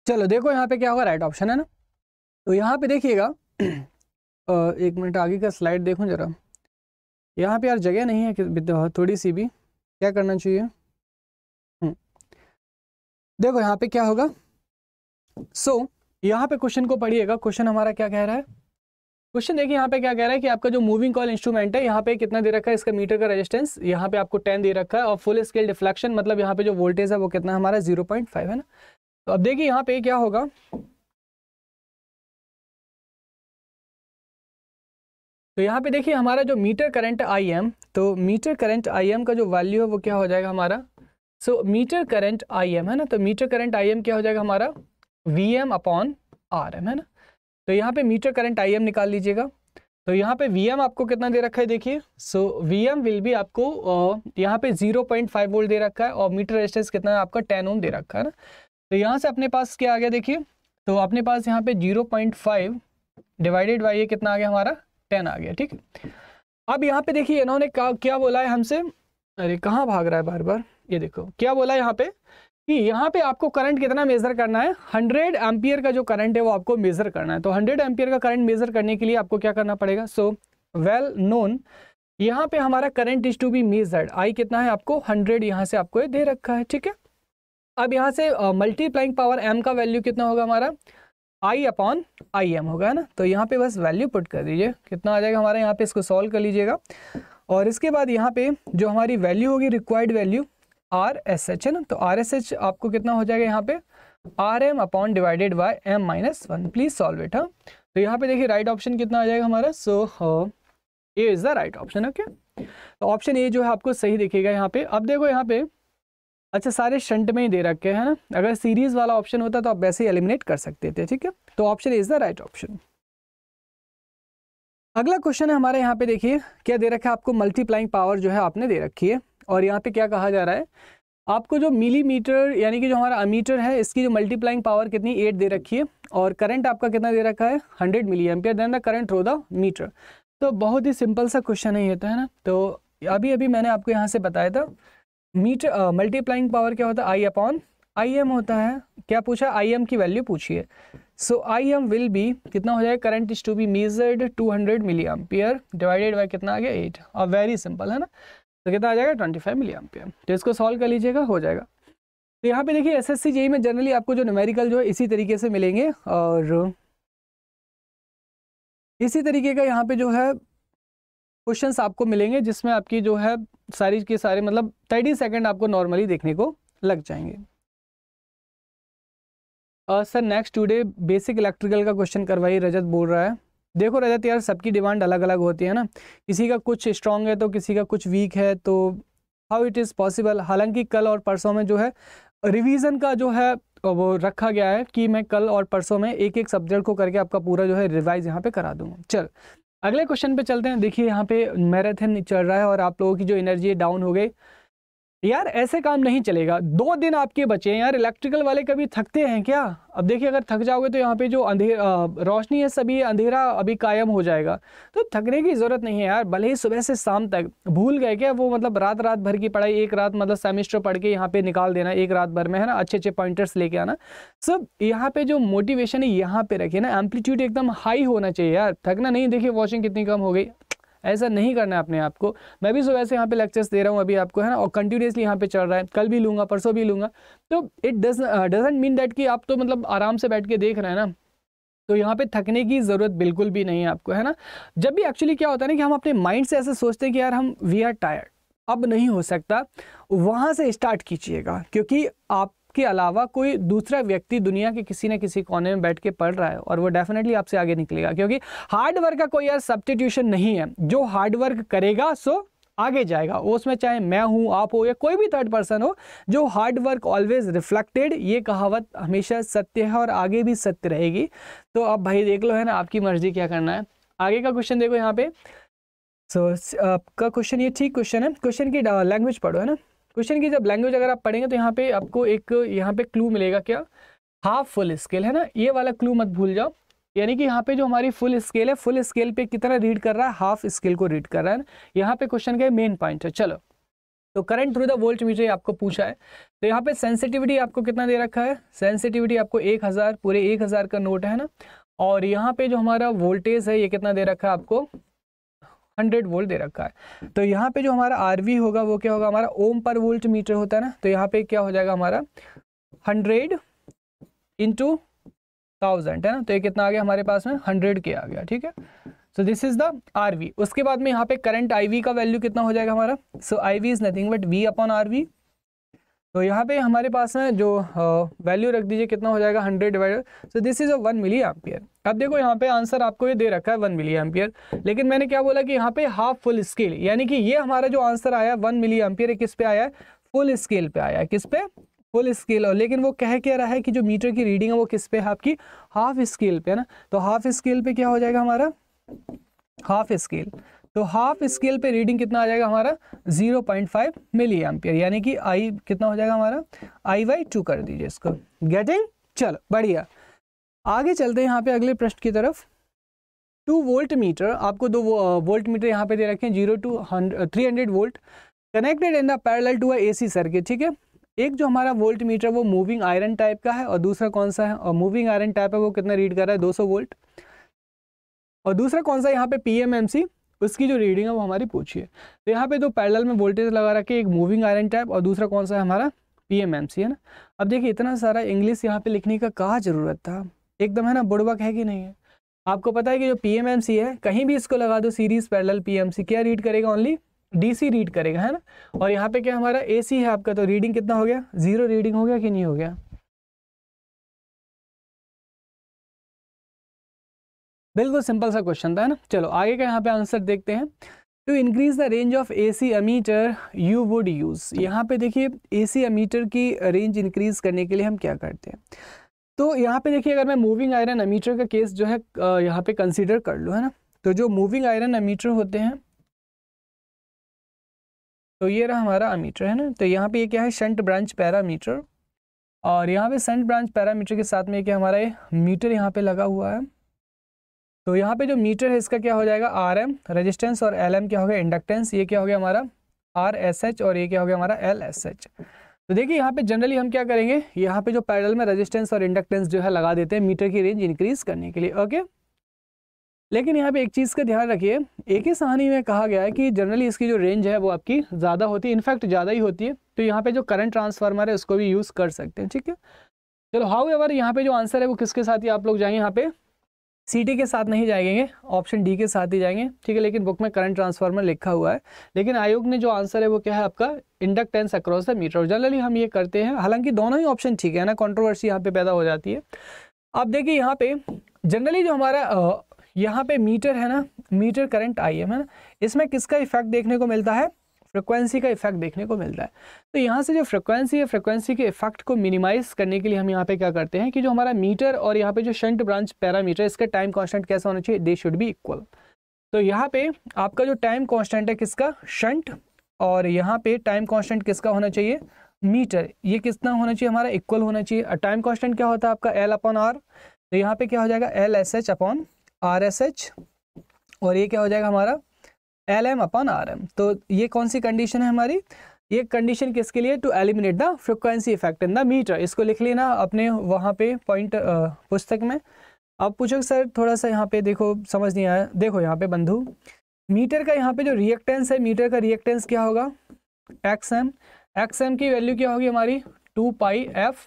चलो देखो यहाँ पे क्या होगा राइट ऑप्शन है ना तो यहाँ पे देखिएगा एक मिनट आगे का स्लाइड देखूँ जरा यहाँ पे यार जगह नहीं है हाँ, थोड़ी सी भी क्या करना चाहिए हम्म। देखो यहाँ पे क्या होगा सो so, यहाँ पे क्वेश्चन को पढ़िएगा क्वेश्चन हमारा क्या कह रहा है क्वेश्चन देखिए यहाँ पे क्या कह रहा है कि आपका जो मूविंग कॉल इंस्ट्रूमेंट है यहाँ पे कितना दे रखा है इसका मीटर का रेजिस्टेंस यहाँ पे आपको टेन दे रखा है और फुल स्केल डिफ्लेक्शन मतलब यहाँ पे जो वोल्टेज है वो कितना हमारा जीरो पॉइंट फाइव है ना तो अब देखिए यहाँ पे क्या होगा तो यहाँ पे देखिए हमारा जो मीटर करंट आई एम तो मीटर करंट आई एम का जो वैल्यू है वो क्या हो जाएगा हमारा so meter current I M है ना तो मीटर करंट आई एम क्या हो जाएगा हमारा V M upon R M है ना तो यहाँ पे मीटर करंट आई एम निकाल लीजिएगा तो यहाँ पे वी एम आपको कितना दे रखा है देखिए सो वी एम विल भी आपको यहाँ पे जीरो पॉइंट फाइव वोल्ट दे रखा है और मीटर रेजिस्टेंस कितना है आपका टेन ओम दे रखा है ना तो यहाँ से अपने पास क्या आ गया देखिए तो अपने पास यहाँ पे zero point five divided by ये कितना आ गया हमारा टेन आ गया ठीक है अब यहाँ पे देखिए इन्होंने क्या बोला है हमसे अरे कहाँ भाग रहा है बार बार ये देखो क्या बोला यहाँ पे कि यहाँ पे आपको करंट कितना मेजर करना है 100 एम्पियर का जो करंट है वो आपको मेजर करना है तो 100 एम्पियर का करंट मेजर करने के लिए आपको क्या करना पड़ेगा सो वेल नोन यहाँ पे हमारा current is to be measured I कितना है आपको 100 यहाँ से आपको ये दे रखा है ठीक है अब यहाँ से मल्टीप्लाइंग पावर एम का वैल्यू कितना होगा हमारा आई अपॉन आई एम होगा है ना तो यहाँ पे बस वैल्यू पुट कर दीजिए कितना आ जाएगा हमारा यहाँ पे इसको सॉल्व कर लीजिएगा और इसके बाद यहाँ पे जो हमारी वैल्यू होगी required value R S H है ना तो आर एस एच आपको कितना हो जाएगा यहाँ पे R M upon divided by M minus one please solve it हाँ तो यहाँ पे देखिए राइट ऑप्शन कितना आ जाएगा हमारा so A is the right option okay तो ऑप्शन ए जो है आपको सही दिखेगा यहाँ पे अब देखो यहाँ पे अच्छा सारे शंट में ही दे रखे हैं ना अगर सीरीज वाला ऑप्शन होता तो आप वैसे ही एलिमिनेट कर सकते थे ठीक है तो option is the right option अगला क्वेश्चन है हमारे यहाँ पे देखिए क्या दे रखा है आपको मल्टीप्लाइंग पावर जो है आपने दे रखी है और यहाँ पे क्या कहा जा रहा है आपको जो मिलीमीटर यानी कि जो हमारा अमीटर है इसकी जो मल्टीप्लाइंग पावर कितनी एट दे रखी है और करंट आपका कितना दे रखा है hundred milli ampere then the current through the meter तो बहुत ही सिंपल सा क्वेश्चन है ये तो है ना तो अभी अभी मैंने आपको यहाँ से बताया था मीटर मल्टीप्लाइंग पावर क्या होता है आई अपॉन आई एम होता है क्या पूछा आई एम की वैल्यू पूछिए so I M will be कितना हो जाएगा current is to be measured 200 milli ampere divided by कितना आ गया एट और वेरी सिंपल है ना तो कितना आ जाएगा 25 मिली एम्पियर तो इसको सॉल्व कर लीजिएगा हो जाएगा तो यहाँ पे देखिए एस एस सी जेई में जनरली आपको जो न्यूमेरिकल जो है इसी तरीके से मिलेंगे और इसी तरीके का यहाँ पे जो है क्वेश्चंस आपको मिलेंगे जिसमें आपकी जो है सारी के सारे मतलब थर्टी सेकेंड आपको नॉर्मली देखने को लग जाएंगे sir next today basic electrical का क्वेश्चन करवाइए रजत बोल रहा है देखो रजत यार सबकी डिमांड अलग अलग होती है ना किसी का कुछ स्ट्रांग है तो किसी का कुछ वीक है तो हाउ इट इज़ पॉसिबल हालांकि कल और परसों में जो है रिवीजन का जो है वो रखा गया है कि मैं कल और परसों में एक एक सब्जेक्ट को करके आपका पूरा जो है रिवाइज यहाँ पे करा दूंगा चल अगले क्वेश्चन पे चलते हैं देखिए यहाँ पे मैराथन चल रहा है और आप लोगों की जो एनर्जी है डाउन हो गई यार ऐसे काम नहीं चलेगा दो दिन आपके बचे हैं यार इलेक्ट्रिकल वाले कभी थकते हैं क्या अब देखिए अगर थक जाओगे तो यहाँ पे जो अंधेरा रोशनी है सभी अंधेरा अभी कायम हो जाएगा तो थकने की ज़रूरत नहीं है यार भले ही सुबह से शाम तक भूल गए क्या वो मतलब रात रात भर की पढ़ाई एक रात मतलब सेमिस्टर पढ़ के यहाँ पे निकाल देना एक रात भर में है ना अच्छे अच्छे पॉइंटर्स लेके आना सब यहाँ पे जो मोटिवेशन है यहाँ पे रखिए ना एम्पलीट्यूड एकदम हाई होना चाहिए यार थकना नहीं देखिए वॉशिंग कितनी कम हो गई ऐसा नहीं करना है अपने आप को मैं भी सुबह से यहाँ पे लेक्चर्स दे रहा हूँ अभी आपको है ना और कंटिन्यूसली यहाँ पे चल रहा है कल भी लूँगा परसों भी लूँगा तो it does doesn't mean that कि आप तो मतलब आराम से बैठ के देख रहे हैं ना तो यहाँ पे थकने की ज़रूरत बिल्कुल भी नहीं है आपको है ना जब भी एक्चुअली क्या होता है ना कि हम अपने माइंड से ऐसे सोचते हैं कि यार हम वी आर टायर्ड अब नहीं हो सकता वहाँ से स्टार्ट कीजिएगा क्योंकि आप आपके अलावा कोई दूसरा व्यक्ति दुनिया के किसी न किसी कोने में बैठ के पढ़ रहा है और वो डेफिनेटली आपसे आगे निकलेगा क्योंकि हार्डवर्क का कोई यार सब्सटीट्यूशन नहीं है जो हार्डवर्क करेगा सो आगे जाएगा उसमें चाहे मैं हूँ आप हो या कोई भी थर्ड पर्सन हो जो हार्ड वर्क ऑलवेज रिफ्लेक्टेड ये कहावत हमेशा सत्य है और आगे भी सत्य रहेगी तो आप भाई देख लो है ना आपकी मर्जी क्या करना है आगे का क्वेश्चन देखो यहाँ पे सो so, आपका क्वेश्चन ये ठीक क्वेश्चन है क्वेश्चन की लैंग्वेज पढ़ो है ना क्वेश्चन की जब लैंग्वेज अगर आप पढ़ेंगे तो यहाँ पे आपको एक यहाँ पे क्लू मिलेगा क्या हाफ फुल स्केल है ना ये वाला क्लू मत भूल जाओ यानी कि यहाँ पे जो हमारी फुल स्केल है फुल स्केल पे कितना रीड कर रहा है हाफ स्केल को रीड कर रहा है ना यहाँ पे क्वेश्चन का मेन पॉइंट है चलो तो current through the volt voltmeter आपको पूछा है तो यहाँ पे सेंसिटिविटी आपको कितना दे रखा है सेंसिटिविटी आपको एक हज़ार पूरे एक हज़ार का नोट है ना और यहाँ पे जो हमारा वोल्टेज है ये कितना दे रखा है आपको हंड्रेड वोल्ट दे रखा है तो यहाँ पे जो हमारा आर होगा वो क्या होगा हमारा ओम पर वोल्ट मीटर होता है ना तो यहाँ पे क्या हो जाएगा हमारा हंड्रेड इंटू थाउजेंड है ना तो ये कितना आ गया हमारे पास में हंड्रेड के आ गया ठीक है so this is the R उसके बाद में यहाँ पे करंट आई का वैल्यू कितना हो जाएगा हमारा so I is nothing but V upon R तो यहाँ पे हमारे पास है जो वैल्यू रख दीजिए कितना हो जाएगा hundred divided so this is a one milli ampere अब देखो यहाँ पे आंसर आपको ये दे रखा है वन मिली एम्पियर लेकिन मैंने क्या बोला कि यहाँ पे हाफ फुल स्केल यानी कि ये हमारा जो आंसर आया वन मिली एम्पियर किस पे आया है फुल स्केल पे आया है किस पे फुल स्केल और लेकिन वो कह क्या रहा है कि जो मीटर की रीडिंग है वो किस पे है आपकी हाफ स्केल पे है ना तो हाफ स्केल पे क्या हो जाएगा हमारा हाफ स्केल तो हाफ स्केल पे रीडिंग कितना आ जाएगा हमारा 0.5 मिली एम्पियर यानी कि आई कितना हो जाएगा हमारा आई वाई टू कर दीजिए इसको गेटिंग चलो बढ़िया आगे चलते हैं यहाँ पे अगले प्रश्न की तरफ टू वोल्ट मीटर आपको दो वोल्ट मीटर यहाँ पे दे रखे हैं zero to three hundred volt connected in the parallel to a circuit ठीक है एक जो हमारा वोल्ट मीटर वो मूविंग आयरन टाइप का है और दूसरा कौन सा है और मूविंग आयरन टाइप है वो कितना रीड कर रहा है 200 वोल्ट और दूसरा कौन सा यहाँ पे पी एम एम सी उसकी जो रीडिंग है वो हमारी पूछिए तो यहाँ पे दो पैरेलल में वोल्टेज लगा रखे एक मूविंग आयरन टाइप और दूसरा कौन सा है हमारा पी एम एम सी है ना अब देखिए इतना सारा इंग्लिश यहाँ पे लिखने का कहा ज़रूरत था एकदम है ना बुड़बक है कि नहीं है आपको पता है कि जो पी एम एम सी है कहीं भी इसको लगा दो series parallel P M C क्या रीड करेगा ओनली डी सी रीड करेगा है ना और यहाँ पे क्या हमारा ए सी है आपका तो रीडिंग कितना हो गया जीरो रीडिंग हो गया कि नहीं हो गया बिल्कुल सिंपल सा क्वेश्चन था ना चलो आगे का यहाँ पे आंसर देखते हैं to increase the range of A C ammeter you would use यहाँ पे देखिए ए सी अमीटर की रेंज इंक्रीज करने के लिए हम क्या करते हैं तो यहाँ पे देखिए अगर मैं मूविंग आयरन अमीटर का केस जो है यहाँ पे कंसिडर कर लूँ है ना तो जो मूविंग आयरन अमीटर होते हैं तो ये रहा हमारा अमीटर है ना तो यहाँ पे ये क्या है शंट ब्रांच पैरामीटर और यहाँ पे सेंट ब्रांच पैरामीटर के साथ में क्या हमारा ये मीटर यहाँ पे लगा हुआ है तो यहाँ पे जो मीटर है इसका क्या हो जाएगा आर एम रजिस्टेंस और एल एम क्या हो गया इंडक्टेंस ये क्या हो गया हमारा आर एस एच और ये क्या हो गया हमारा एल एस एच तो देखिए यहाँ पे जनरली हम क्या करेंगे यहाँ पे जो पैडल में रेजिस्टेंस और इंडक्टेंस जो है लगा देते हैं मीटर की रेंज इंक्रीज करने के लिए ओके लेकिन यहाँ पे एक चीज़ का ध्यान रखिए एक ही सहानी में कहा गया है कि जनरली इसकी जो रेंज है वो आपकी ज़्यादा होती है इनफैक्ट ज़्यादा ही होती है तो यहाँ पे जो करंट ट्रांसफार्मर है उसको भी यूज़ कर सकते हैं ठीक है चलो हाउ एवर यहाँ पे जो आंसर है वो किसके साथ ही आप लोग जाएंगे यहाँ पे सी के साथ नहीं जाएंगे ऑप्शन डी के साथ ही जाएंगे ठीक है लेकिन बुक में करंट ट्रांसफार्मर लिखा हुआ है लेकिन आयोग ने जो आंसर है वो क्या है आपका inductance across the meter generally हम ये करते हैं हालांकि दोनों ही ऑप्शन ठीक है ना कंट्रोवर्सी यहाँ पे पैदा हो जाती है अब देखिए यहाँ पे जनरली जो हमारा यहाँ पे मीटर है ना मीटर करंट आई है ना इसमें किसका इफेक्ट देखने को मिलता है फ्रिक्वेंसी का इफेक्ट देखने को मिलता है तो यहाँ से जो फ्रिक्वेंसी है फ्रिक्वेंसी के इफेक्ट को मिनिमाइज करने के लिए हम यहाँ पे क्या करते हैं कि जो हमारा मीटर और यहाँ पे जो शंट ब्रांच पैरामीटर इसका टाइम कॉन्स्टेंट कैसा होना चाहिए दे शुड बी इक्वल तो यहाँ पे आपका जो टाइम कॉन्स्टेंट है किसका शंट और यहाँ पे टाइम कॉन्स्टेंट किसका होना चाहिए मीटर ये कितना होना चाहिए हमारा इक्वल होना चाहिए टाइम कॉन्स्टेंट क्या होता है आपका एल अपॉन आर तो यहाँ पे क्या हो जाएगा L S H upon R S H और ये क्या हो जाएगा हमारा L M upon R M तो ये कौन सी कंडीशन है हमारी ये कंडीशन किसके लिए to eliminate the frequency effect in the meter इसको लिख लेना अपने वहाँ पे पॉइंट पुस्तक में अब पूछो सर थोड़ा सा यहाँ पे देखो समझ नहीं आया देखो यहाँ पे बंधु मीटर का यहाँ पे जो रिएक्टेंस है मीटर का रिएक्टेंस क्या होगा एक्स एम एक्स एम की वैल्यू क्या होगी हमारी two pi F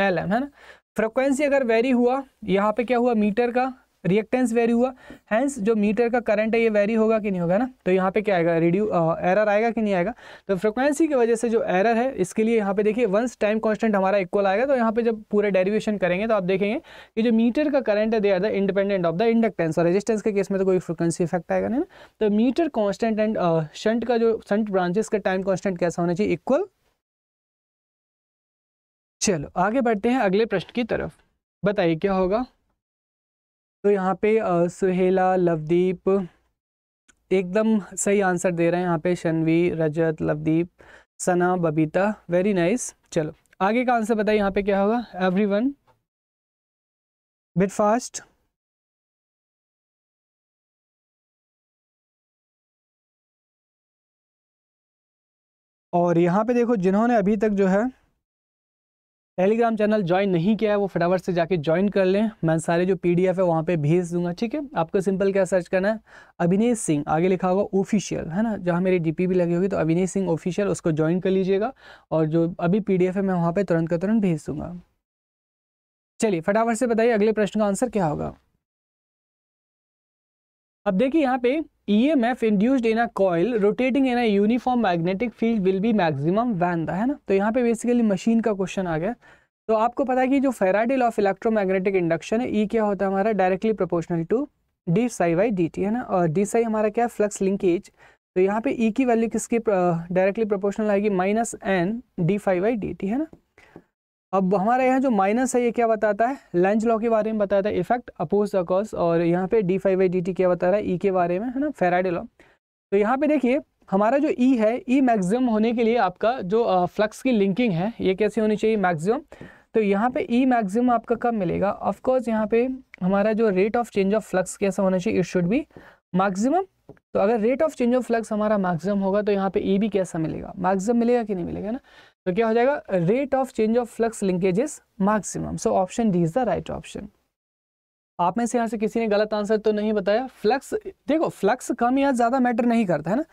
L M है ना फ्रिक्वेंसी अगर वेरी हुआ यहाँ पे क्या हुआ मीटर का रिएक्टेंस वेरी हुआ हैंस जो मीटर का करंट है ये वेरी होगा कि नहीं होगा ना तो यहाँ पे क्या आएगा रिड्यू एरर आएगा कि नहीं आएगा तो फ्रिक्वेंसी की वजह से जो एरर है इसके लिए यहाँ पे देखिए वंस टाइम कॉन्स्टेंट हमारा इक्वल आएगा तो यहाँ पे जब पूरे डेरिवेशन करेंगे तो आप देखेंगे कि जो मीटर का करंट है they are the independent of the inductance और रजिस्टेंस के केस में तो कोई फ्रिक्वेंसी इफेक्ट आएगा नहीं तो मीटर कॉन्स्टेंट एंड शंट का जो शंट ब्रांचेस का टाइम कॉन्स्टेंट कैसा होना चाहिए इक्वल चलो आगे बढ़ते हैं अगले प्रश्न की तरफ बताइए क्या होगा तो यहाँ पे सुहेला लवदीप एकदम सही आंसर दे रहे हैं यहाँ पे शनवी रजत लवदीप सना बबीता वेरी नाइस चलो आगे का आंसर बताइए यहाँ पे क्या होगा एवरी वन फास्ट और यहाँ पे देखो जिन्होंने अभी तक जो है टेलीग्राम चैनल ज्वाइन नहीं किया है वो फटाफट से जाके ज्वाइन कर लें मैं सारे जो पीडीएफ है वहाँ पे भेज दूंगा ठीक है आपको सिंपल क्या सर्च करना है अभिनेश सिंह आगे लिखा होगा ऑफिशियल है ना जहाँ मेरी डीपी भी लगी होगी तो अभिनेश सिंह ऑफिशियल उसको ज्वाइन कर लीजिएगा और जो अभी पीडीएफ है मैं वहाँ पर तुरंत का तुरंत भेज दूंगा चलिए फटाफट से बताइए अगले प्रश्न का आंसर क्या होगा अब देखिए यहाँ पे EMF induced in a coil rotating in a uniform magnetic field will be maximum when the है ना तो यहाँ पे बेसिकली मशीन का क्वेश्चन आ गया तो आपको पता है कि जो Faraday's law of electromagnetic induction है ई e क्या होता है हमारा directly proportional to D psi Y D T है ना और डी साई हमारा क्या है फ्लक्स लिंकेज तो यहाँ पे ई e की वैल्यू किसकी डायरेक्टली प्रोपोर्शनल आएगी minus N D five Y D T है ना अब हमारा यहाँ जो माइनस है ये क्या बताता है लंच लॉ के बारे में बताता है इफेक्ट अपोज द कॉज और यहाँ पे डी फाइव बाई क्या बता रहा है ई e के बारे में है ना फेराडे लॉ तो यहाँ पे देखिए हमारा जो ई e है ई e मैक्सिमम होने के लिए आपका जो फ्लक्स की लिंकिंग है ये कैसे होनी चाहिए मैक्सिमम तो यहाँ पे ई e मैक्सिमम आपका कब मिलेगा ऑफकोर्स यहाँ पे हमारा जो rate of change of flux कैसा होना चाहिए इट शुड बी मैक्सिमम तो अगर rate of change of flux हमारा मैक्सिमम होगा तो यहाँ पे ई e भी कैसा मिलेगा मैक्सिमम मिलेगा कि नहीं मिलेगा ना तो क्या हो जाएगा rate of change of flux linkage is maximum so option D is the right option आप में से यहाँ से किसी ने गलत आंसर तो नहीं बताया फ्लक्स देखो फ्लक्स कम या ज़्यादा मैटर नहीं करता है ना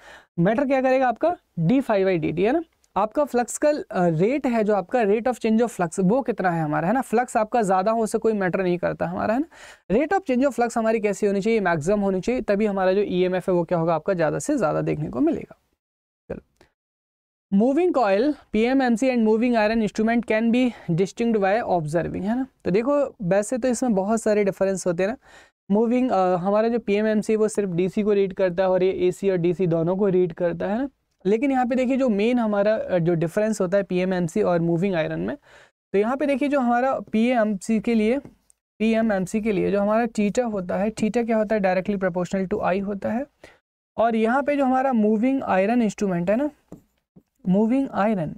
मैटर क्या करेगा आपका D five I D D है ना आपका फ्लक्स का रेट है जो आपका rate of change of flux वो कितना है हमारा है ना फ्लक्स आपका ज़्यादा हो उससे कोई मैटर नहीं करता हमारा है ना rate of change of flux हमारी कैसी होनी चाहिए मैक्सिमम होनी चाहिए तभी हमारा जो ई e है वो क्या होगा आपका ज़्यादा से ज़्यादा देखने को मिलेगा moving coil C and moving iron instrument can be distinguish by observing है ना तो देखो वैसे तो इसमें बहुत सारे डिफरेंस होते हैं ना मूविंग हमारा जो पी एम एम सी वो सिर्फ डी सी को रीड करता है और ये ए सी और डी सी दोनों को रीड करता है ना लेकिन यहाँ पे देखिए जो मेन हमारा जो डिफरेंस होता है पी एम एम सी और मूविंग आयरन में तो यहाँ पे देखिए जो हमारा पी एम सी के लिए पी एम एम सी के लिए जो हमारा टीटा होता है टीटा क्या होता है डायरेक्टली प्रोपोर्शनल टू आई होता है और यहाँ पे जो हमारा मूविंग आयरन इंस्ट्रूमेंट है ना मूविंग आयरन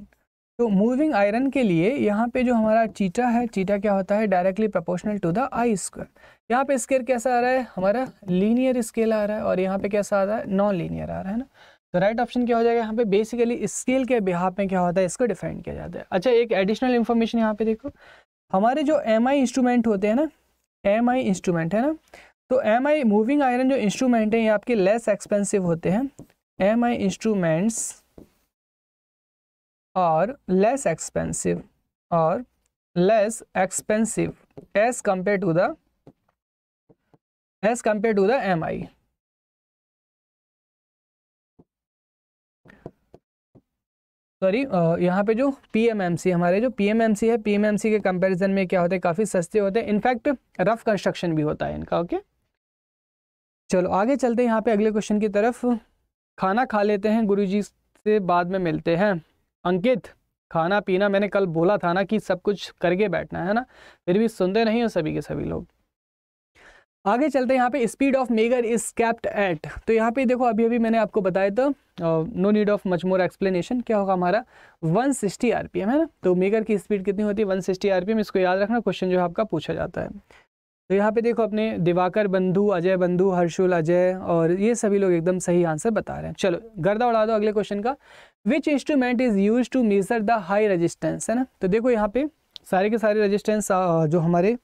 तो मूविंग आयरन के लिए यहाँ पे जो हमारा चीटा है चीटा क्या होता है directly proportional to the I square यहाँ पे स्केल कैसा आ रहा है हमारा लीनियर स्केल आ रहा है और यहाँ पे कैसा आ रहा है नॉन लीनियर आ रहा है ना तो राइट ऑप्शन क्या हो जाएगा यहाँ पे बेसिकली स्केल के बिहाफ में क्या होता है इसको डिफाइन किया जाता है अच्छा एक एडिशनल इन्फॉर्मेशन यहाँ पे देखो हमारे जो एम आई इंस्ट्रूमेंट होते हैं ना एम आई इंस्ट्रूमेंट है ना तो एम आई मूविंग आयरन जो इंस्ट्रूमेंट है ये आपके लेस एक्सपेंसिव होते हैं एम आई इंस्ट्रूमेंट्स और लेस एक्सपेंसिव और less expensive as compare to the as compare to the M I sorry यहाँ पे जो पीएमएमसी हमारे जो पीएमएमसी है पीएमएमसी के कंपैरिजन में क्या होते हैं काफ़ी सस्ते होते हैं इनफैक्ट रफ कंस्ट्रक्शन भी होता है इनका ओके okay? चलो आगे चलते हैं यहाँ पे अगले क्वेश्चन की तरफ खाना खा लेते हैं गुरुजी से बाद में मिलते हैं अंकित खाना पीना मैंने कल बोला था ना कि सब कुछ करके बैठना है ना फिर भी सुनते नहीं हो सभी के सभी लोग आगे चलते हैं यहाँ पे speed of megger is kept at तो यहाँ पे देखो अभी अभी मैंने आपको बताया तो no need of much more explanation क्या होगा हमारा 160 सिक्सटी आरपीएम है ना तो मेगर की स्पीड कितनी होती है 160 सिक्सटी इसको याद रखना क्वेश्चन जो है आपका पूछा जाता है तो यहाँ पे देखो अपने दिवाकर बंधु अजय बंधु हर्षुल अजय और ये सभी लोग एकदम सही आंसर बता रहे हैं चलो गर्दा उड़ा दो अगले क्वेश्चन का which instrument is use to measure the high resistance है ना तो देखो यहाँ पे सारे के सारे रजिस्टेंस जो हमारे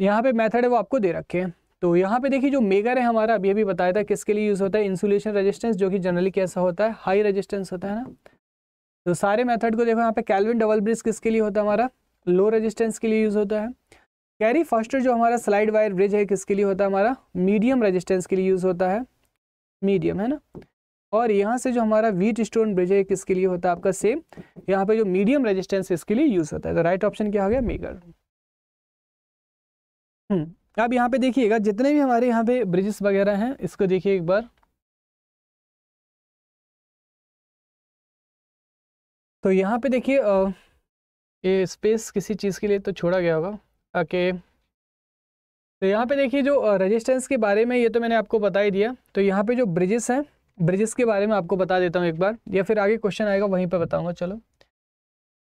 यहाँ पे मेथड है वो आपको दे रखे हैं तो यहाँ पे देखिए जो मेगर है हमारा अभी अभी बताया था किसके लिए यूज़ होता है इंसुलेशन रजिस्टेंस जो कि जनरली कैसा होता है हाई रजिस्टेंस होता है ना तो सारे मेथड को देखो यहाँ पे कैलविन डबल ब्रिज किसके लिए होता है हमारा लो रजिस्टेंस के लिए यूज़ होता है कैरी फर्स्टर जो हमारा स्लाइड वायर ब्रिज है किसके लिए होता है हमारा मीडियम रजिस्टेंस के लिए यूज़ होता है मीडियम है ना और यहाँ से जो हमारा वीट स्टोन ब्रिज है किसके लिए होता है आपका सेम यहाँ पे जो मीडियम रेजिस्टेंस इसके लिए यूज होता है तो राइट ऑप्शन क्या हो गया मेगर हम्म, अब यहाँ पे देखिएगा जितने भी हमारे यहाँ पे ब्रिजेस वगैरह हैं इसको देखिए एक बार तो यहाँ पे देखिए ये स्पेस किसी चीज़ के लिए तो छोड़ा गया होगा ओके तो यहाँ पे देखिए जो रेजिस्टेंस के बारे में ये तो मैंने आपको बता ही दिया तो यहाँ पे जो ब्रिजेस हैं ब्रिजेस के बारे में आपको बता देता हूँ एक बार या फिर आगे क्वेश्चन आएगा वहीं पर बताऊंगा चलो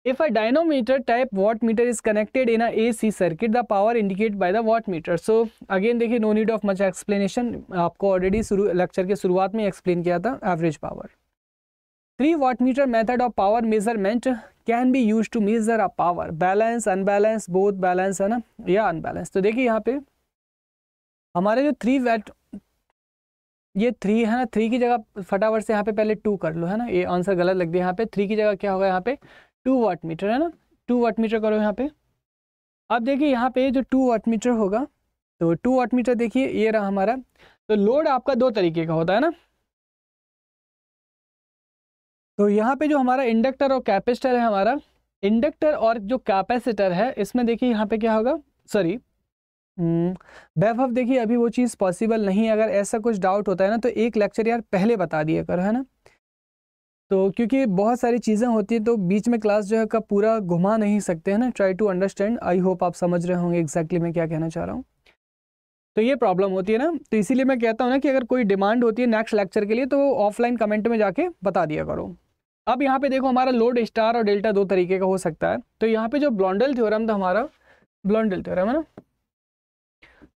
if a dynamometer type watt meter is connected in A C circuit the power indicate by the watt meter so again देखिए no need of much explanation आपको ऑलरेडी शुरू लेक्चर के शुरुआत में एक्सप्लेन किया था average power three watt meter method of power measurement can be use to measure a power balance unbalance both balance है ना या अनबैलेंस तो देखिए यहाँ पे हमारे जो थ्री वैट ये थ्री है ना थ्री की जगह फटाफट से यहाँ पे पहले टू कर लो है ना ये आंसर गलत लग दिया यहाँ पे थ्री की जगह क्या होगा यहाँ पे टू वाट मीटर है ना टू वाट मीटर करो यहाँ पे अब देखिए यहाँ पे जो टू वाट मीटर होगा तो टू वाट मीटर देखिए ये रहा हमारा तो लोड आपका दो तरीके का होता है ना तो यहाँ पे जो हमारा इंडक्टर और कैपेसिटर है हमारा इंडक्टर और जो कैपेसिटर है इसमें देखिए यहाँ पे क्या होगा सॉरी हम्म। वैभव देखिए अभी वो चीज़ पॉसिबल नहीं है अगर ऐसा कुछ डाउट होता है ना तो एक लेक्चर यार पहले बता दिया करो है ना तो क्योंकि बहुत सारी चीज़ें होती हैं तो बीच में क्लास जो है का पूरा घुमा नहीं सकते हैं ना try to understand I hope आप समझ रहे होंगे एग्जैक्टली exactly मैं क्या कहना चाह रहा हूँ तो ये प्रॉब्लम होती है ना तो इसीलिए मैं कहता हूँ ना कि अगर कोई डिमांड होती है नेक्स्ट लेक्चर के लिए तो ऑफलाइन कमेंट में जाके बता दिया करो अब यहाँ पे देखो हमारा लोड स्टार और डेल्टा दो तरीके का हो सकता है तो यहाँ पे जो ब्लॉन्डल थ्योरम था हमारा ब्लॉन्डल थ्योरम है ना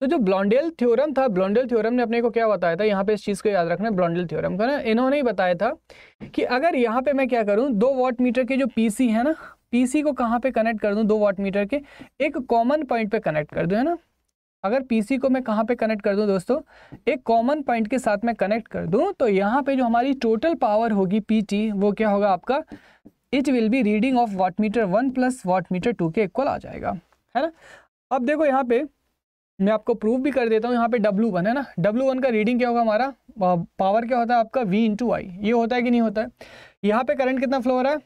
तो जो ब्लॉन्डेल थ्योरम था ब्लॉन्डेल थ्योरम ने अपने को क्या बताया था यहाँ पे इस चीज़ को याद रखना है ब्लॉन्डेल थ्योरम का ना इन्होंने ही बताया था कि अगर यहाँ पे मैं क्या करूँ दो वॉट मीटर के जो पी है ना पीसी को कहाँ पे कनेक्ट कर दूँ दो वाट मीटर के एक कॉमन पॉइंट पे कनेक्ट कर दूँ है ना अगर पीसी को मैं कहाँ पे कनेक्ट कर दूँ दोस्तों एक कॉमन पॉइंट के साथ मैं कनेक्ट कर दूँ तो यहाँ पे जो हमारी टोटल पावर होगी पीटी वो क्या होगा आपका it will be reading of watt meter one plus watt meter two के इक्वल आ जाएगा है ना अब देखो यहाँ पे मैं आपको प्रूव भी कर देता हूँ यहाँ पे डब्लू वन है ना डब्लू वन का रीडिंग क्या होगा हमारा पावर क्या होता है आपका वी इंटू आई ये होता है कि नहीं होता है यहाँ पे करंट कितना फ्लो हो रहा है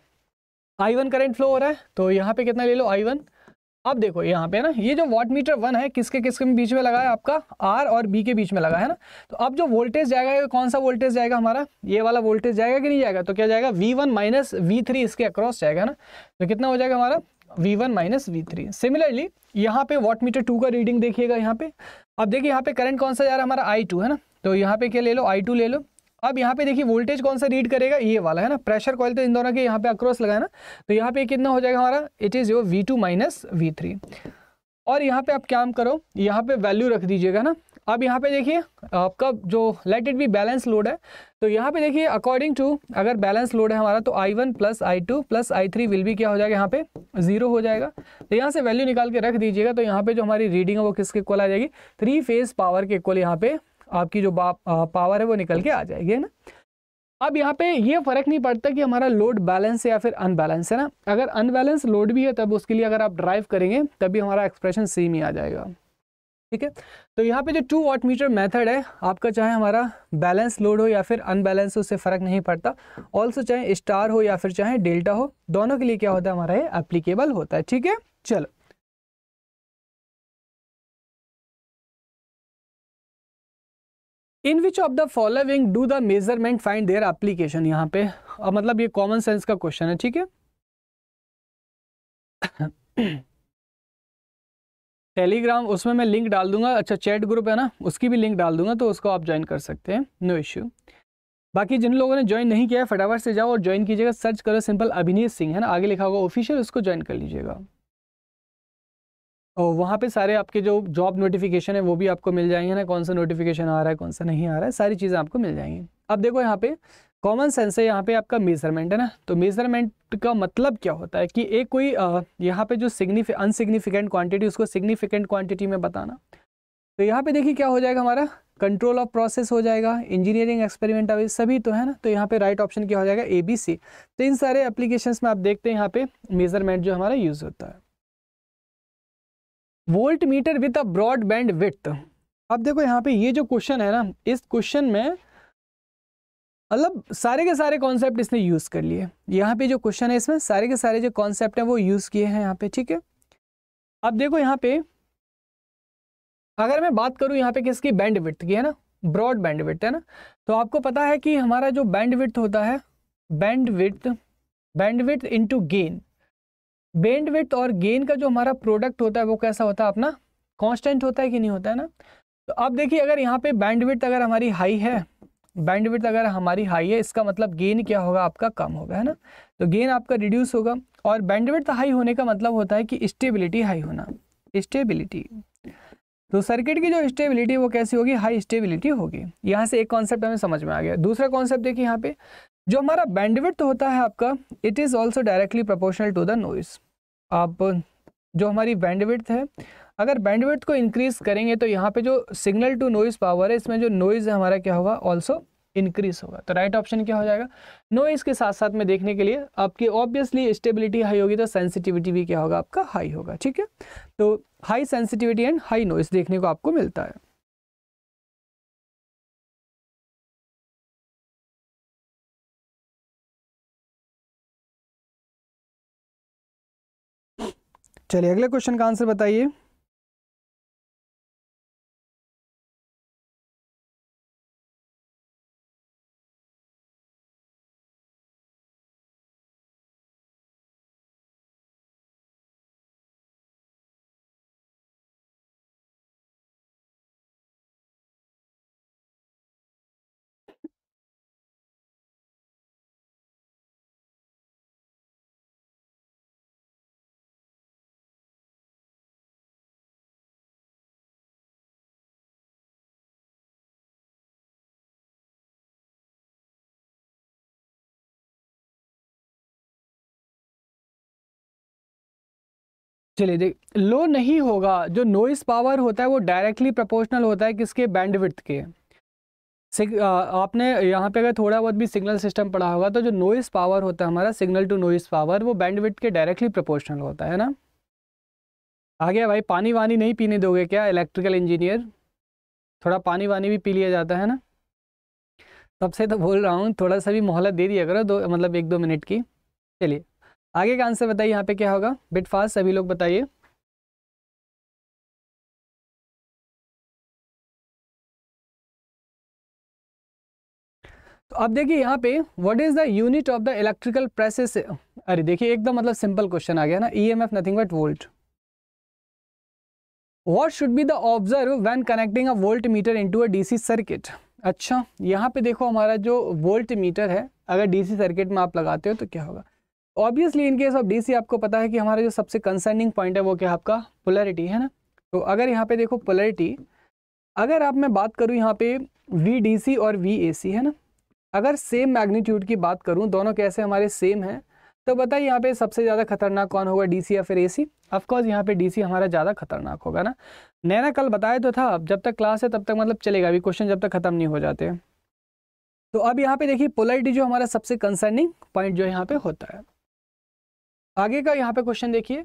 आई वन करंट फ्लो हो रहा है तो यहाँ पे कितना ले लो आई वन अब देखो यहाँ पे ना ये जो वाट मीटर वन है किसके किसके बीच में लगा है आपका आर और बी के बीच में लगा है ना तो अब जो वोल्टेज जाएगा कौन सा वोल्टेज जाएगा हमारा ये वाला वोल्टेज जाएगा कि नहीं जाएगा तो क्या जाएगा V one minus V three इसके अक्रॉस जाएगा ना तो कितना हो जाएगा हमारा V one minus V three similarly यहाँ पे वॉट मीटर टू का रीडिंग देखिएगा यहाँ पे अब देखिए यहाँ पे करंट कौन सा जा रहा है हमारा आई टू है ना तो यहाँ पे क्या ले लो आई टू ले लो अब यहाँ पे देखिए वोल्टेज कौन सा रीड करेगा ये वाला है ना प्रेशर कॉल तो इन दोनों के यहाँ पे अक्रॉस ना तो यहाँ पे कितना हो जाएगा हमारा it is your V two minus V three और यहाँ पे आप क्या करो यहाँ पे वैल्यू रख दीजिएगा ना अब यहाँ पे देखिए आपका जो let it be balance load है तो यहाँ पे देखिए अकॉर्डिंग टू अगर बैलेंस लोड है हमारा तो I one plus I two plus I three will भी क्या हो जाएगा यहाँ पे जीरो हो जाएगा तो यहाँ से वैल्यू निकाल के रख दीजिएगा तो यहाँ पे जो हमारी रीडिंग है वो किसके इक्वल आ जाएगी थ्री फेज पावर के इक्वल यहाँ पे आपकी जो पावर है वो निकल के आ जाएगी है ना अब यहाँ पे ये फ़र्क नहीं पड़ता कि हमारा लोड बैलेंस है या फिर अनबैलेंस है ना अगर अनबैलेंस लोड भी है तब उसके लिए अगर आप ड्राइव करेंगे तभी हमारा एक्सप्रेशन सेम ही आ जाएगा ठीक है तो यहाँ पे जो टू वाट मीटर मैथड है आपका चाहे हमारा बैलेंस लोड हो या फिर अनबैलेंस उससे फ़र्क नहीं पड़ता ऑल्सो चाहे स्टार हो या फिर चाहे डेल्टा हो दोनों के लिए क्या होता है हमारा ये एप्लीकेबल होता है ठीक है चलो in which of the following do the measurement find their application यहाँ पे अब मतलब ये कॉमन सेंस का क्वेश्चन है ठीक है टेलीग्राम उसमें मैं लिंक डाल दूंगा अच्छा चैट ग्रुप है ना उसकी भी लिंक डाल दूंगा तो उसको आप ज्वाइन कर सकते हैं नो इश्यू बाकी जिन लोगों ने ज्वाइन नहीं किया है फटाफट से जाओ और ज्वाइन कीजिएगा सर्च करो सिंपल अभिनीत सिंह है ना आगे लिखा होगा ऑफिशियल उसको ज्वाइन कर लीजिएगा और वहाँ पे सारे आपके जो जॉब नोटिफिकेशन है वो भी आपको मिल जाएंगे ना कौन सा नोटिफिकेशन आ रहा है कौन सा नहीं आ रहा है सारी चीज़ें आपको मिल जाएंगी अब देखो यहाँ पे कॉमन सेंस है यहाँ पे आपका मेजरमेंट है ना तो मेजरमेंट का मतलब क्या होता है कि एक कोई यहाँ पे जो सिग्निफिक अनसिग्निफिकेंट क्वांटिटी उसको सिग्निफिकेंट क्वांटिटी में बताना तो यहाँ पे देखिए क्या हो जाएगा हमारा कंट्रोल ऑफ प्रोसेस हो जाएगा इंजीनियरिंग एक्सपेरिमेंट अवे सभी तो है ना तो यहाँ पे राइट ऑप्शन क्या हो जाएगा ए बी सी तो इन सारे एप्लीकेशन में आप देखते हैं यहाँ पे मेजरमेंट जो हमारा यूज़ होता है volt meter with a broadband width अब देखो यहाँ पे ये जो क्वेश्चन है ना इस क्वेश्चन में मतलब सारे के सारे कॉन्सेप्ट इसने यूज़ कर लिए यहाँ पे जो क्वेश्चन है इसमें सारे के सारे जो कॉन्सेप्ट हैं वो यूज़ किए हैं यहाँ पे ठीक है अब देखो यहाँ पे अगर मैं बात करूँ यहाँ पे किसकी बैंड विथ की है ना ब्रॉड बैंड विथ है ना तो आपको पता है कि हमारा जो बैंड विथ होता है band width band width into gain band width और गेन का जो हमारा प्रोडक्ट होता है वो कैसा होता है अपना कॉन्स्टेंट होता है कि नहीं होता है ना तो अब देखिए अगर यहाँ पे बैंड विथ अगर हमारी हाई है बैंडविड्थ अगर हमारी हाई है इसका मतलब गेन क्या होगा आपका कम होगा है ना तो गेन आपका रिड्यूस होगा और बैंडविड्थ हाई होने का मतलब होता है कि स्टेबिलिटी हाई होना स्टेबिलिटी तो सर्किट की जो स्टेबिलिटी वो कैसी होगी हाई स्टेबिलिटी होगी यहाँ से एक कॉन्सेप्ट हमें समझ में आ गया दूसरा कॉन्सेप्ट देखिए यहाँ पे जो हमारा बैंडविड्थ होता है आपका it is also directly proportional to the noise आप जो हमारी बैंडविड्थ है अगर बैंडविड्थ को इंक्रीज करेंगे तो यहाँ पे जो सिग्नल टू नॉइज़ पावर है इसमें जो नॉइज़ है हमारा क्या होगा ऑल्सो इंक्रीज होगा तो राइट ऑप्शन क्या हो जाएगा नॉइज़ के साथ साथ में देखने के लिए आपकी ऑब्वियसली स्टेबिलिटी हाई होगी तो सेंसिटिविटी भी क्या होगा आपका हाई होगा ठीक है तो high sensitivity and high noise देखने को आपको मिलता है चलिए अगले क्वेश्चन का आंसर बताइए चलिए देख लो नहीं होगा जो नॉइस पावर होता है वो डायरेक्टली प्रोपोर्शनल होता है किसके बैंडविड्थ के आपने यहाँ पे अगर थोड़ा बहुत भी सिग्नल सिस्टम पढ़ा होगा तो जो नॉइस पावर होता है हमारा सिग्नल टू नॉइस पावर वो बैंडविड्थ के डायरेक्टली प्रोपोर्शनल होता है ना आ गया भाई पानी वानी नहीं पीने दोगे क्या इलेक्ट्रिकल इंजीनियर थोड़ा पानी वानी भी पी लिया जाता है ना तब से तो बोल रहा हूँ थोड़ा सा भी मोहलत दे दिया करो दो मतलब एक दो मिनट की चलिए आगे का आंसर बताइए यहाँ पे क्या होगा बिट फास्ट सभी लोग बताइए तो अब देखिए यहाँ पे what is the unit of the electrical pressure अरे देखिए एकदम मतलब सिंपल क्वेश्चन आ गया ना E M F nothing but volt what should be the observe when connecting a volt meter in to a D circuit अच्छा यहाँ पे देखो हमारा जो वोल्ट मीटर है अगर डीसी सर्किट में आप लगाते हो तो क्या होगा obviously in case of C आपको पता है कि हमारा जो सबसे कंसर्निंग पॉइंट है वो क्या आपका पोलरिटी है ना तो अगर यहाँ पे देखो पोलरिटी अगर आप मैं बात करूँ यहाँ पे वी और वी है ना अगर सेम मैग्नीट्यूड की बात करूँ दोनों कैसे हमारे सेम हैं तो बताइए यहाँ पे सबसे ज़्यादा खतरनाक कौन होगा डीसी या फिर ए सी ऑफकोर्स यहाँ पे डीसी हमारा ज़्यादा खतरनाक होगा ना नैना कल बताया तो था अब जब तक क्लास है तब तक मतलब चलेगा अभी क्वेश्चन जब तक खत्म नहीं हो जाते तो अब यहाँ पे देखिए पोलरिटी जो हमारा सबसे कंसर्निंग पॉइंट जो यहाँ पे होता है आगे का यहाँ पे क्वेश्चन देखिए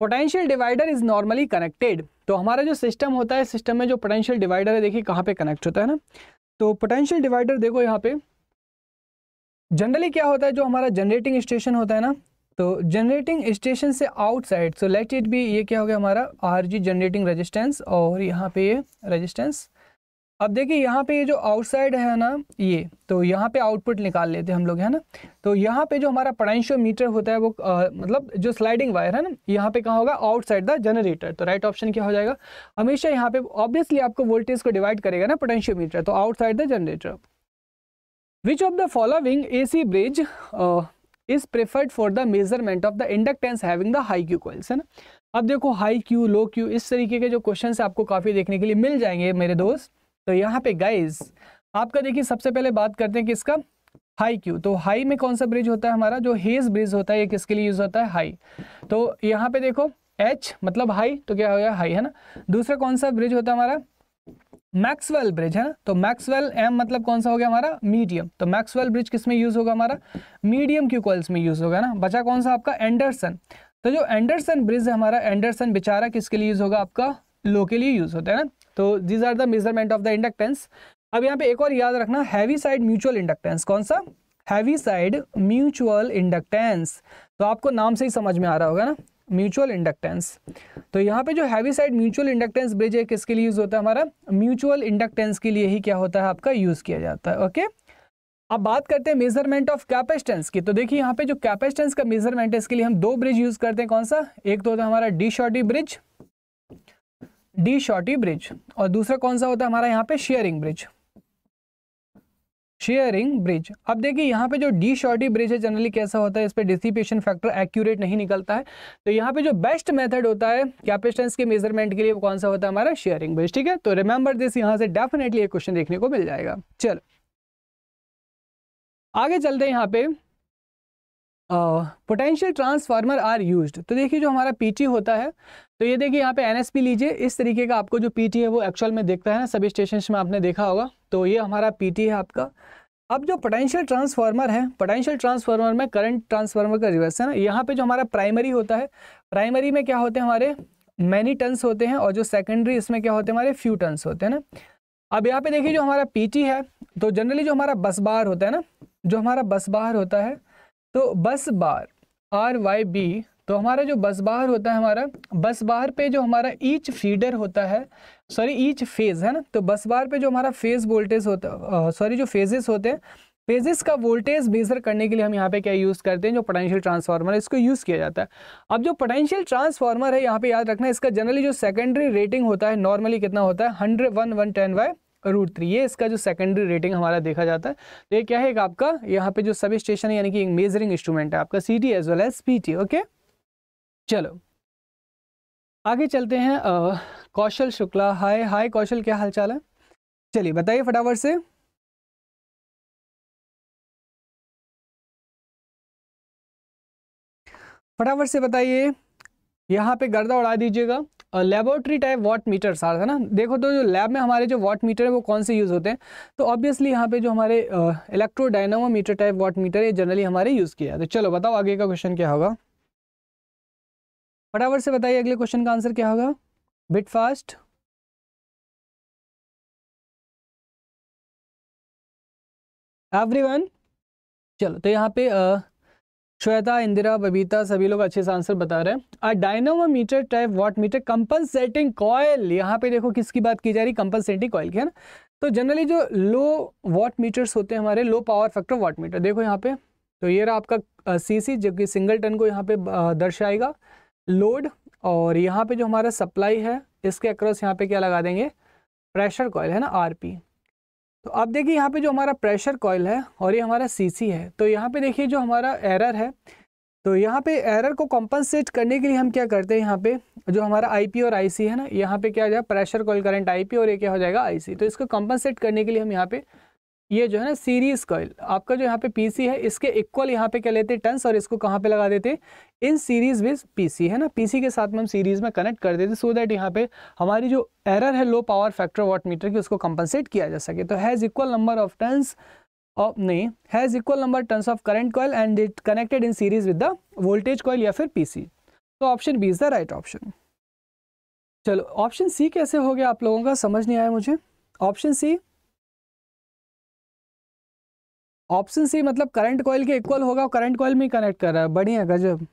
potential divider is normally connected तो हमारा जो सिस्टम होता है सिस्टम में जो पोटेंशियल डिवाइडर है देखिए कहाँ पे कनेक्ट होता है ना तो पोटेंशियल डिवाइडर देखो यहाँ पे जनरली क्या होता है जो हमारा जनरेटिंग स्टेशन होता है ना तो जनरेटिंग स्टेशन से outside so let it be ये क्या हो गया हमारा आर जी जनरेटिंग रजिस्टेंस और यहाँ पे ये रजिस्टेंस अब देखिए यहाँ पे ये जो आउटसाइड है ना ये तो यहाँ पे आउटपुट निकाल लेते हैं हम लोग है ना तो यहाँ पे जो हमारा पोटेंशियो मीटर होता है वो आ, मतलब जो स्लाइडिंग वायर है ना यहाँ पे कहाँ होगा आउटसाइड द जनरेटर तो राइट ऑप्शन क्या हो जाएगा हमेशा यहाँ पे ऑब्वियसली आपको वोल्टेज को डिवाइड करेगा ना पोटेंशियो मीटर तो outside the generator which of the following A C bridge is preferred for the measurement of the inductance having the high Q coils है ना अब देखो हाई क्यू लो क्यू इस तरीके के जो क्वेश्चन आपको काफ़ी देखने के लिए मिल जाएंगे मेरे दोस्त तो यहाँ पे गाइज आपका देखिए सबसे पहले बात करते हैं किसका हाई क्यू तो हाई में कौन सा ब्रिज होता है हमारा जो हेज ब्रिज होता है ये किसके लिए यूज होता है हाई तो यहाँ पे देखो एच मतलब हाई तो क्या हो गया हाई है ना दूसरा कौन सा ब्रिज होता है हमारा मैक्सवेल ब्रिज है ना तो मैक्सवेल एम मतलब कौन सा हो गया हमारा मीडियम तो मैक्सवेल ब्रिज किस में यूज होगा हमारा मीडियम क्यू कॉल्स में यूज होगा ना बचा कौन सा आपका एंडरसन तो जो एंडरसन ब्रिज है हमारा एंडरसन बेचारा किसके लिए यूज होगा आपका लो के लिए यूज होता है ना तो these are the measurement of the inductance अब यहाँ पे एक और याद रखना हैवी साइड म्यूचुअल इंडक्टेंस कौन सा हैवी साइड म्यूचुअल इंडक्टेंस तो आपको नाम से ही समझ में आ रहा होगा ना म्यूचुअल इंडक्टेंस तो यहाँ पे जो Heaviside mutual inductance bridge है किसके लिए यूज़ होता है हमारा म्यूचुअल इंडक्टेंस के लिए ही क्या होता है आपका यूज़ किया जाता है ओके अब बात करते हैं मेजरमेंट ऑफ कैपेसिटेंस की तो देखिए यहाँ पे जो कैपेसिटेंस का मेजरमेंट है इसके लिए हम दो ब्रिज यूज़ करते हैं कौन सा एक तो होता है हमारा De Sauty bridge De Sauty bridge और दूसरा कौन सा होता है हमारा यहाँ पे शेयरिंग ब्रिज शेयरिंग ब्रिज अब देखिए यहाँ पे जो डी शॉर्टी ब्रिज है जनरली कैसा होता है इस पर डिसिपेशन फैक्टर एक्यूरेट नहीं निकलता है तो यहाँ पे जो बेस्ट मेथड होता है कैपेसिटेंस के मेजरमेंट के लिए कौन सा होता है हमारा शेयरिंग ब्रिज ठीक है तो रिमेंबर दिस यहाँ से डेफिनेटली एक क्वेश्चन देखने को मिल जाएगा चलो आगे चलते हैं यहाँ पे पोटेंशियल ट्रांसफार्मर आर यूज्ड तो देखिए जो हमारा पीटी होता है तो ये देखिए यहाँ पे एन लीजिए इस तरीके का आपको जो पी है वो एक्चुअल में देखता है ना सभी स्टेशन में आपने देखा होगा तो ये हमारा पी है आपका अब जो पोटेंशियल ट्रांसफार्मर है पोटेंशियल ट्रांसफार्मर में करंट ट्रांसफार्मर का रिवर्स है ना यहाँ पे जो हमारा प्राइमरी होता है प्राइमरी में क्या होते हैं हमारे मैनी टन्स होते हैं और जो सेकेंडरी इसमें क्या होते हैं हमारे फ्यू टन्स होते हैं ना अब यहाँ पे देखिए जो हमारा पी है तो जनरली जो हमारा बस बार होता है ना जो हमारा बस बार होता है तो बस बार आर वाई बी तो हमारा जो बस बार होता है हमारा बस बाहर पे जो हमारा ईच फीडर होता है सॉरी ईच फेज़ है ना तो बस बार पे जो हमारा फेज़ वोल्टेज होता सॉरी जो फेजेस होते हैं फेजेस का वोल्टेज मेजर करने के लिए हम यहाँ पे क्या यूज़ करते हैं जो पोटेंशियल ट्रांसफार्मर है इसको यूज़ किया जाता है अब जो पोटेंशियल ट्रांसफार्मर है यहाँ पे याद रखना इसका जनरली जो सेकेंडरी रेटिंग होता है नॉर्मली कितना होता है hundred one one ten Y root three ये इसका जो सेकेंडरी रेटिंग हमारा देखा जाता है तो ये क्या है एक आपका यहाँ पे जो सब स्टेशन है यानी कि मेजरिंग इंस्ट्रूमेंट है आपका C T as well as P T okay चलो आगे चलते हैं कौशल शुक्ला हाय हाय कौशल क्या हालचाल है चलिए बताइए फटाफट से फटाफट से बताइए यहाँ पे गर्दा उड़ा दीजिएगा लेबोरेटरी टाइप वाट मीटर सार है ना देखो तो जो लैब में हमारे जो वाट मीटर है वो कौन से यूज़ होते हैं तो ऑब्वियसली यहाँ पे जो हमारे इलेक्ट्रोडाइनामोमीटर टाइप वाट मीटर ये जनरली हमारे यूज़ किया है तो चलो बताओ आगे का क्वेश्चन क्या होगा फटाफट से बताइए अगले क्वेश्चन का आंसर क्या होगा बिट फास्ट एवरीवन चलो तो यहाँ पे श्वेता इंदिरा बबीता सभी लोग अच्छे से आंसर बता रहे हैं a dynamometer type watt meter compensating coil यहाँ पे देखो किसकी बात की जा रही कंपनसेटिंग कॉयल की है ना तो जनरली जो लो वॉट मीटर्स होते हैं हमारे low power factor watt meter देखो यहाँ पे तो ये रहा आपका सीसी सी जबकि सिंगल टन को यहाँ पे दर्शाएगा लोड और यहाँ पे जो हमारा सप्लाई है इसके अक्रॉस यहाँ पे क्या लगा देंगे प्रेशर कॉयल है ना आरपी तो अब देखिए यहाँ पे जो हमारा प्रेशर कॉयल है और ये हमारा सीसी है तो यहाँ पे देखिए जो हमारा एरर है तो यहाँ पे एरर को कॉम्पनसेट करने के लिए हम क्या करते हैं यहाँ पे जो हमारा आईपी और आईसी है ना यहाँ पे क्या हो जाएगा प्रेशर कॉल करंट आईपी और ये क्या हो जाएगा आईसी तो इसको कॉम्पनसेट करने के लिए हम यहाँ पे ये जो है ना सीरीज कॉइल आपका जो यहाँ पे पीसी है इसके इक्वल यहाँ पे क्या लेते टंस और इसको कहाँ पे लगा देते इन सीरीज विज पीसी है ना पीसी के साथ में हम सीरीज में कनेक्ट कर देते सो दैट यहाँ पे हमारी जो एरर है low power factor watt meter की उसको कंपनसेट किया जा सके तो has equal number of turns of नहीं has equal number turns of current coil and it connected in series with the voltage coil या फिर पी तो option B is the right option चलो ऑप्शन सी कैसे हो गया आप लोगों का समझ नहीं आया मुझे ऑप्शन सी ऑप्शन सी मतलब करंट कॉयल के इक्वल होगा करंट कॉयल में कनेक्ट कर रहा है बढ़िया गजब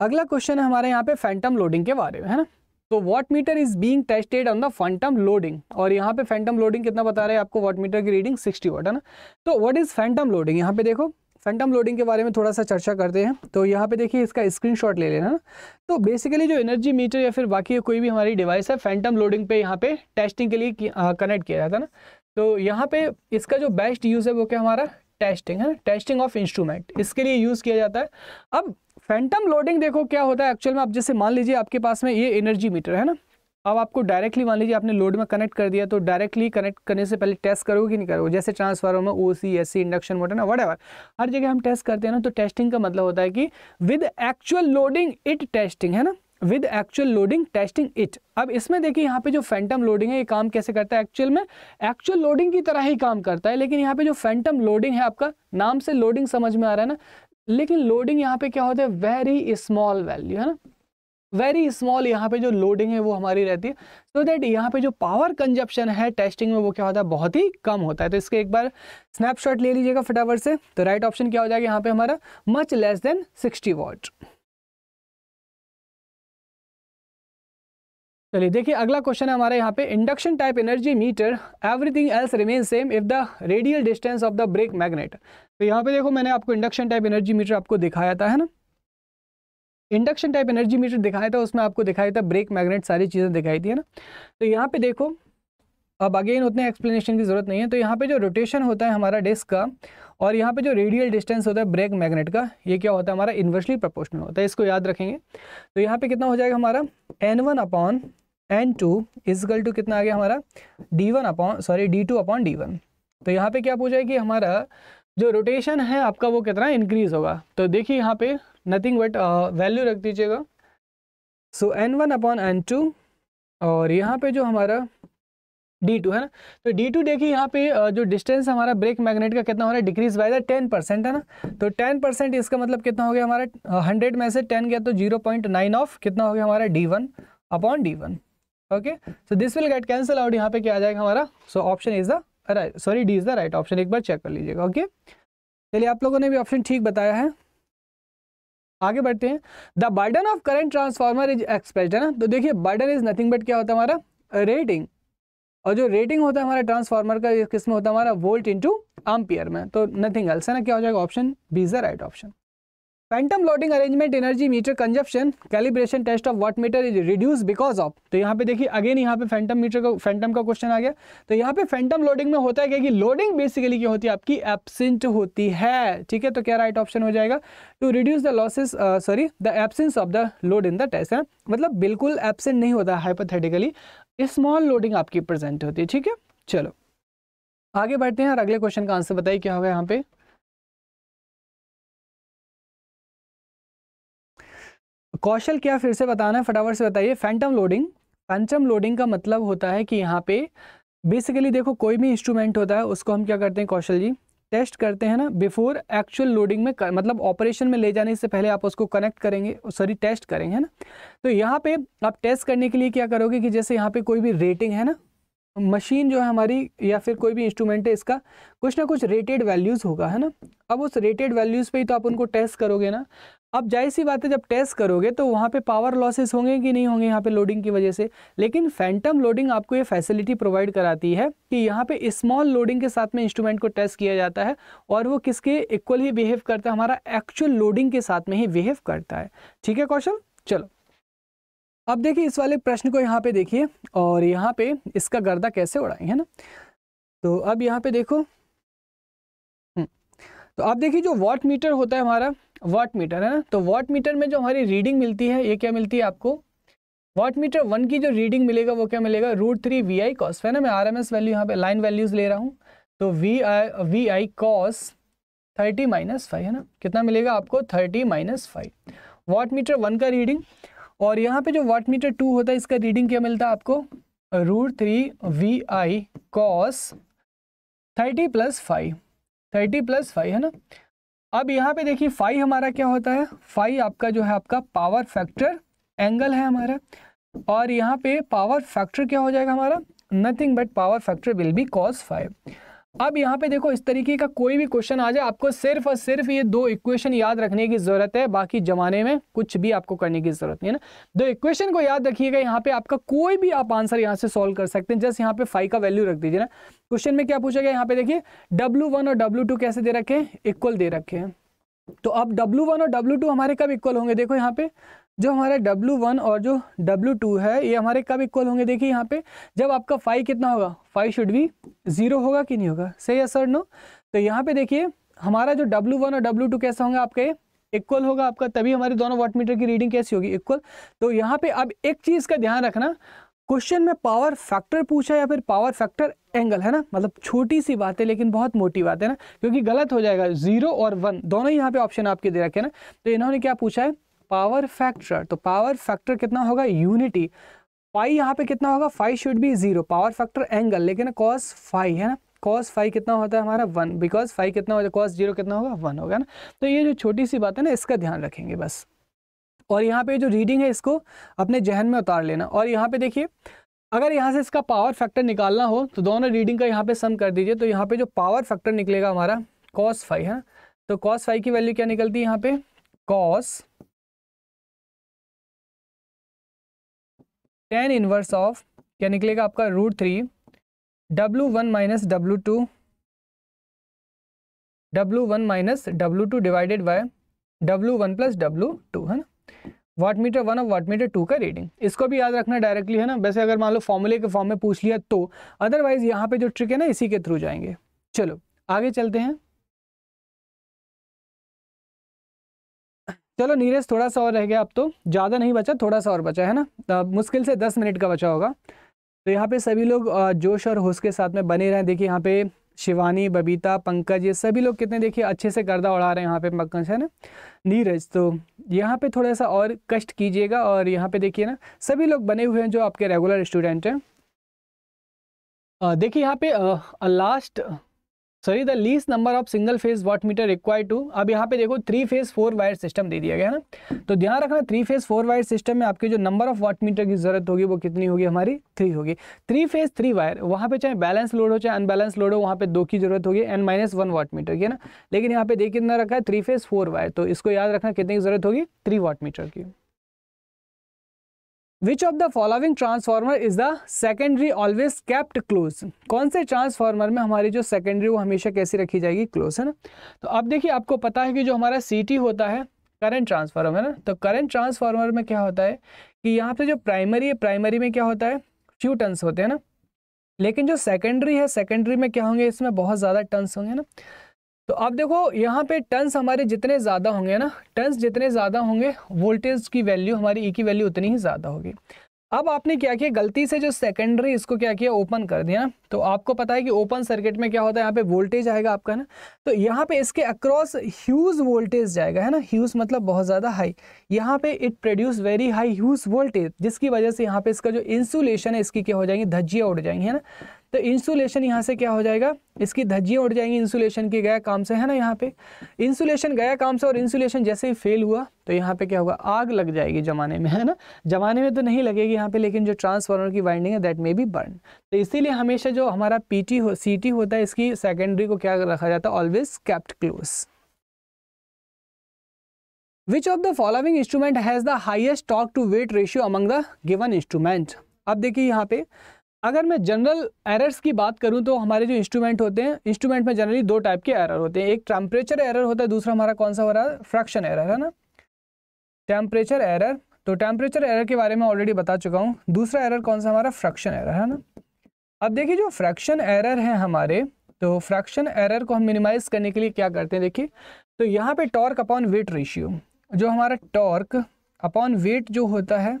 अगला क्वेश्चन है हमारे यहाँ पे फैंटम लोडिंग के बारे में है ना तो watt meter is being tested on the phantom loading और यहाँ पे फैंटम लोडिंग कितना बता रहे हैं आपको वॉट मीटर की रीडिंग 60 वॉट है ना तो व्हाट इज फैंटम लोडिंग यहाँ पे देखो फैंटम लोडिंग के बारे में थोड़ा सा चर्चा करते हैं तो यहाँ पे देखिए इसका स्क्रीन ले लेना ना तो बेसिकली जो एनर्जी मीटर या फिर बाकी कोई भी हमारी डिवाइस है फैंटम लोडिंग पे यहाँ पे टेस्टिंग के लिए कनेक्ट किया जाता है ना तो यहाँ पे इसका जो बेस्ट यूज़ है वो क्या हमारा टेस्टिंग है ना टेस्टिंग ऑफ इंस्ट्रूमेंट इसके लिए यूज़ किया जाता है अब फैंटम लोडिंग देखो क्या होता है एक्चुअल में आप जैसे मान लीजिए आपके पास में ये एनर्जी मीटर है ना अब आपको डायरेक्टली मान लीजिए आपने लोड में कनेक्ट कर दिया तो डायरेक्टली कनेक्ट करने से पहले टेस्ट करोगे कि नहीं करोगे जैसे transformer O C S C induction motor ना वट हर जगह हम टेस्ट करते हैं ना तो टेस्टिंग का मतलब होता है कि with actual loading it testing है ना with actual loading testing it अब इसमें देखिए यहाँ पे जो फैंटम लोडिंग है ये काम कैसे करता है एक्चुअल में एक्चुअल लोडिंग की तरह ही काम करता है लेकिन यहाँ पे जो फैंटम लोडिंग है आपका नाम से लोडिंग समझ में आ रहा है ना लेकिन लोडिंग यहाँ पे क्या होता है वेरी स्मॉल वैल्यू है ना वेरी स्मॉल यहाँ पे जो लोडिंग है वो हमारी रहती है सो दैट यहाँ पे जो पावर कंजप्शन है टेस्टिंग में वो क्या होता है बहुत ही कम होता है तो इसके एक बार स्नैपशॉट ले लीजिएगा फटाफट से तो राइट ऑप्शन क्या हो जाएगा यहाँ पे हमारा much less than sixty watt चलिए देखिए अगला क्वेश्चन है हमारे यहाँ पे induction type energy meter everything else remain same if the radial distance of the brake magnet तो यहाँ पे देखो मैंने आपको इंडक्शन टाइप एनर्जी मीटर आपको दिखाया था है ना इंडक्शन टाइप एनर्जी मीटर दिखाया था उसमें आपको दिखाया था ब्रेक मैग्नेट सारी चीज़ें दिखाई थी है ना तो यहाँ पे देखो अब अगेन उतने एक्सप्लेनेशन की ज़रूरत नहीं है तो यहाँ पे जो रोटेशन होता है हमारा डिस्क का और यहाँ पे जो रेडियल डिस्टेंस होता है ब्रेक मैग्नेट का ये क्या होता है हमारा इन्वर्सली प्रोपोर्शनल होता है इसको याद रखेंगे तो यहाँ पे कितना हो जाएगा हमारा N one upon N two equal to कितना आ गया हमारा D one upon sorry D two upon D one तो यहाँ पे क्या पूछा है कि हमारा जो रोटेशन है आपका वो कितना इंक्रीज होगा तो देखिए यहाँ पे नथिंग बट वैल्यू रख दीजिएगा so N one upon N two और यहाँ पे जो हमारा डी टू है ना तो डी टू देखिए यहाँ पे uh, जो डिस्टेंस हमारा ब्रेक मैग्नेट का कितना हो रहा है decrease by the ten percent है ना तो टेन परसेंट इसका मतलब कितना हो गया हमारा हंड्रेड uh, में से टेन गया तो जीरो पॉइंट नाइन ऑफ कितना हो गया हमारा D one upon D one okay so this will get cancel out यहाँ पे क्या आ जाएगा हमारा so option is the right sorry D is the right option एक बार चेक कर लीजिएगा ओके चलिए आप लोगों ने भी ऑप्शन ठीक बताया है आगे बढ़ते हैं the burden of current transformer is expressed है ना तो देखिए बर्डन इज नथिंग बट क्या होता है हमारा रेटिंग और जो रेटिंग होता है हमारा ट्रांसफार्मर का किस में होता है हमारा वोल्ट इंटू आम्पियर में तो नथिंग एल्स है ना क्या हो जाएगा option B is the right option phantom loading arrangement energy meter consumption calibration test of watt meter is reduce because of तो यहाँ पे देखिए अगेन यहाँ पे फैंटम मीटर का फैंटम का क्वेश्चन आ गया तो यहाँ पे फैंटम लोडिंग में होता है क्या कि लोडिंग बेसिकली क्या होती है आपकी एबसेंट होती है ठीक है तो क्या राइट ऑप्शन हो जाएगा to reduce the losses sorry the absence of the load in the test है मतलब बिल्कुल एबसेंट नहीं होता हाइपोथेटिकली स्मॉल लोडिंग आपकी प्रेजेंट होती है ठीक है चलो आगे बढ़ते हैं और अगले क्वेश्चन का आंसर बताइए क्या होगा यहाँ पे कौशल क्या फिर से बताना है फटाफट से बताइए फैंटम लोडिंग फैंटम लोडिंग का मतलब होता है कि यहाँ पे बेसिकली देखो कोई भी इंस्ट्रूमेंट होता है उसको हम क्या करते हैं कौशल जी टेस्ट करते हैं ना बिफोर एक्चुअल लोडिंग में कर, मतलब ऑपरेशन में ले जाने से पहले आप उसको कनेक्ट करेंगे सॉरी टेस्ट करेंगे है ना तो यहाँ पे आप टेस्ट करने के लिए क्या करोगे कि जैसे यहाँ पे कोई भी रेटिंग है ना मशीन जो है हमारी या फिर कोई भी इंस्ट्रूमेंट है इसका कुछ ना कुछ रेटेड वैल्यूज़ होगा है ना अब उस रेटेड वैल्यूज़ पे ही तो आप उनको टेस्ट करोगे ना अब जाहिर सी बात है जब टेस्ट करोगे तो वहाँ पे पावर लॉसेस होंगे कि नहीं होंगे यहाँ पे लोडिंग की वजह से लेकिन फैंटम लोडिंग आपको ये फैसिलिटी प्रोवाइड कराती है कि यहाँ पे स्मॉल लोडिंग के साथ में इंस्ट्रूमेंट को टेस्ट किया जाता है और वो किसके इक्वल ही बिहेव करता है हमारा एक्चुअल लोडिंग के साथ में ही बिहेव करता है ठीक है कौशल चलो अब देखिए इस वाले प्रश्न को यहाँ पे देखिए और यहाँ पे इसका गर्दा कैसे उड़ाएंगे है ना तो अब यहाँ पे देखो तो आप देखिए जो वाट मीटर होता है हमारा वाट मीटर है ना तो वाट मीटर में जो हमारी रीडिंग मिलती है ये क्या मिलती है आपको वाट मीटर वन की जो रीडिंग मिलेगा वो क्या मिलेगा root three V I cos है ना मैं आर एम एस वैल्यू यहाँ पे लाइन वैल्यूज ले रहा हूँ तो V I V I cos thirty minus five है ना कितना मिलेगा आपको thirty minus five watt meter one का रीडिंग और यहाँ पे जो वाट मीटर टू होता है इसका रीडिंग क्या मिलता है आपको root three V I cos thirty plus five thirty plus five है ना अब यहाँ पे देखिए फाइव हमारा क्या होता है फाइव आपका जो है आपका पावर फैक्टर एंगल है हमारा और यहाँ पे पावर फैक्टर क्या हो जाएगा हमारा nothing but power factor will be cos five अब यहाँ पे देखो इस तरीके का कोई भी क्वेश्चन आ जाए आपको सिर्फ और सिर्फ ये दो इक्वेशन याद रखने की जरूरत है बाकी जमाने में कुछ भी आपको करने की जरूरत नहीं है ना दो इक्वेशन को याद रखिएगा यहाँ पे आपका कोई भी आप आंसर यहाँ से सॉल्व कर सकते हैं जस्ट यहाँ पे फाइव का वैल्यू रख दीजिए ना क्वेश्चन में क्या पूछा गया यहाँ पे देखिए डब्ल्यू और डब्ल्यू कैसे दे रखे हैं इक्वल दे रखे हैं तो अब डब्ल्यू और डब्ल्यू हमारे कब इक्वल होंगे देखो यहाँ पे जो हमारा डब्लू वन और जो W2 टू है ये हमारे कब इक्वल होंगे देखिए यहाँ पे जब आपका फाइव कितना होगा फाइव शुड भी जीरो होगा कि नहीं होगा सही है सर नो तो यहाँ पे देखिए हमारा जो W1 वन और W2 टू कैसा होंगे आपके इक्वल होगा आपका तभी हमारे दोनों वाट मीटर की रीडिंग कैसी होगी इक्वल तो यहाँ पे अब एक चीज़ का ध्यान रखना क्वेश्चन में पावर फैक्टर पूछा या फिर पावर फैक्टर एंगल है ना मतलब छोटी सी बात है लेकिन बहुत मोटी बात है ना क्योंकि गलत हो जाएगा जीरो और वन दोनों ही यहाँ पे ऑप्शन आपके दे रखे हैं ना तो इन्होंने क्या पूछा है पावर फैक्टर तो पावर फैक्टर कितना होगा यूनिटी पाई यहाँ पे कितना होगा five should be zero power factor angle लेकिन कॉस फाइव है ना कॉस फाइव कितना होता है हमारा वन बिकॉज फाइव कितना होता है कॉस जीरो कितना होगा वन होगा ना तो ये जो छोटी सी बात है ना इसका ध्यान रखेंगे बस और यहाँ पे जो रीडिंग है इसको अपने जहन में उतार लेना और यहाँ पे देखिए अगर यहाँ से इसका पावर फैक्टर निकालना हो तो दोनों रीडिंग का यहाँ पे सम कर दीजिए तो यहाँ पे जो पावर फैक्टर निकलेगा हमारा कॉस फाइव है तो कॉस फाइव की वैल्यू क्या निकलती है यहाँ पे कॉस टेन इनवर्स ऑफ क्या निकलेगा आपका root three W one minus W two W one minus W two divided by W one plus W two है ना वाट मीटर वन और वाट मीटर टू का रीडिंग इसको भी याद रखना डायरेक्टली है ना वैसे अगर मान लो फॉर्मूले के फॉर्म में पूछ लिया तो अदरवाइज यहाँ पे जो ट्रिक है ना इसी के थ्रू जाएंगे चलो आगे चलते हैं चलो नीरज थोड़ा सा और रह गया अब तो ज़्यादा नहीं बचा थोड़ा सा और बचा है ना मुश्किल से दस मिनट का बचा होगा तो यहाँ पे सभी लोग जोश और होश के साथ में बने रहें देखिए यहाँ पे शिवानी बबीता पंकज ये सभी लोग कितने देखिए अच्छे से गर्दा उड़ा रहे हैं यहाँ पे पंकज है ना नीरज तो यहाँ पे थोड़ा सा और कष्ट कीजिएगा और यहाँ पे देखिए ना सभी लोग बने हुए हैं जो आपके रेगुलर स्टूडेंट हैं देखिए यहाँ पे last sorry the least number of single phase watt meter require two अब यहाँ पे देखो three phase four wire system दे दिया गया है ना तो ध्यान रखना three phase four wire system में आपके जो नंबर ऑफ वाट मीटर की जरूरत होगी वो कितनी होगी हमारी थ्री होगी थ्री फेज थ्री वायर वहाँ पे चाहे बैलेंस लोड हो चाहे अनबैलेंस लोड हो वहाँ पे दो की जरूरत होगी N minus one watt meter की है ना लेकिन यहाँ पे देखिए कितना रखा है थ्री फेज फोर वायर तो इसको याद रखना कितनी जरूरत होगी थ्री वाट मीटर की which of the following transformer is the secondary always kept close कौन से ट्रांसफार्मर में हमारी जो सेकेंडरी वो हमेशा कैसी रखी जाएगी क्लोज है ना तो अब देखिए आपको पता है कि जो हमारा सी होता है करंट ट्रांसफार्मर है ना तो करंट ट्रांसफार्मर में क्या होता है कि यहाँ पे जो प्राइमरी है प्राइमरी में क्या होता है फ्यू टन्स होते हैं ना लेकिन जो सेकेंडरी है सेकेंडरी में क्या होंगे इसमें बहुत ज़्यादा टन्स होंगे ना तो अब देखो यहाँ पे टर्न्स हमारे जितने ज़्यादा होंगे ना टर्न्स जितने ज़्यादा होंगे वोल्टेज की वैल्यू हमारी ई e की वैल्यू उतनी ही ज़्यादा होगी अब आपने क्या किया गलती से जो सेकेंडरी इसको क्या किया ओपन कर दिया ना तो आपको पता है कि ओपन सर्किट में क्या होता है यहाँ पे वोल्टेज आएगा आपका ना तो यहाँ पे इसके अक्रॉस ह्यूज वोल्टेज जाएगा है ना ह्यूज मतलब बहुत ज़्यादा हाई यहाँ पे it produce very high huge voltage जिसकी वजह से यहाँ पे इसका जो इंसुलेशन है इसकी क्या हो जाएंगी धज्जियाँ उड़ जाएंगी है ना तो इंसुलेशन यहाँ से क्या हो जाएगा इसकी धज्जियाँ उड़ जाएंगी इंसुलेशन के गया काम से है ना यहाँ पे इंसुलेशन गया काम से और इंसुलेशन जैसे ही फेल हुआ तो यहाँ पे क्या होगा आग लग जाएगी जमाने में है ना जमाने में तो नहीं लगेगी यहाँ पे लेकिन जो ट्रांसफार्मर की वाइंडिंग है दैट मे बी बर्न तो इसीलिए हमेशा जो हमारा पीटी हो टी होता है इसकी सेकेंडरी को क्या रखा जाता है always kept close which of the following instrument has the highest torque to weight ratio among the given instrument अब देखिए यहाँ पे अगर मैं जनरल एरर्स की बात करूं तो हमारे जो इंस्ट्रूमेंट होते हैं इंस्ट्रूमेंट में जनरली दो टाइप के एरर होते हैं एक टेम्परेचर एरर होता है दूसरा हमारा कौन सा हो रहा है फ्रैक्शन एरर है ना टेम्परेचर एरर तो टेम्परेचर एरर के बारे में ऑलरेडी बता चुका हूँ दूसरा एरर कौन सा हमारा फ्रैक्शन एरर है ना अब देखिए जो फ्रैक्शन एरर है हमारे तो फ्रैक्शन एरर को हम मिनिमाइज करने के लिए क्या करते हैं देखिए तो यहाँ पे टॉर्क अपॉन वेट रेशियो जो हमारा टॉर्क अपॉन वेट जो होता है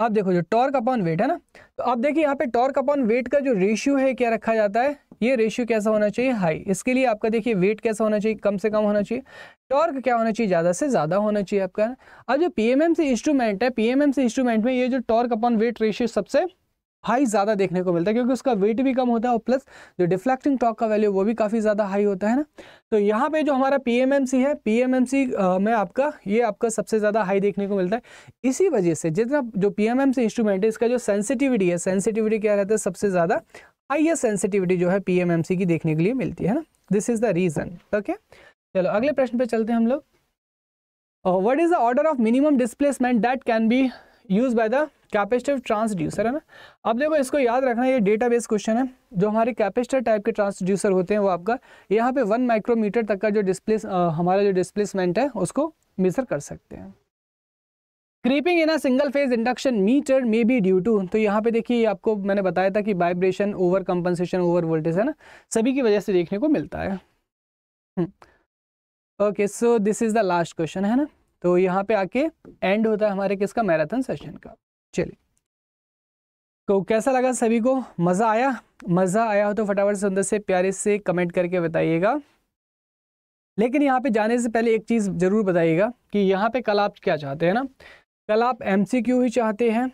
आप देखो जो टॉर्क अपॉन वेट है ना तो आप देखिए यहाँ पे टॉर्क अपॉन वेट का जो रेशियो है क्या रखा जाता है ये रेशियो कैसा होना चाहिए हाई इसके लिए आपका देखिए वेट कैसा होना चाहिए कम से कम होना चाहिए टॉर्क क्या होना चाहिए ज़्यादा से ज़्यादा होना चाहिए आपका अब जो पी एम इंस्ट्रूमेंट है पी एम इंस्ट्रूमेंट में ये जो टॉर्क अपॉन वेट रेशियो सबसे हाई ज़्यादा देखने को मिलता है क्योंकि उसका वेट भी कम होता है और प्लस जो डिफ्लेक्टिंग टॉक का वैल्यू वो भी काफ़ी ज़्यादा हाई होता है ना तो यहाँ पे जो हमारा पी है पी में आपका ये आपका सबसे ज़्यादा हाई देखने को मिलता है इसी वजह से जितना जो पी एम इंस्ट्रूमेंट है इसका जो सेंसिटिविटी है सेंसिटिविटी क्या रहता है सबसे ज़्यादा हाइएस्ट सेंसिटिविटी जो है पी की देखने के लिए मिलती है ना this is the reason okay चलो अगले प्रश्न पे चलते हैं हम लोग what is the order of minimum displacement that can be use by the capacitive transducer है ना अब देखो इसको याद रखना ये डेटाबेस क्वेश्चन है जो हमारे कैपेसिटर टाइप के ट्रांसड्यूसर होते हैं वो आपका यहाँ पे वन माइक्रोमीटर तक का जो डिस्प्लेस हमारा जो डिस्प्लेसमेंट है उसको मेजर कर सकते हैं creeping in a single phase induction meter may be due to तो यहाँ पे देखिए आपको मैंने बताया था कि vibration over compensation over voltage है ना सभी की वजह से देखने को मिलता है okay so this is the last question है ना तो यहाँ पे आके एंड होता है हमारे किसका मैराथन सेशन का चलिए तो कैसा लगा सभी को मज़ा आया मज़ा आया हो तो फटाफट सुंदर से प्यारे से कमेंट करके बताइएगा लेकिन यहाँ पे जाने से पहले एक चीज़ ज़रूर बताइएगा कि यहाँ पे कल आप क्या चाहते हैं ना कल आप एम ही चाहते हैं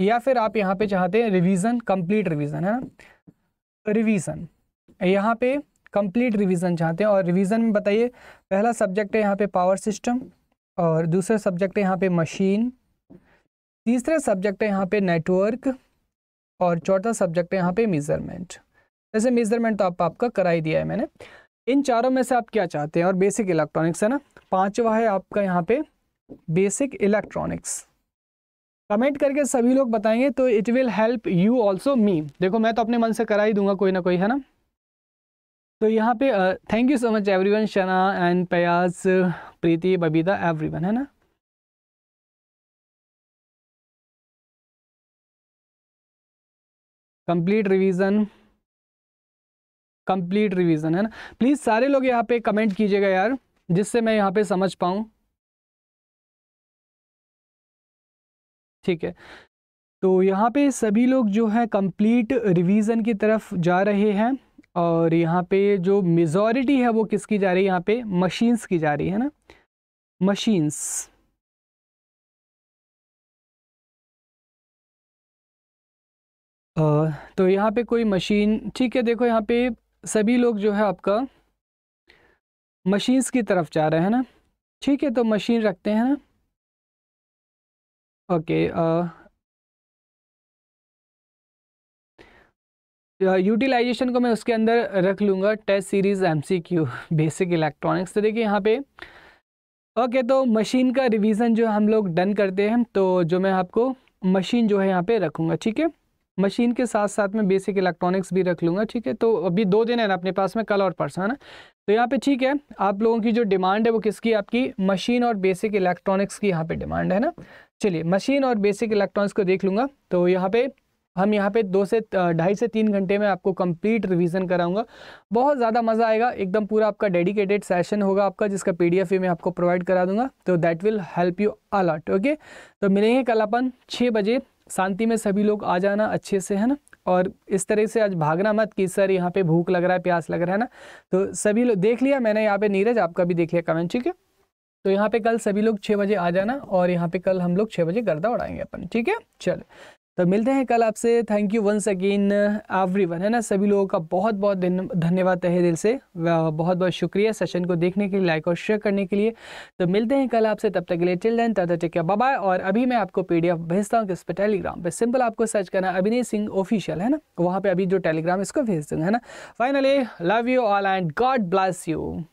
या फिर आप यहाँ पे चाहते हैं रिवीजन कंप्लीट रिवीजन है ना रिवीजन यहाँ पे कंप्लीट रिवीजन चाहते हैं और रिवीजन में बताइए पहला सब्जेक्ट है यहाँ पे पावर सिस्टम और दूसरा सब्जेक्ट है यहाँ पे मशीन तीसरा सब्जेक्ट है यहाँ पे नेटवर्क और चौथा सब्जेक्ट है यहाँ पे मेज़रमेंट जैसे मेज़रमेंट तो आप आपका करा ही दिया है मैंने इन चारों में से आप क्या चाहते हैं और बेसिक इलेक्ट्रॉनिक्स है ना पांचवा है आपका यहाँ पे बेसिक इलेक्ट्रॉनिक्स कमेंट करके सभी लोग बताएंगे तो it will help you also me देखो मैं तो अपने मन से करा ही दूंगा कोई ना कोई है ना तो यहाँ पे thank you so much everyone Shana and Payas Preeti Babita everyone है ना कंप्लीट रिवीजन कंप्लीट रिवीजन है ना प्लीज़ सारे लोग यहाँ पे कमेंट कीजिएगा यार जिससे मैं यहाँ पे समझ पाऊँ ठीक है तो यहाँ पे सभी लोग जो है कंप्लीट रिवीजन की तरफ जा रहे हैं और यहाँ पे जो मेजोरिटी है वो किसकी जा रही है यहाँ पे मशीन्स की जा रही है ना मशीन्स तो यहाँ पे कोई मशीन ठीक है देखो यहाँ पे सभी लोग जो है आपका मशीन्स की तरफ जा रहे हैं ना ठीक है तो मशीन रखते हैं ना ओके यूटिलाइजेशन को मैं उसके अंदर रख लूँगा test series MCQ basic electronics तो देखिए यहाँ पे ओके तो मशीन का रिवीजन जो हम लोग डन करते हैं तो जो मैं आपको मशीन जो है यहाँ पे रखूँगा ठीक है मशीन के साथ साथ में बेसिक इलेक्ट्रॉनिक्स भी रख लूँगा ठीक है तो अभी दो दिन है ना अपने पास में कल और परसों है ना तो यहाँ पे ठीक है आप लोगों की जो डिमांड है वो किसकी आपकी मशीन और बेसिक इलेक्ट्रॉनिक्स की यहाँ पे डिमांड है ना चलिए मशीन और बेसिक इलेक्ट्रॉनिक्स को देख लूँगा तो यहाँ पे हम यहाँ पे दो से ढाई से तीन घंटे में आपको कंप्लीट रिवीजन कराऊंगा बहुत ज़्यादा मज़ा आएगा एकदम पूरा आपका डेडिकेटेड सेशन होगा आपका जिसका पीडीएफ मैं आपको प्रोवाइड करा दूंगा तो that will help you a lot okay तो मिलेंगे कल अपन छः बजे शांति में सभी लोग आ जाना अच्छे से है ना और इस तरह से आज भागना मत कि सर यहाँ पे भूख लग रहा है प्यास लग रहा है ना तो सभी लोग देख लिया मैंने यहाँ पे नीरज आपका भी देख लिया कमेंट ठीक है तो यहाँ पे कल सभी लोग छः बजे आ जाना और यहाँ पे कल हम लोग छः बजे गर्दा उड़ाएंगे अपन ठीक है चलो तो मिलते हैं कल आपसे thank you once again everyone है ना सभी लोगों का बहुत बहुत धन्यवाद तहे दिल से बहुत बहुत शुक्रिया सेशन को देखने के लिए लाइक और शेयर करने के लिए तो मिलते हैं कल आपसे तब तक के लिए till then tata take care bye और अभी मैं आपको पीडीएफ भेजता हूँ किस पर टेलीग्राम पर सिंपल आपको सर्च करना अभिनय सिंह ऑफिशियल है ना वहाँ पर अभी जो टेलीग्राम इसको भेज दूंगा है ना finally love you all and god bless you